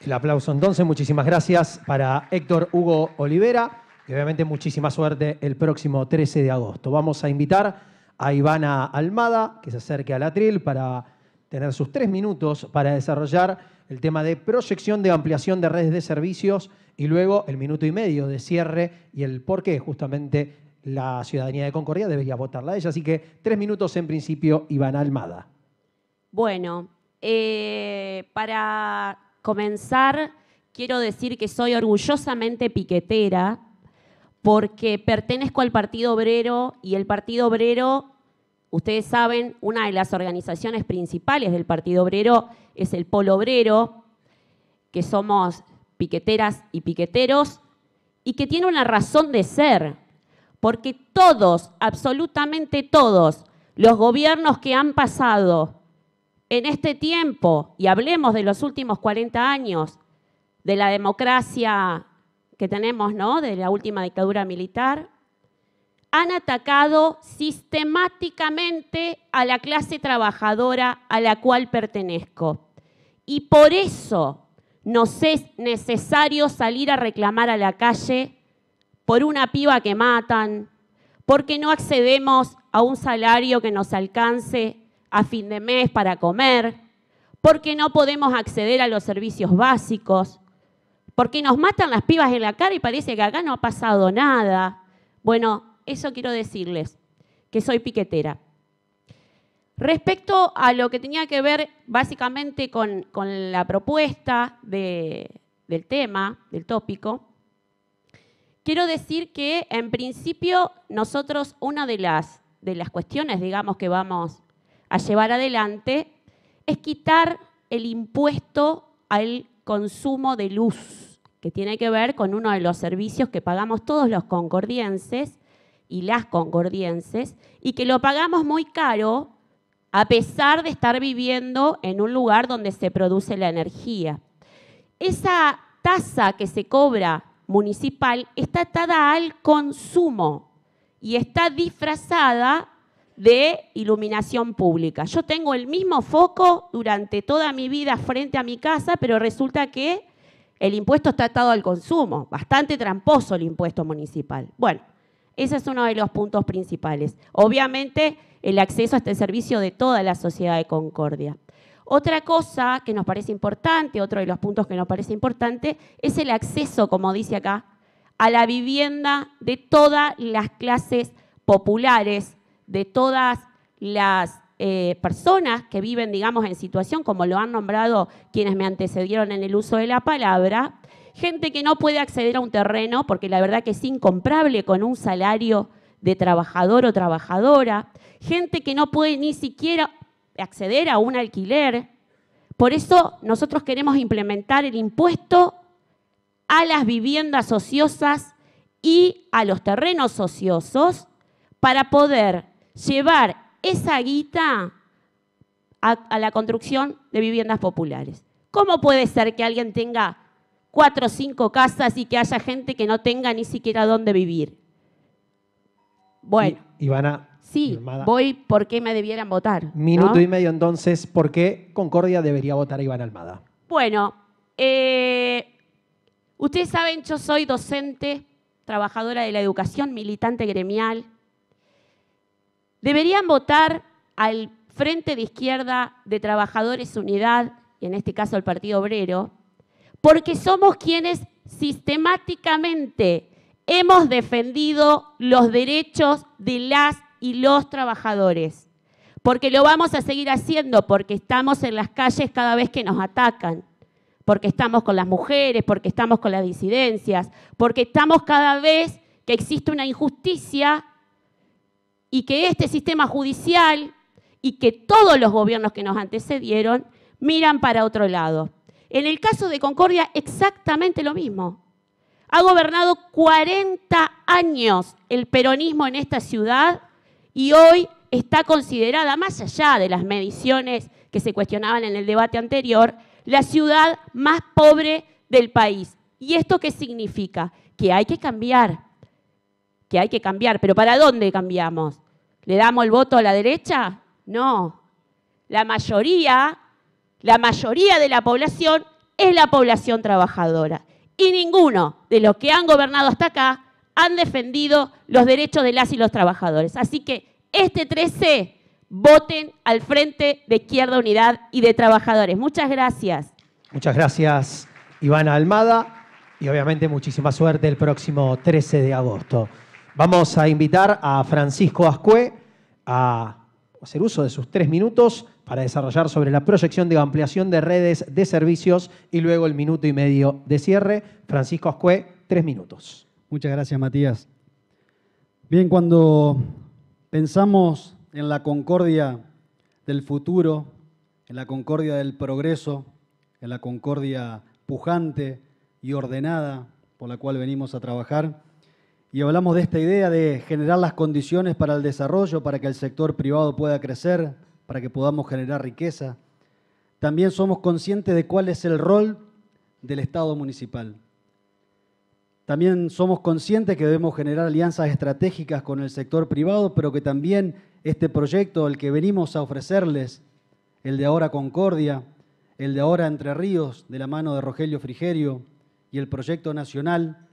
El aplauso entonces, muchísimas gracias para Héctor Hugo Olivera y obviamente muchísima suerte el próximo 13 de agosto. Vamos a invitar a Ivana Almada, que se acerque al atril para tener sus tres minutos para desarrollar el tema de proyección de ampliación de redes de servicios y luego el minuto y medio de cierre y el por qué justamente la ciudadanía de Concordia debería votarla a ella. Así que tres minutos en principio, Ivana Almada. Bueno, eh, para comenzar, quiero decir que soy orgullosamente piquetera porque pertenezco al Partido Obrero y el Partido Obrero Ustedes saben, una de las organizaciones principales del Partido Obrero es el Polo Obrero, que somos piqueteras y piqueteros, y que tiene una razón de ser, porque todos, absolutamente todos, los gobiernos que han pasado en este tiempo, y hablemos de los últimos 40 años, de la democracia que tenemos, ¿no? De la última dictadura militar, han atacado sistemáticamente a la clase trabajadora a la cual pertenezco. Y por eso nos es necesario salir a reclamar a la calle por una piba que matan, porque no accedemos a un salario que nos alcance a fin de mes para comer, porque no podemos acceder a los servicios básicos, porque nos matan las pibas en la cara y parece que acá no ha pasado nada. Bueno, eso quiero decirles, que soy piquetera. Respecto a lo que tenía que ver básicamente con, la propuesta del tema, del tópico, quiero decir que en principio nosotros una de las, de las cuestiones, digamos, que vamos a llevar adelante es quitar el impuesto al consumo de luz, que tiene que ver con uno de los servicios que pagamos todos los concordienses y las concordienses y que lo pagamos muy caro a pesar de estar viviendo en un lugar donde se produce la energía. Esa tasa que se cobra municipal está atada al consumo y está disfrazada de iluminación pública. Yo tengo el mismo foco durante toda mi vida frente a mi casa, pero resulta que el impuesto está atado al consumo, bastante tramposo el impuesto municipal. Bueno, ese es uno de los puntos principales. Obviamente, el acceso a este servicio de toda la sociedad de Concordia. Otra cosa que nos parece importante, otro de los puntos que nos parece importante, es el acceso, como dice acá, a la vivienda de todas las clases populares, de todas las eh, personas que viven, digamos, en situación, como lo han nombrado quienes me antecedieron en el uso de la palabra, gente que no puede acceder a un terreno porque la verdad que es incomprable con un salario de trabajador o trabajadora, gente que no puede ni siquiera acceder a un alquiler. Por eso nosotros queremos implementar el impuesto a las viviendas ociosas y a los terrenos ociosos para poder llevar esa guita a, a la construcción de viviendas populares. ¿Cómo puede ser que alguien tenga cuatro o cinco casas y que haya gente que no tenga ni siquiera dónde vivir. Bueno. Ivana. Sí, voy porque me debieran votar. Minuto y medio entonces, ¿por qué Concordia debería votar a Iván Almada? Bueno, eh, ustedes saben, yo soy docente, trabajadora de la educación, militante gremial. Deberían votar al Frente de Izquierda de Trabajadores Unidad, y en este caso el Partido Obrero, porque somos quienes sistemáticamente hemos defendido los derechos de las y los trabajadores, porque lo vamos a seguir haciendo, porque estamos en las calles cada vez que nos atacan, porque estamos con las mujeres, porque estamos con las disidencias, porque estamos cada vez que existe una injusticia y que este sistema judicial y que todos los gobiernos que nos antecedieron miran para otro lado. En el caso de Concordia, exactamente lo mismo. Ha gobernado 40 años el peronismo en esta ciudad y hoy está considerada, más allá de las mediciones que se cuestionaban en el debate anterior, la ciudad más pobre del país. ¿Y esto qué significa? Que hay que cambiar, que hay que cambiar, pero ¿para dónde cambiamos? ¿Le damos el voto a la derecha? No. La mayoría la mayoría de la población es la población trabajadora. Y ninguno de los que han gobernado hasta acá han defendido los derechos de las y los trabajadores. Así que este 13 voten al frente de Izquierda Unidad y de Trabajadores. Muchas gracias. Muchas gracias, Ivana Almada, y obviamente muchísima suerte el próximo 13 de agosto. Vamos a invitar a Francisco Ascue a hacer uso de sus tres minutos para desarrollar sobre la proyección de ampliación de redes de servicios y luego el minuto y medio de cierre. Francisco Ascue, tres minutos. Muchas gracias, Matías. Bien, cuando pensamos en la concordia del futuro, en la concordia del progreso, en la concordia pujante y ordenada por la cual venimos a trabajar, y hablamos de esta idea de generar las condiciones para el desarrollo, para que el sector privado pueda crecer, para que podamos generar riqueza. También somos conscientes de cuál es el rol del Estado municipal. También somos conscientes que debemos generar alianzas estratégicas con el sector privado, pero que también este proyecto, el que venimos a ofrecerles, el de ahora Concordia, el de ahora Entre Ríos, de la mano de Rogelio Frigerio, y el proyecto nacional,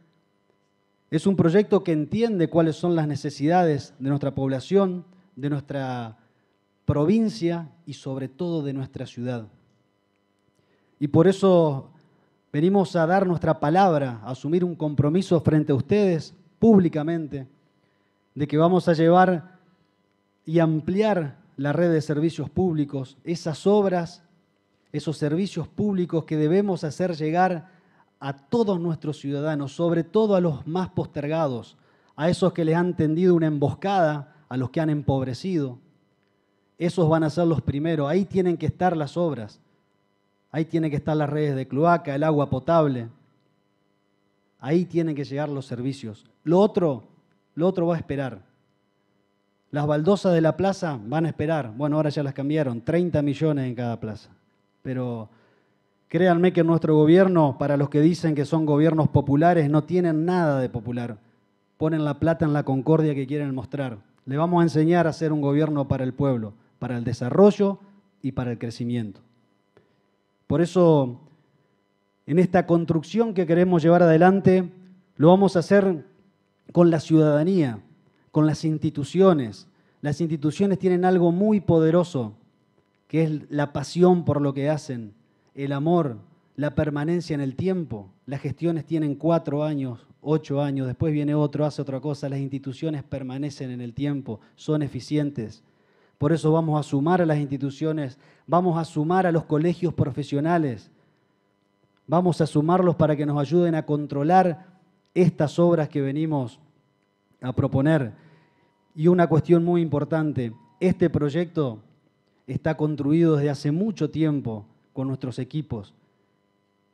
es un proyecto que entiende cuáles son las necesidades de nuestra población, de nuestra provincia y sobre todo de nuestra ciudad. Y por eso venimos a dar nuestra palabra, a asumir un compromiso frente a ustedes públicamente de que vamos a llevar y ampliar la red de servicios públicos, esas obras, esos servicios públicos que debemos hacer llegar a todos nuestros ciudadanos, sobre todo a los más postergados, a esos que les han tendido una emboscada, a los que han empobrecido, esos van a ser los primeros. Ahí tienen que estar las obras. Ahí tienen que estar las redes de cloaca, el agua potable. Ahí tienen que llegar los servicios. Lo otro, lo otro va a esperar. Las baldosas de la plaza van a esperar. Bueno, ahora ya las cambiaron, 30 millones en cada plaza. Pero créanme que nuestro gobierno, para los que dicen que son gobiernos populares, no tienen nada de popular. Ponen la plata en la concordia que quieren mostrar. Le vamos a enseñar a hacer un gobierno para el pueblo para el desarrollo y para el crecimiento. Por eso, en esta construcción que queremos llevar adelante, lo vamos a hacer con la ciudadanía, con las instituciones. Las instituciones tienen algo muy poderoso, que es la pasión por lo que hacen, el amor, la permanencia en el tiempo. Las gestiones tienen cuatro años, ocho años, después viene otro, hace otra cosa. Las instituciones permanecen en el tiempo, son eficientes, por eso vamos a sumar a las instituciones, vamos a sumar a los colegios profesionales, vamos a sumarlos para que nos ayuden a controlar estas obras que venimos a proponer. Y una cuestión muy importante, este proyecto está construido desde hace mucho tiempo con nuestros equipos.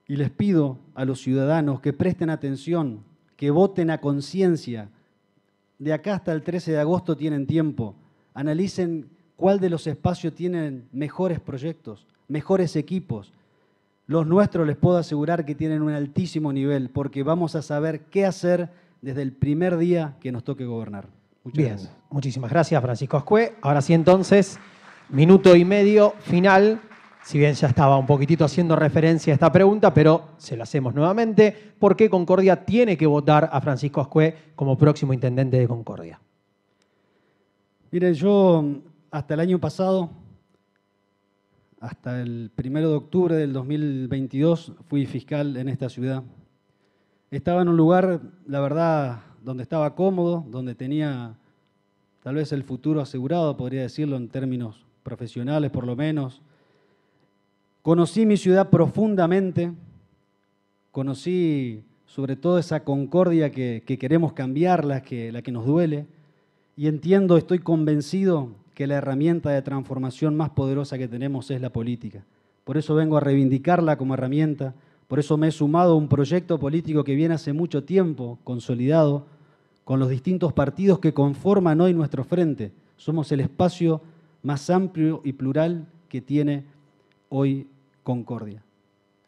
Y les pido a los ciudadanos que presten atención, que voten a conciencia. De acá hasta el 13 de agosto tienen tiempo. Analicen cuál de los espacios tienen mejores proyectos, mejores equipos. Los nuestros les puedo asegurar que tienen un altísimo nivel porque vamos a saber qué hacer desde el primer día que nos toque gobernar. Bien, muchísimas gracias Francisco Ascue. Ahora sí entonces, minuto y medio final si bien ya estaba un poquitito haciendo referencia a esta pregunta, pero se la hacemos nuevamente, ¿por qué Concordia tiene que votar a Francisco Ascue como próximo intendente de Concordia? Mire, yo mm, hasta el año pasado, hasta el primero de octubre del 2022, fui fiscal en esta ciudad. Estaba en un lugar, la verdad, donde estaba cómodo, donde tenía tal vez el futuro asegurado, podría decirlo en términos profesionales por lo menos. Conocí mi ciudad profundamente, conocí sobre todo esa concordia que, queremos cambiar, que, la que nos duele, y entiendo, estoy convencido que la herramienta de transformación más poderosa que tenemos es la política. Por eso vengo a reivindicarla como herramienta, por eso me he sumado a un proyecto político que viene hace mucho tiempo consolidado con los distintos partidos que conforman hoy nuestro frente. Somos el espacio más amplio y plural que tiene hoy Concordia.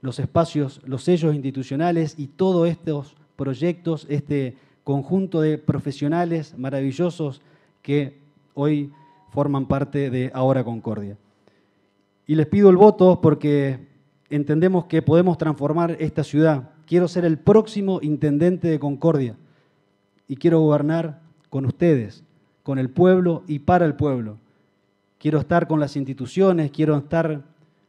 Los espacios, los sellos institucionales y todos estos proyectos, este conjunto de profesionales maravillosos que hoy forman parte de Ahora Concordia. Y les pido el voto porque entendemos que podemos transformar esta ciudad. Quiero ser el próximo intendente de Concordia y quiero gobernar con ustedes, con el pueblo y para el pueblo. Quiero estar con las instituciones, quiero estar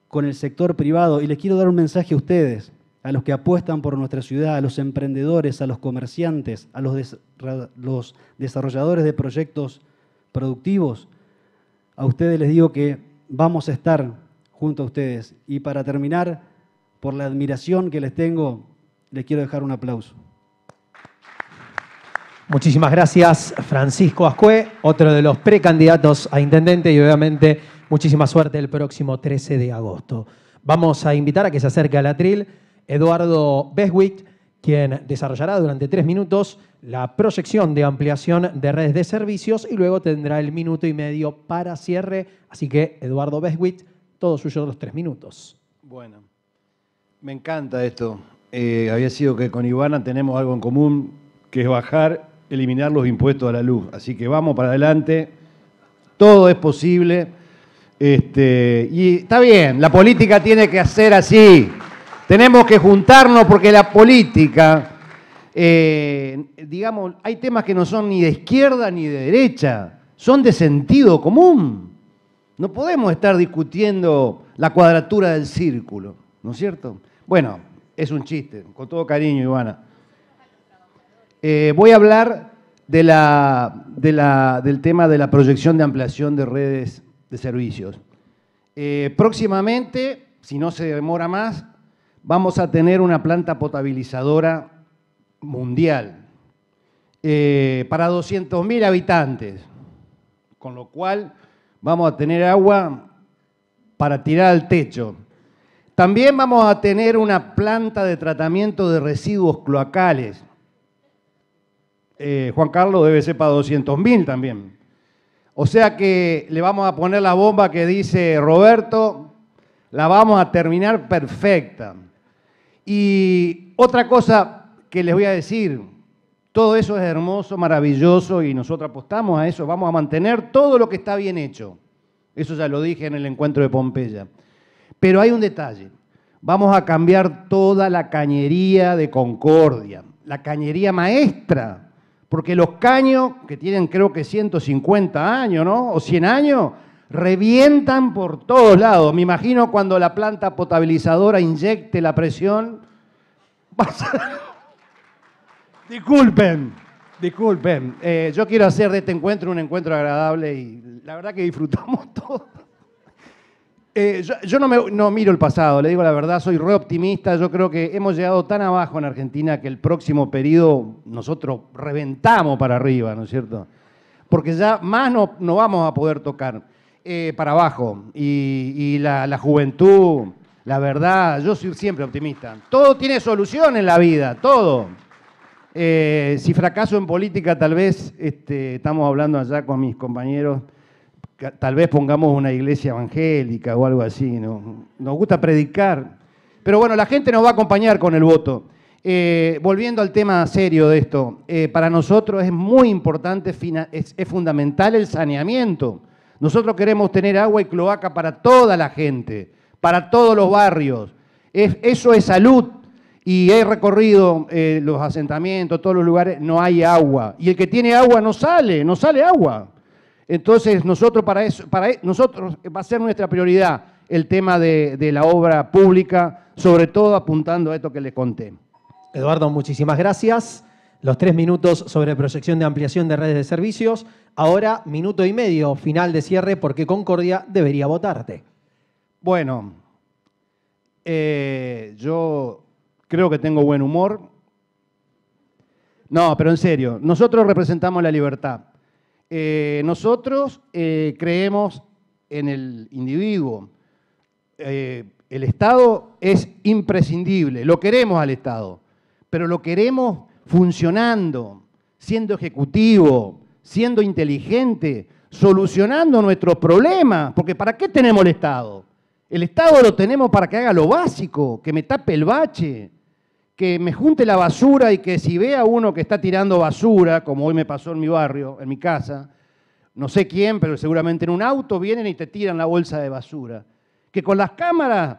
con el sector privado y les quiero dar un mensaje a ustedes a los que apuestan por nuestra ciudad, a los emprendedores, a los comerciantes, a los, los desarrolladores de proyectos productivos, a ustedes les digo que vamos a estar junto a ustedes. Y para terminar, por la admiración que les tengo, les quiero dejar un aplauso. Muchísimas gracias, Francisco Ascue, otro de los precandidatos a intendente y obviamente muchísima suerte el próximo 13 de agosto. Vamos a invitar a que se acerque al atril. Eduardo Beswick, quien desarrollará durante tres minutos la proyección de ampliación de redes de servicios y luego tendrá el minuto y medio para cierre. Así que, Eduardo Beswick, todo suyo los tres minutos. Bueno, me encanta esto. Eh, había sido que con Ivana tenemos algo en común, que es bajar, eliminar los impuestos a la luz. Así que vamos para adelante. Todo es posible. Este, y está bien, la política tiene que hacer así. Tenemos que juntarnos porque la política, eh, digamos, hay temas que no son ni de izquierda ni de derecha, son de sentido común. No podemos estar discutiendo la cuadratura del círculo, ¿no es cierto? Bueno, es un chiste, con todo cariño, Ivana. Eh, voy a hablar del tema de la proyección de ampliación de redes de servicios. Eh, próximamente, si no se demora más, Vamos a tener una planta potabilizadora mundial eh, para 200.000 habitantes, con lo cual vamos a tener agua para tirar al techo. También vamos a tener una planta de tratamiento de residuos cloacales. Eh, Juan Carlos debe ser para 200.000 también. O sea que le vamos a poner la bomba que dice Roberto, la vamos a terminar perfecta. Y otra cosa que les voy a decir, todo eso es hermoso, maravilloso y nosotros apostamos a eso, vamos a mantener todo lo que está bien hecho. Eso ya lo dije en el encuentro de Pompeya. Pero hay un detalle, vamos a cambiar toda la cañería de Concordia, la cañería maestra, porque los caños que tienen creo que 150 años, ¿no? O 100 años, revientan por todos lados. Me imagino cuando la planta potabilizadora inyecte la presión. disculpen, disculpen. Eh, yo quiero hacer de este encuentro un encuentro agradable y la verdad que disfrutamos todos. Eh, yo, no, miro el pasado, le digo la verdad, soy re optimista. Yo creo que hemos llegado tan abajo en Argentina que el próximo periodo nosotros reventamos para arriba, ¿no es cierto? Porque ya más no vamos a poder tocar. Eh, para abajo. Y, la, juventud, la verdad, yo soy siempre optimista. Todo tiene solución en la vida, todo. Eh, si fracaso en política, tal vez, este, estamos hablando allá con mis compañeros, tal vez pongamos una iglesia evangélica o algo así, Nos gusta predicar. Pero bueno, la gente nos va a acompañar con el voto. Eh, volviendo al tema serio de esto, para nosotros es muy importante, es fundamental el saneamiento. Nosotros queremos tener agua y cloaca para toda la gente, para todos los barrios. eso es salud. Y he recorrido eh, los asentamientos, todos los lugares, no hay agua. Y el que tiene agua no sale, no sale agua. Entonces nosotros para eso, para e, nosotros va a ser nuestra prioridad el tema de, la obra pública, sobre todo apuntando a esto que les conté. Eduardo, muchísimas gracias los tres minutos sobre proyección de ampliación de redes de servicios. Ahora, minuto y medio, final de cierre, porque Concordia debería votarte. Bueno, eh, yo creo que tengo buen humor. No, pero en serio, nosotros representamos la libertad. Eh, nosotros eh, creemos en el individuo. el Estado es imprescindible, lo queremos al Estado, pero lo queremos funcionando, siendo ejecutivo, siendo inteligente, solucionando nuestros problemas, porque ¿para qué tenemos el Estado? El Estado lo tenemos para que haga lo básico, que me tape el bache, que me junte la basura y que si vea uno que está tirando basura, como hoy me pasó en mi barrio, en mi casa, no sé quién, pero seguramente en un auto vienen y te tiran la bolsa de basura. Que con las cámaras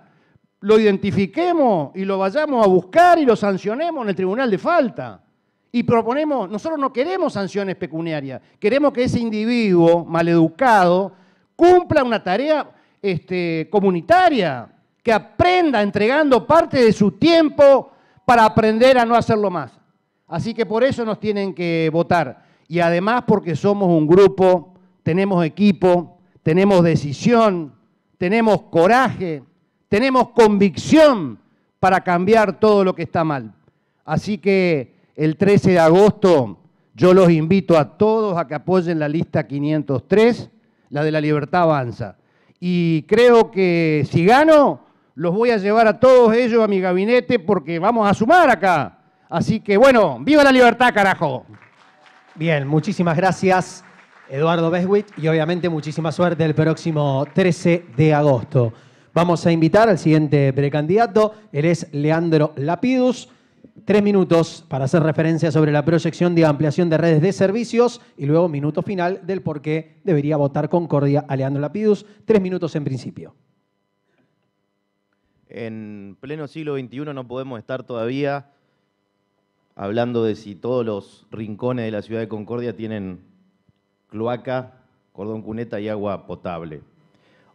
lo identifiquemos y lo vayamos a buscar y lo sancionemos en el tribunal de falta. Y proponemos, nosotros no queremos sanciones pecuniarias, queremos que ese individuo maleducado cumpla una tarea este, comunitaria, que aprenda entregando parte de su tiempo para aprender a no hacerlo más. Así que por eso nos tienen que votar. Y además porque somos un grupo, tenemos equipo, tenemos decisión, tenemos coraje tenemos convicción para cambiar todo lo que está mal. Así que el 13 de agosto yo los invito a todos a que apoyen la lista 503, la de la libertad avanza. Y creo que si gano, los voy a llevar a todos ellos a mi gabinete porque vamos a sumar acá. Así que bueno, viva la libertad, carajo. Bien, muchísimas gracias. Eduardo Beswick y obviamente muchísima suerte el próximo 13 de agosto. Vamos a invitar al siguiente precandidato. Él es Leandro Lapidus. Tres minutos para hacer referencia sobre la proyección de ampliación de redes de servicios y luego minuto final del por qué debería votar Concordia a Leandro Lapidus. Tres minutos en principio. En pleno siglo XXI no podemos estar todavía hablando de si todos los rincones de la ciudad de Concordia tienen cloaca, cordón cuneta y agua potable.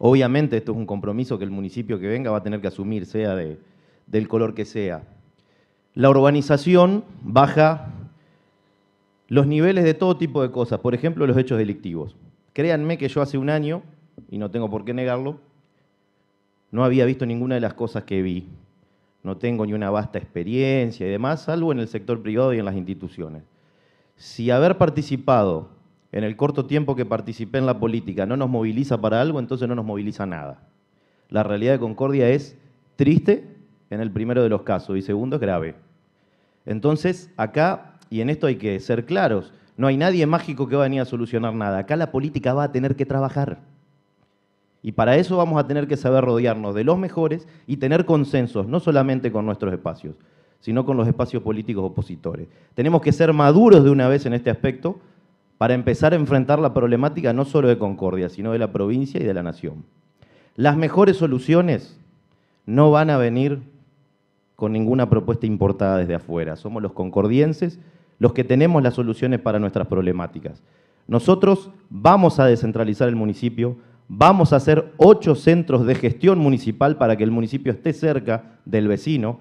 Obviamente esto es un compromiso que el municipio que venga va a tener que asumir, sea del color que sea. La urbanización baja los niveles de todo tipo de cosas, por ejemplo, los hechos delictivos. Créanme que yo hace un año, y no tengo por qué negarlo, no había visto ninguna de las cosas que vi. No tengo ni una vasta experiencia y demás, salvo en el sector privado y en las instituciones. Si haber participado en el corto tiempo que participé en la política no nos moviliza para algo, entonces no nos moviliza nada. La realidad de Concordia es triste en el primero de los casos y segundo es grave. Entonces, acá, y en esto hay que ser claros, no hay nadie mágico que va a venir a solucionar nada. Acá la política va a tener que trabajar. Y para eso vamos a tener que saber rodearnos de los mejores y tener consensos, no solamente con nuestros espacios, sino con los espacios políticos opositores. Tenemos que ser maduros de una vez en este aspecto para empezar a enfrentar la problemática no solo de Concordia, sino de la provincia y de la nación. Las mejores soluciones no van a venir con ninguna propuesta importada desde afuera. Somos los concordienses los que tenemos las soluciones para nuestras problemáticas. Nosotros vamos a descentralizar el municipio, vamos a hacer ocho centros de gestión municipal para que el municipio esté cerca del vecino,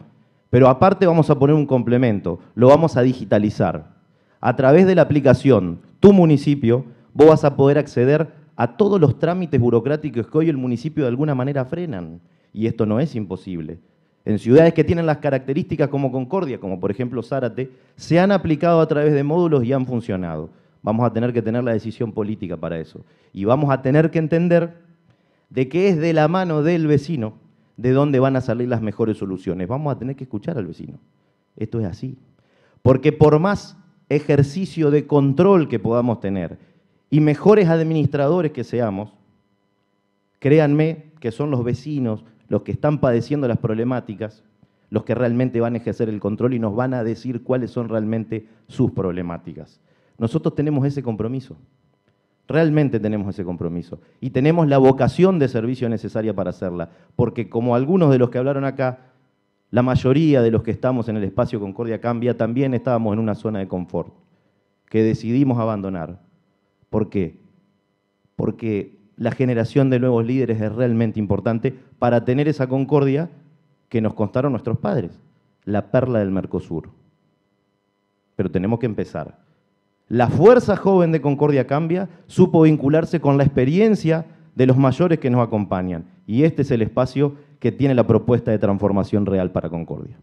pero aparte vamos a poner un complemento, lo vamos a digitalizar. A través de la aplicación tu municipio, vos vas a poder acceder a todos los trámites burocráticos que hoy el municipio de alguna manera frenan. Y esto no es imposible. En ciudades que tienen las características como Concordia, como por ejemplo Zárate, se han aplicado a través de módulos y han funcionado. Vamos a tener que tener la decisión política para eso. Y vamos a tener que entender de qué es de la mano del vecino de dónde van a salir las mejores soluciones. Vamos a tener que escuchar al vecino. Esto es así. Porque por más ejercicio de control que podamos tener y mejores administradores que seamos, créanme que son los vecinos los que están padeciendo las problemáticas, los que realmente van a ejercer el control y nos van a decir cuáles son realmente sus problemáticas. Nosotros tenemos ese compromiso, realmente tenemos ese compromiso y tenemos la vocación de servicio necesaria para hacerla, porque como algunos de los que hablaron acá, la mayoría de los que estamos en el espacio Concordia Cambia también estábamos en una zona de confort que decidimos abandonar. ¿Por qué? Porque la generación de nuevos líderes es realmente importante para tener esa concordia que nos contaron nuestros padres, la perla del Mercosur. Pero tenemos que empezar. La fuerza joven de Concordia Cambia supo vincularse con la experiencia de los mayores que nos acompañan. Y este es el espacio que tiene la propuesta de transformación real para Concordia.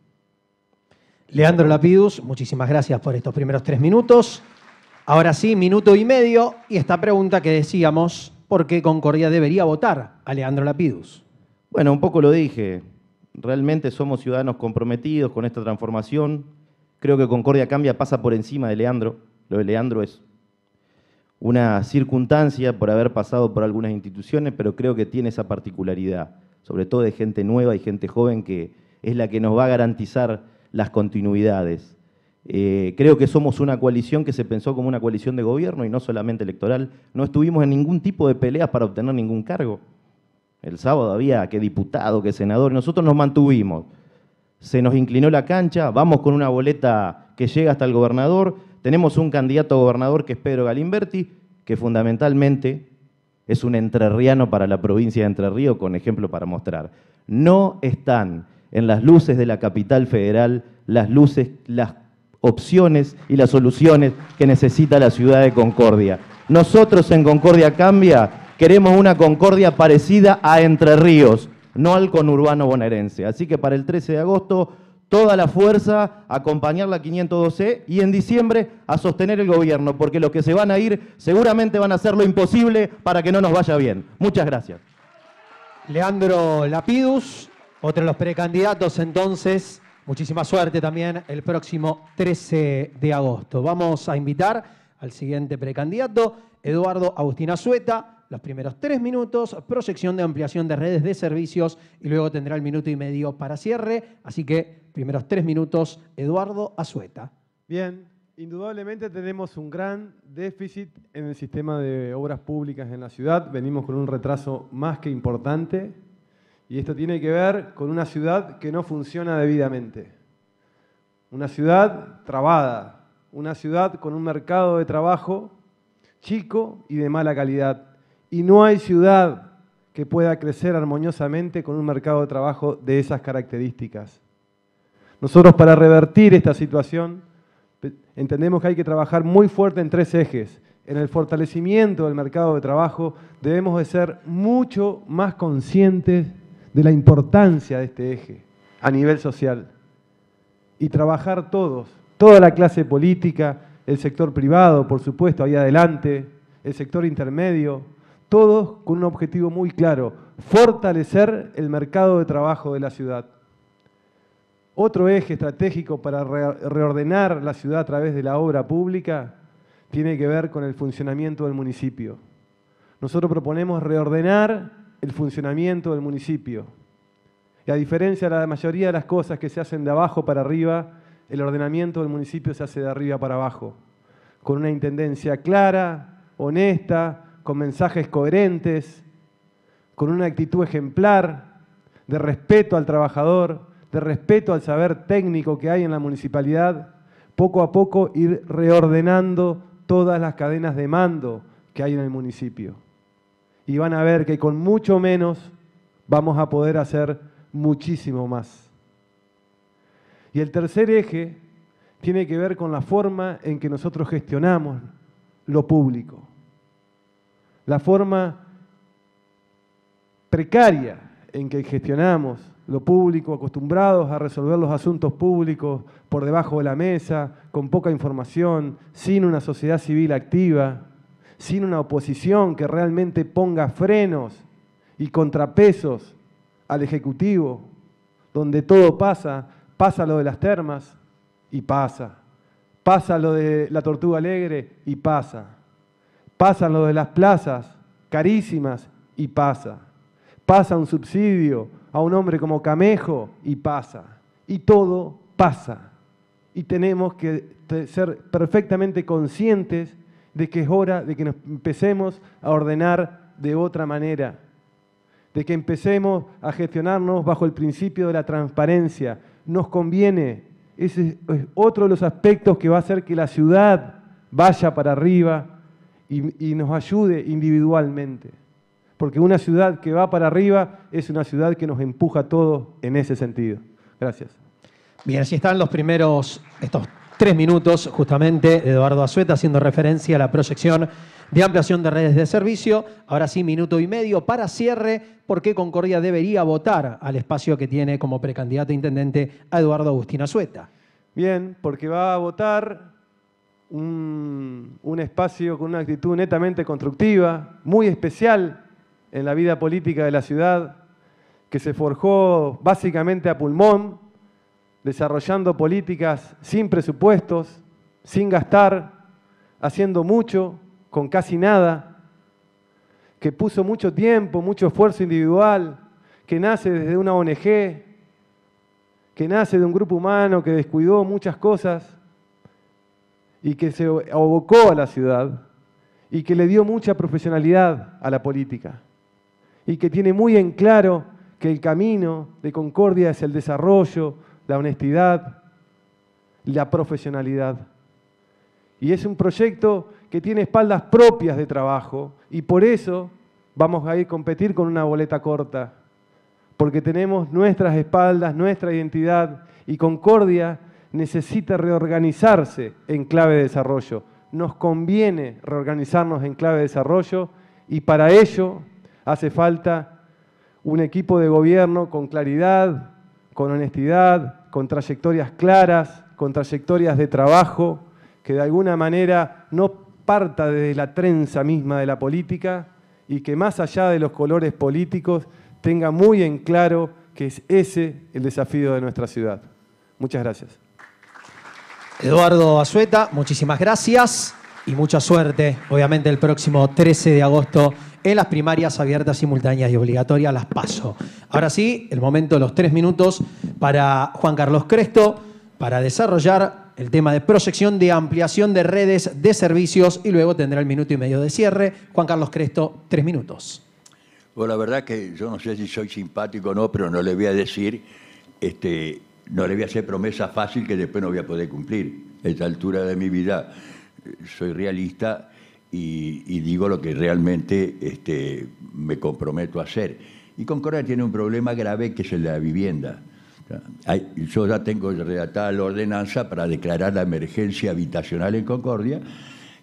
Leandro Lapidus, muchísimas gracias por estos primeros tres minutos. Ahora sí, minuto y medio, y esta pregunta que decíamos, ¿por qué Concordia debería votar a Leandro Lapidus? Bueno, un poco lo dije, realmente somos ciudadanos comprometidos con esta transformación. Creo que Concordia Cambia pasa por encima de Leandro. Lo de Leandro es una circunstancia por haber pasado por algunas instituciones, pero creo que tiene esa particularidad, sobre todo de gente nueva y gente joven que es la que nos va a garantizar las continuidades. Eh, creo que somos una coalición que se pensó como una coalición de gobierno y no solamente electoral. No estuvimos en ningún tipo de peleas para obtener ningún cargo. El sábado había que diputado, que senador. Nosotros nos mantuvimos. Se nos inclinó la cancha, vamos con una boleta que llega hasta el gobernador, tenemos un candidato a gobernador que es Pedro Galimberti, que fundamentalmente es un entrerriano para la provincia de Entre Ríos, con ejemplo para mostrar. No están en las luces de la capital federal las luces, las opciones y las soluciones que necesita la ciudad de Concordia. Nosotros en Concordia Cambia queremos una Concordia parecida a Entre Ríos, no al conurbano bonaerense. Así que para el 13 de agosto toda la fuerza a acompañar la 512 y en diciembre a sostener el gobierno, porque los que se van a ir seguramente van a hacer lo imposible para que no nos vaya bien. Muchas gracias. Leandro Lapidus, otro de los precandidatos entonces. Muchísima suerte también el próximo 13 de agosto. Vamos a invitar al siguiente precandidato, Eduardo Agustín Azueta los primeros tres minutos, proyección de ampliación de redes de servicios y luego tendrá el minuto y medio para cierre. Así que primeros tres minutos, Eduardo Azueta. Bien, indudablemente tenemos un gran déficit en el sistema de obras públicas en la ciudad. Venimos con un retraso más que importante y esto tiene que ver con una ciudad que no funciona debidamente. Una ciudad trabada, una ciudad con un mercado de trabajo chico y de mala calidad. Y no hay ciudad que pueda crecer armoniosamente con un mercado de trabajo de esas características. Nosotros para revertir esta situación entendemos que hay que trabajar muy fuerte en tres ejes. En el fortalecimiento del mercado de trabajo debemos de ser mucho más conscientes de la importancia de este eje a nivel social y trabajar todos, toda la clase política, el sector privado, por supuesto, ahí adelante, el sector intermedio, todos con un objetivo muy claro, fortalecer el mercado de trabajo de la ciudad. Otro eje estratégico para reordenar la ciudad a través de la obra pública tiene que ver con el funcionamiento del municipio. Nosotros proponemos reordenar el funcionamiento del municipio. Y a diferencia de la mayoría de las cosas que se hacen de abajo para arriba, el ordenamiento del municipio se hace de arriba para abajo, con una intendencia clara, honesta, con mensajes coherentes, con una actitud ejemplar, de respeto al trabajador, de respeto al saber técnico que hay en la municipalidad, poco a poco ir reordenando todas las cadenas de mando que hay en el municipio. Y van a ver que con mucho menos vamos a poder hacer muchísimo más. Y el tercer eje tiene que ver con la forma en que nosotros gestionamos lo público. La forma precaria en que gestionamos lo público, acostumbrados a resolver los asuntos públicos por debajo de la mesa, con poca información, sin una sociedad civil activa, sin una oposición que realmente ponga frenos y contrapesos al Ejecutivo, donde todo pasa, pasa lo de las termas y pasa, pasa lo de la tortuga alegre y pasa, pasa lo de las plazas carísimas y pasa, pasa un subsidio a un hombre como Camejo y pasa. Y todo pasa. Y tenemos que ser perfectamente conscientes de que es hora de que nos empecemos a ordenar de otra manera, de que empecemos a gestionarnos bajo el principio de la transparencia. Nos conviene, ese es otro de los aspectos que va a hacer que la ciudad vaya para arriba y, y nos ayude individualmente porque una ciudad que va para arriba es una ciudad que nos empuja a todos en ese sentido. Gracias. Bien, así están los primeros, estos tres minutos justamente Eduardo Azueta haciendo referencia a la proyección de ampliación de redes de servicio. Ahora sí, minuto y medio para cierre, porque Concordia debería votar al espacio que tiene como precandidato intendente a Eduardo Agustín Azueta. Bien, porque va a votar un espacio con una actitud netamente constructiva, muy especial en la vida política de la ciudad, que se forjó básicamente a pulmón, desarrollando políticas sin presupuestos, sin gastar, haciendo mucho, con casi nada, que puso mucho tiempo, mucho esfuerzo individual, que nace desde una ONG, que nace de un grupo humano que descuidó muchas cosas y que se abocó a la ciudad y que le dio mucha profesionalidad a la política y que tiene muy en claro que el camino de concordia es el desarrollo, la honestidad, la profesionalidad. Y es un proyecto que tiene espaldas propias de trabajo y por eso vamos a ir a competir con una boleta corta, porque tenemos nuestras espaldas, nuestra identidad y Concordia necesita reorganizarse en clave de desarrollo. Nos conviene reorganizarnos en clave de desarrollo y para ello Hace falta un equipo de gobierno con claridad, con honestidad, con trayectorias claras, con trayectorias de trabajo, que de alguna manera no parta desde la trenza misma de la política y que más allá de los colores políticos tenga muy en claro que es ese el desafío de nuestra ciudad. Muchas gracias. Eduardo Azueta, muchísimas gracias y mucha suerte, obviamente, el próximo 13 de agosto en las primarias abiertas, simultáneas y obligatorias, las paso. Ahora sí, el momento de los tres minutos para Juan Carlos Cresto para desarrollar el tema de proyección de ampliación de redes de servicios y luego tendrá el minuto y medio de cierre. Juan Carlos Cresto, tres minutos. Bueno, la verdad que yo no sé si soy simpático o no, pero no le voy a decir, este, no le voy a hacer promesa fácil que después no voy a poder cumplir a esta altura de mi vida soy realista y, digo lo que realmente este, me comprometo a hacer. Y Concordia tiene un problema grave que es el de la vivienda. yo ya tengo redactada la ordenanza para declarar la emergencia habitacional en Concordia,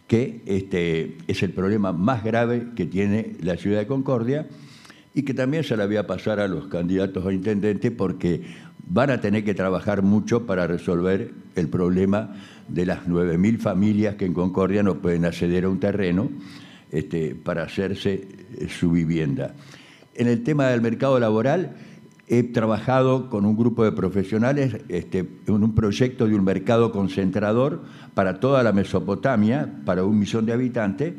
que este, es el problema más grave que tiene la ciudad de Concordia y que también se la voy a pasar a los candidatos a intendente porque van a tener que trabajar mucho para resolver el problema de las 9.000 familias que en Concordia no pueden acceder a un terreno este, para hacerse eh, su vivienda. En el tema del mercado laboral, he trabajado con un grupo de profesionales este, en un proyecto de un mercado concentrador para toda la Mesopotamia, para un millón de habitantes,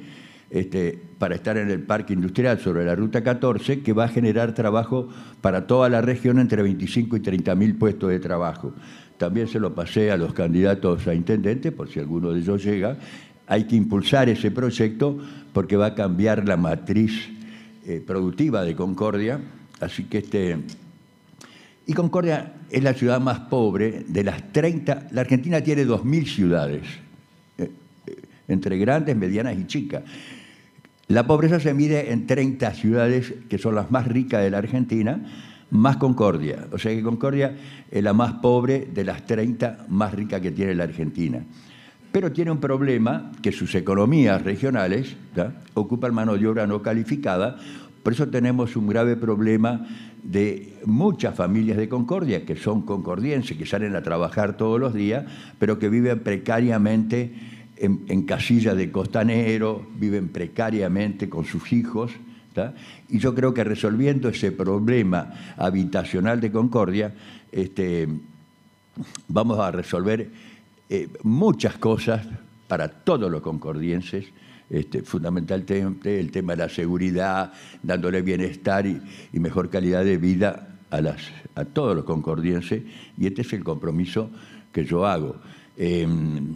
este, para estar en el parque industrial sobre la ruta 14, que va a generar trabajo para toda la región entre 25 y 30 mil puestos de trabajo. También se lo pasé a los candidatos a intendente, por si alguno de ellos llega. Hay que impulsar ese proyecto porque va a cambiar la matriz eh, productiva de Concordia. Así que este. Y Concordia es la ciudad más pobre de las 30. La Argentina tiene 2.000 ciudades, eh, eh, entre grandes, medianas y chicas. La pobreza se mide en 30 ciudades que son las más ricas de la Argentina más Concordia. O sea que Concordia es la más pobre de las 30 más ricas que tiene la Argentina. Pero tiene un problema que sus economías regionales ocupan mano de obra no calificada. Por eso tenemos un grave problema de muchas familias de Concordia, que son concordienses, que salen a trabajar todos los días, pero que viven precariamente en, en casillas de costanero, viven precariamente con sus hijos, y yo creo que resolviendo ese problema habitacional de Concordia, este, vamos a resolver eh, muchas cosas para todos los concordienses, este, fundamentalmente el tema de la seguridad, dándole bienestar y, mejor calidad de vida a, todos los concordienses, y este es el compromiso que yo hago. Em,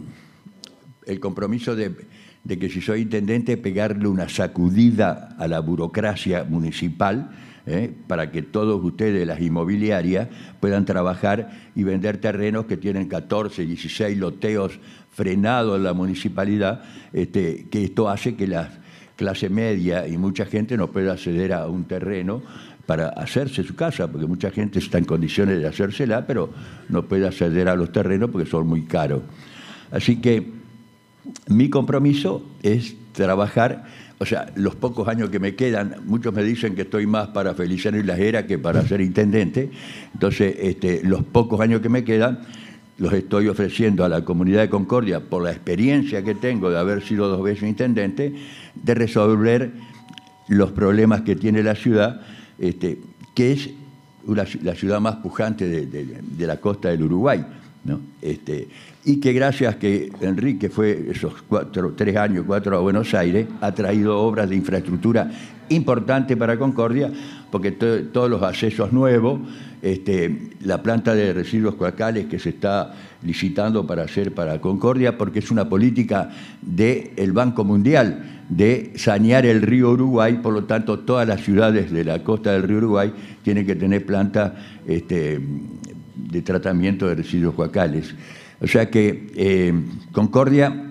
el compromiso de de que si soy intendente pegarle una sacudida a la burocracia municipal ¿eh? para que todos ustedes, las inmobiliarias, puedan trabajar y vender terrenos que tienen 14, 16 loteos frenados en la municipalidad, este, que esto hace que la clase media y mucha gente no pueda acceder a un terreno para hacerse su casa, porque mucha gente está en condiciones de hacérsela, pero no puede acceder a los terrenos porque son muy caros. Así que mi compromiso es trabajar, o sea, los pocos años que me quedan, muchos me dicen que estoy más para Feliciano y Lajera que para ser intendente, entonces este, los pocos años que me quedan los estoy ofreciendo a la comunidad de Concordia por la experiencia que tengo de haber sido dos veces intendente, de resolver los problemas que tiene la ciudad, este, que es la ciudad más pujante de la costa del Uruguay este, y que gracias que Enrique fue esos cuatro, tres años, cuatro a Buenos Aires, ha traído obras de infraestructura importante para Concordia, porque todos los accesos nuevos, este, la planta de residuos cuacales que se está licitando para hacer para Concordia, porque es una política del Banco Mundial de sanear el río Uruguay, por lo tanto todas las ciudades de la costa del río Uruguay tienen que tener planta... este, de tratamiento de residuos guacales O sea que eh, Concordia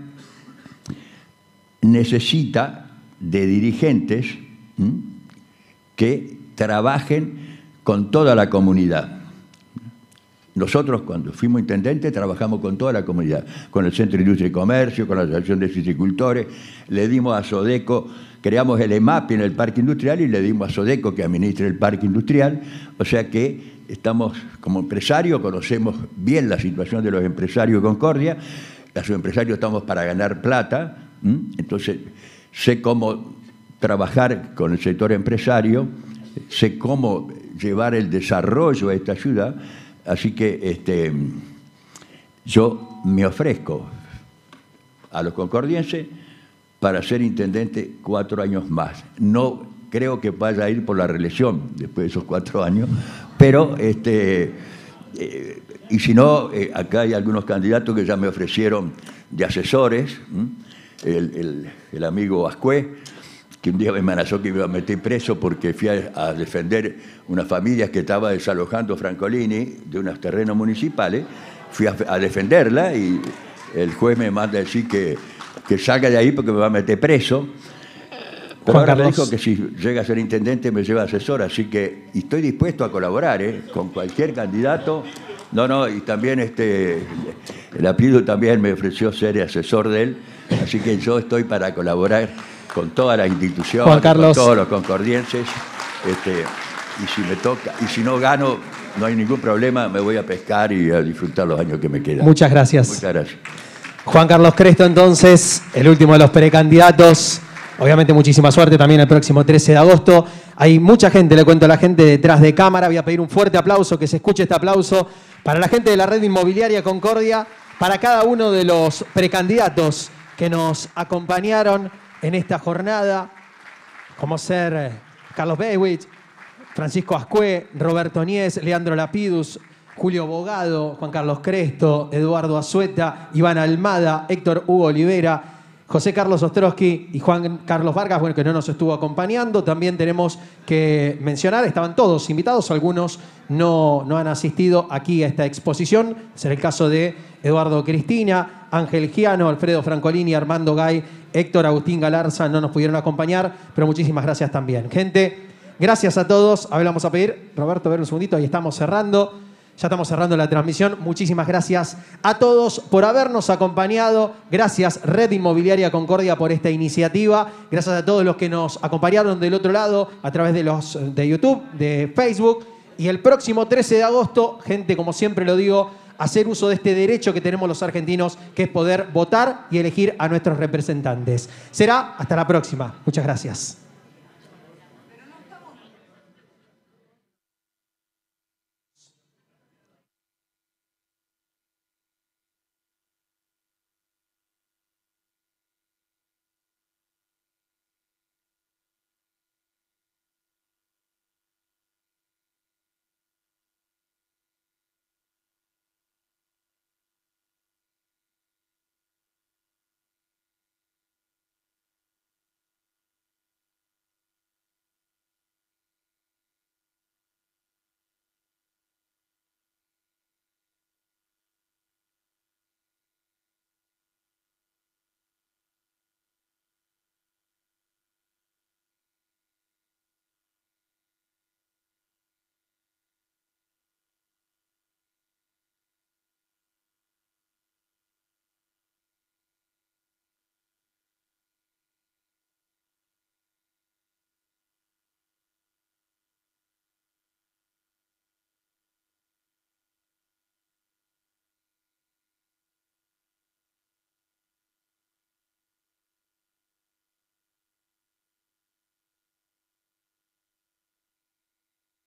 necesita de dirigentes que trabajen con toda la comunidad. Nosotros cuando fuimos intendentes trabajamos con toda la comunidad, con el Centro de Industria y Comercio, con la Asociación de fisicultores le dimos a Sodeco creamos el EMAP en el parque industrial y le dimos a Sodeco que administre el parque industrial, o sea que estamos como empresarios, conocemos bien la situación de los empresarios de Concordia, los empresarios estamos para ganar plata, entonces sé cómo trabajar con el sector empresario, sé cómo llevar el desarrollo a esta ciudad, así que este, yo me ofrezco a los concordienses para ser intendente cuatro años más. No creo que vaya a ir por la reelección después de esos cuatro años, pero este, eh, y si no, eh, acá hay algunos candidatos que ya me ofrecieron de asesores, el, amigo Ascué, que un día me amenazó que me iba a meter preso porque fui a, defender una familia que estaba desalojando Francolini de unos terrenos municipales, fui a, defenderla y el juez me manda a decir que que salga de ahí porque me va a meter preso. Pero ahora dijo que si llega a ser intendente me lleva asesor, así que estoy dispuesto a colaborar ¿eh? con cualquier candidato. No, no, y también este, el apellido también me ofreció ser asesor de él, así que yo estoy para colaborar con todas las instituciones, con todos los concordienses. Este, y si me toca, y si no gano, no hay ningún problema, me voy a pescar y a disfrutar los años que me quedan. Muchas gracias. Muchas gracias. Juan Carlos Cresto, entonces, el último de los precandidatos. Obviamente, muchísima suerte también el próximo 13 de agosto. Hay mucha gente, le cuento a la gente detrás de cámara. Voy a pedir un fuerte aplauso, que se escuche este aplauso para la gente de la red inmobiliaria Concordia, para cada uno de los precandidatos que nos acompañaron en esta jornada, como ser eh, Carlos Beywitch, Francisco Ascue, Roberto Niés, Leandro Lapidus, Julio Bogado, Juan Carlos Cresto, Eduardo Azueta, Iván Almada, Héctor Hugo Olivera, José Carlos Ostrowski y Juan Carlos Vargas, bueno, que no nos estuvo acompañando. También tenemos que mencionar, estaban todos invitados, algunos no, no han asistido aquí a esta exposición. Será el caso de Eduardo Cristina, Ángel Giano, Alfredo Francolini, Armando Gay, Héctor Agustín Galarza, no nos pudieron acompañar, pero muchísimas gracias también. Gente, gracias a todos. A ver, vamos a pedir, Roberto, a ver un segundito, ahí estamos cerrando. Ya estamos cerrando la transmisión. Muchísimas gracias a todos por habernos acompañado. Gracias Red Inmobiliaria Concordia por esta iniciativa. Gracias a todos los que nos acompañaron del otro lado a través de los de YouTube, de Facebook. Y el próximo 13 de agosto, gente, como siempre lo digo, hacer uso de este derecho que tenemos los argentinos, que es poder votar y elegir a nuestros representantes. Será hasta la próxima. Muchas gracias.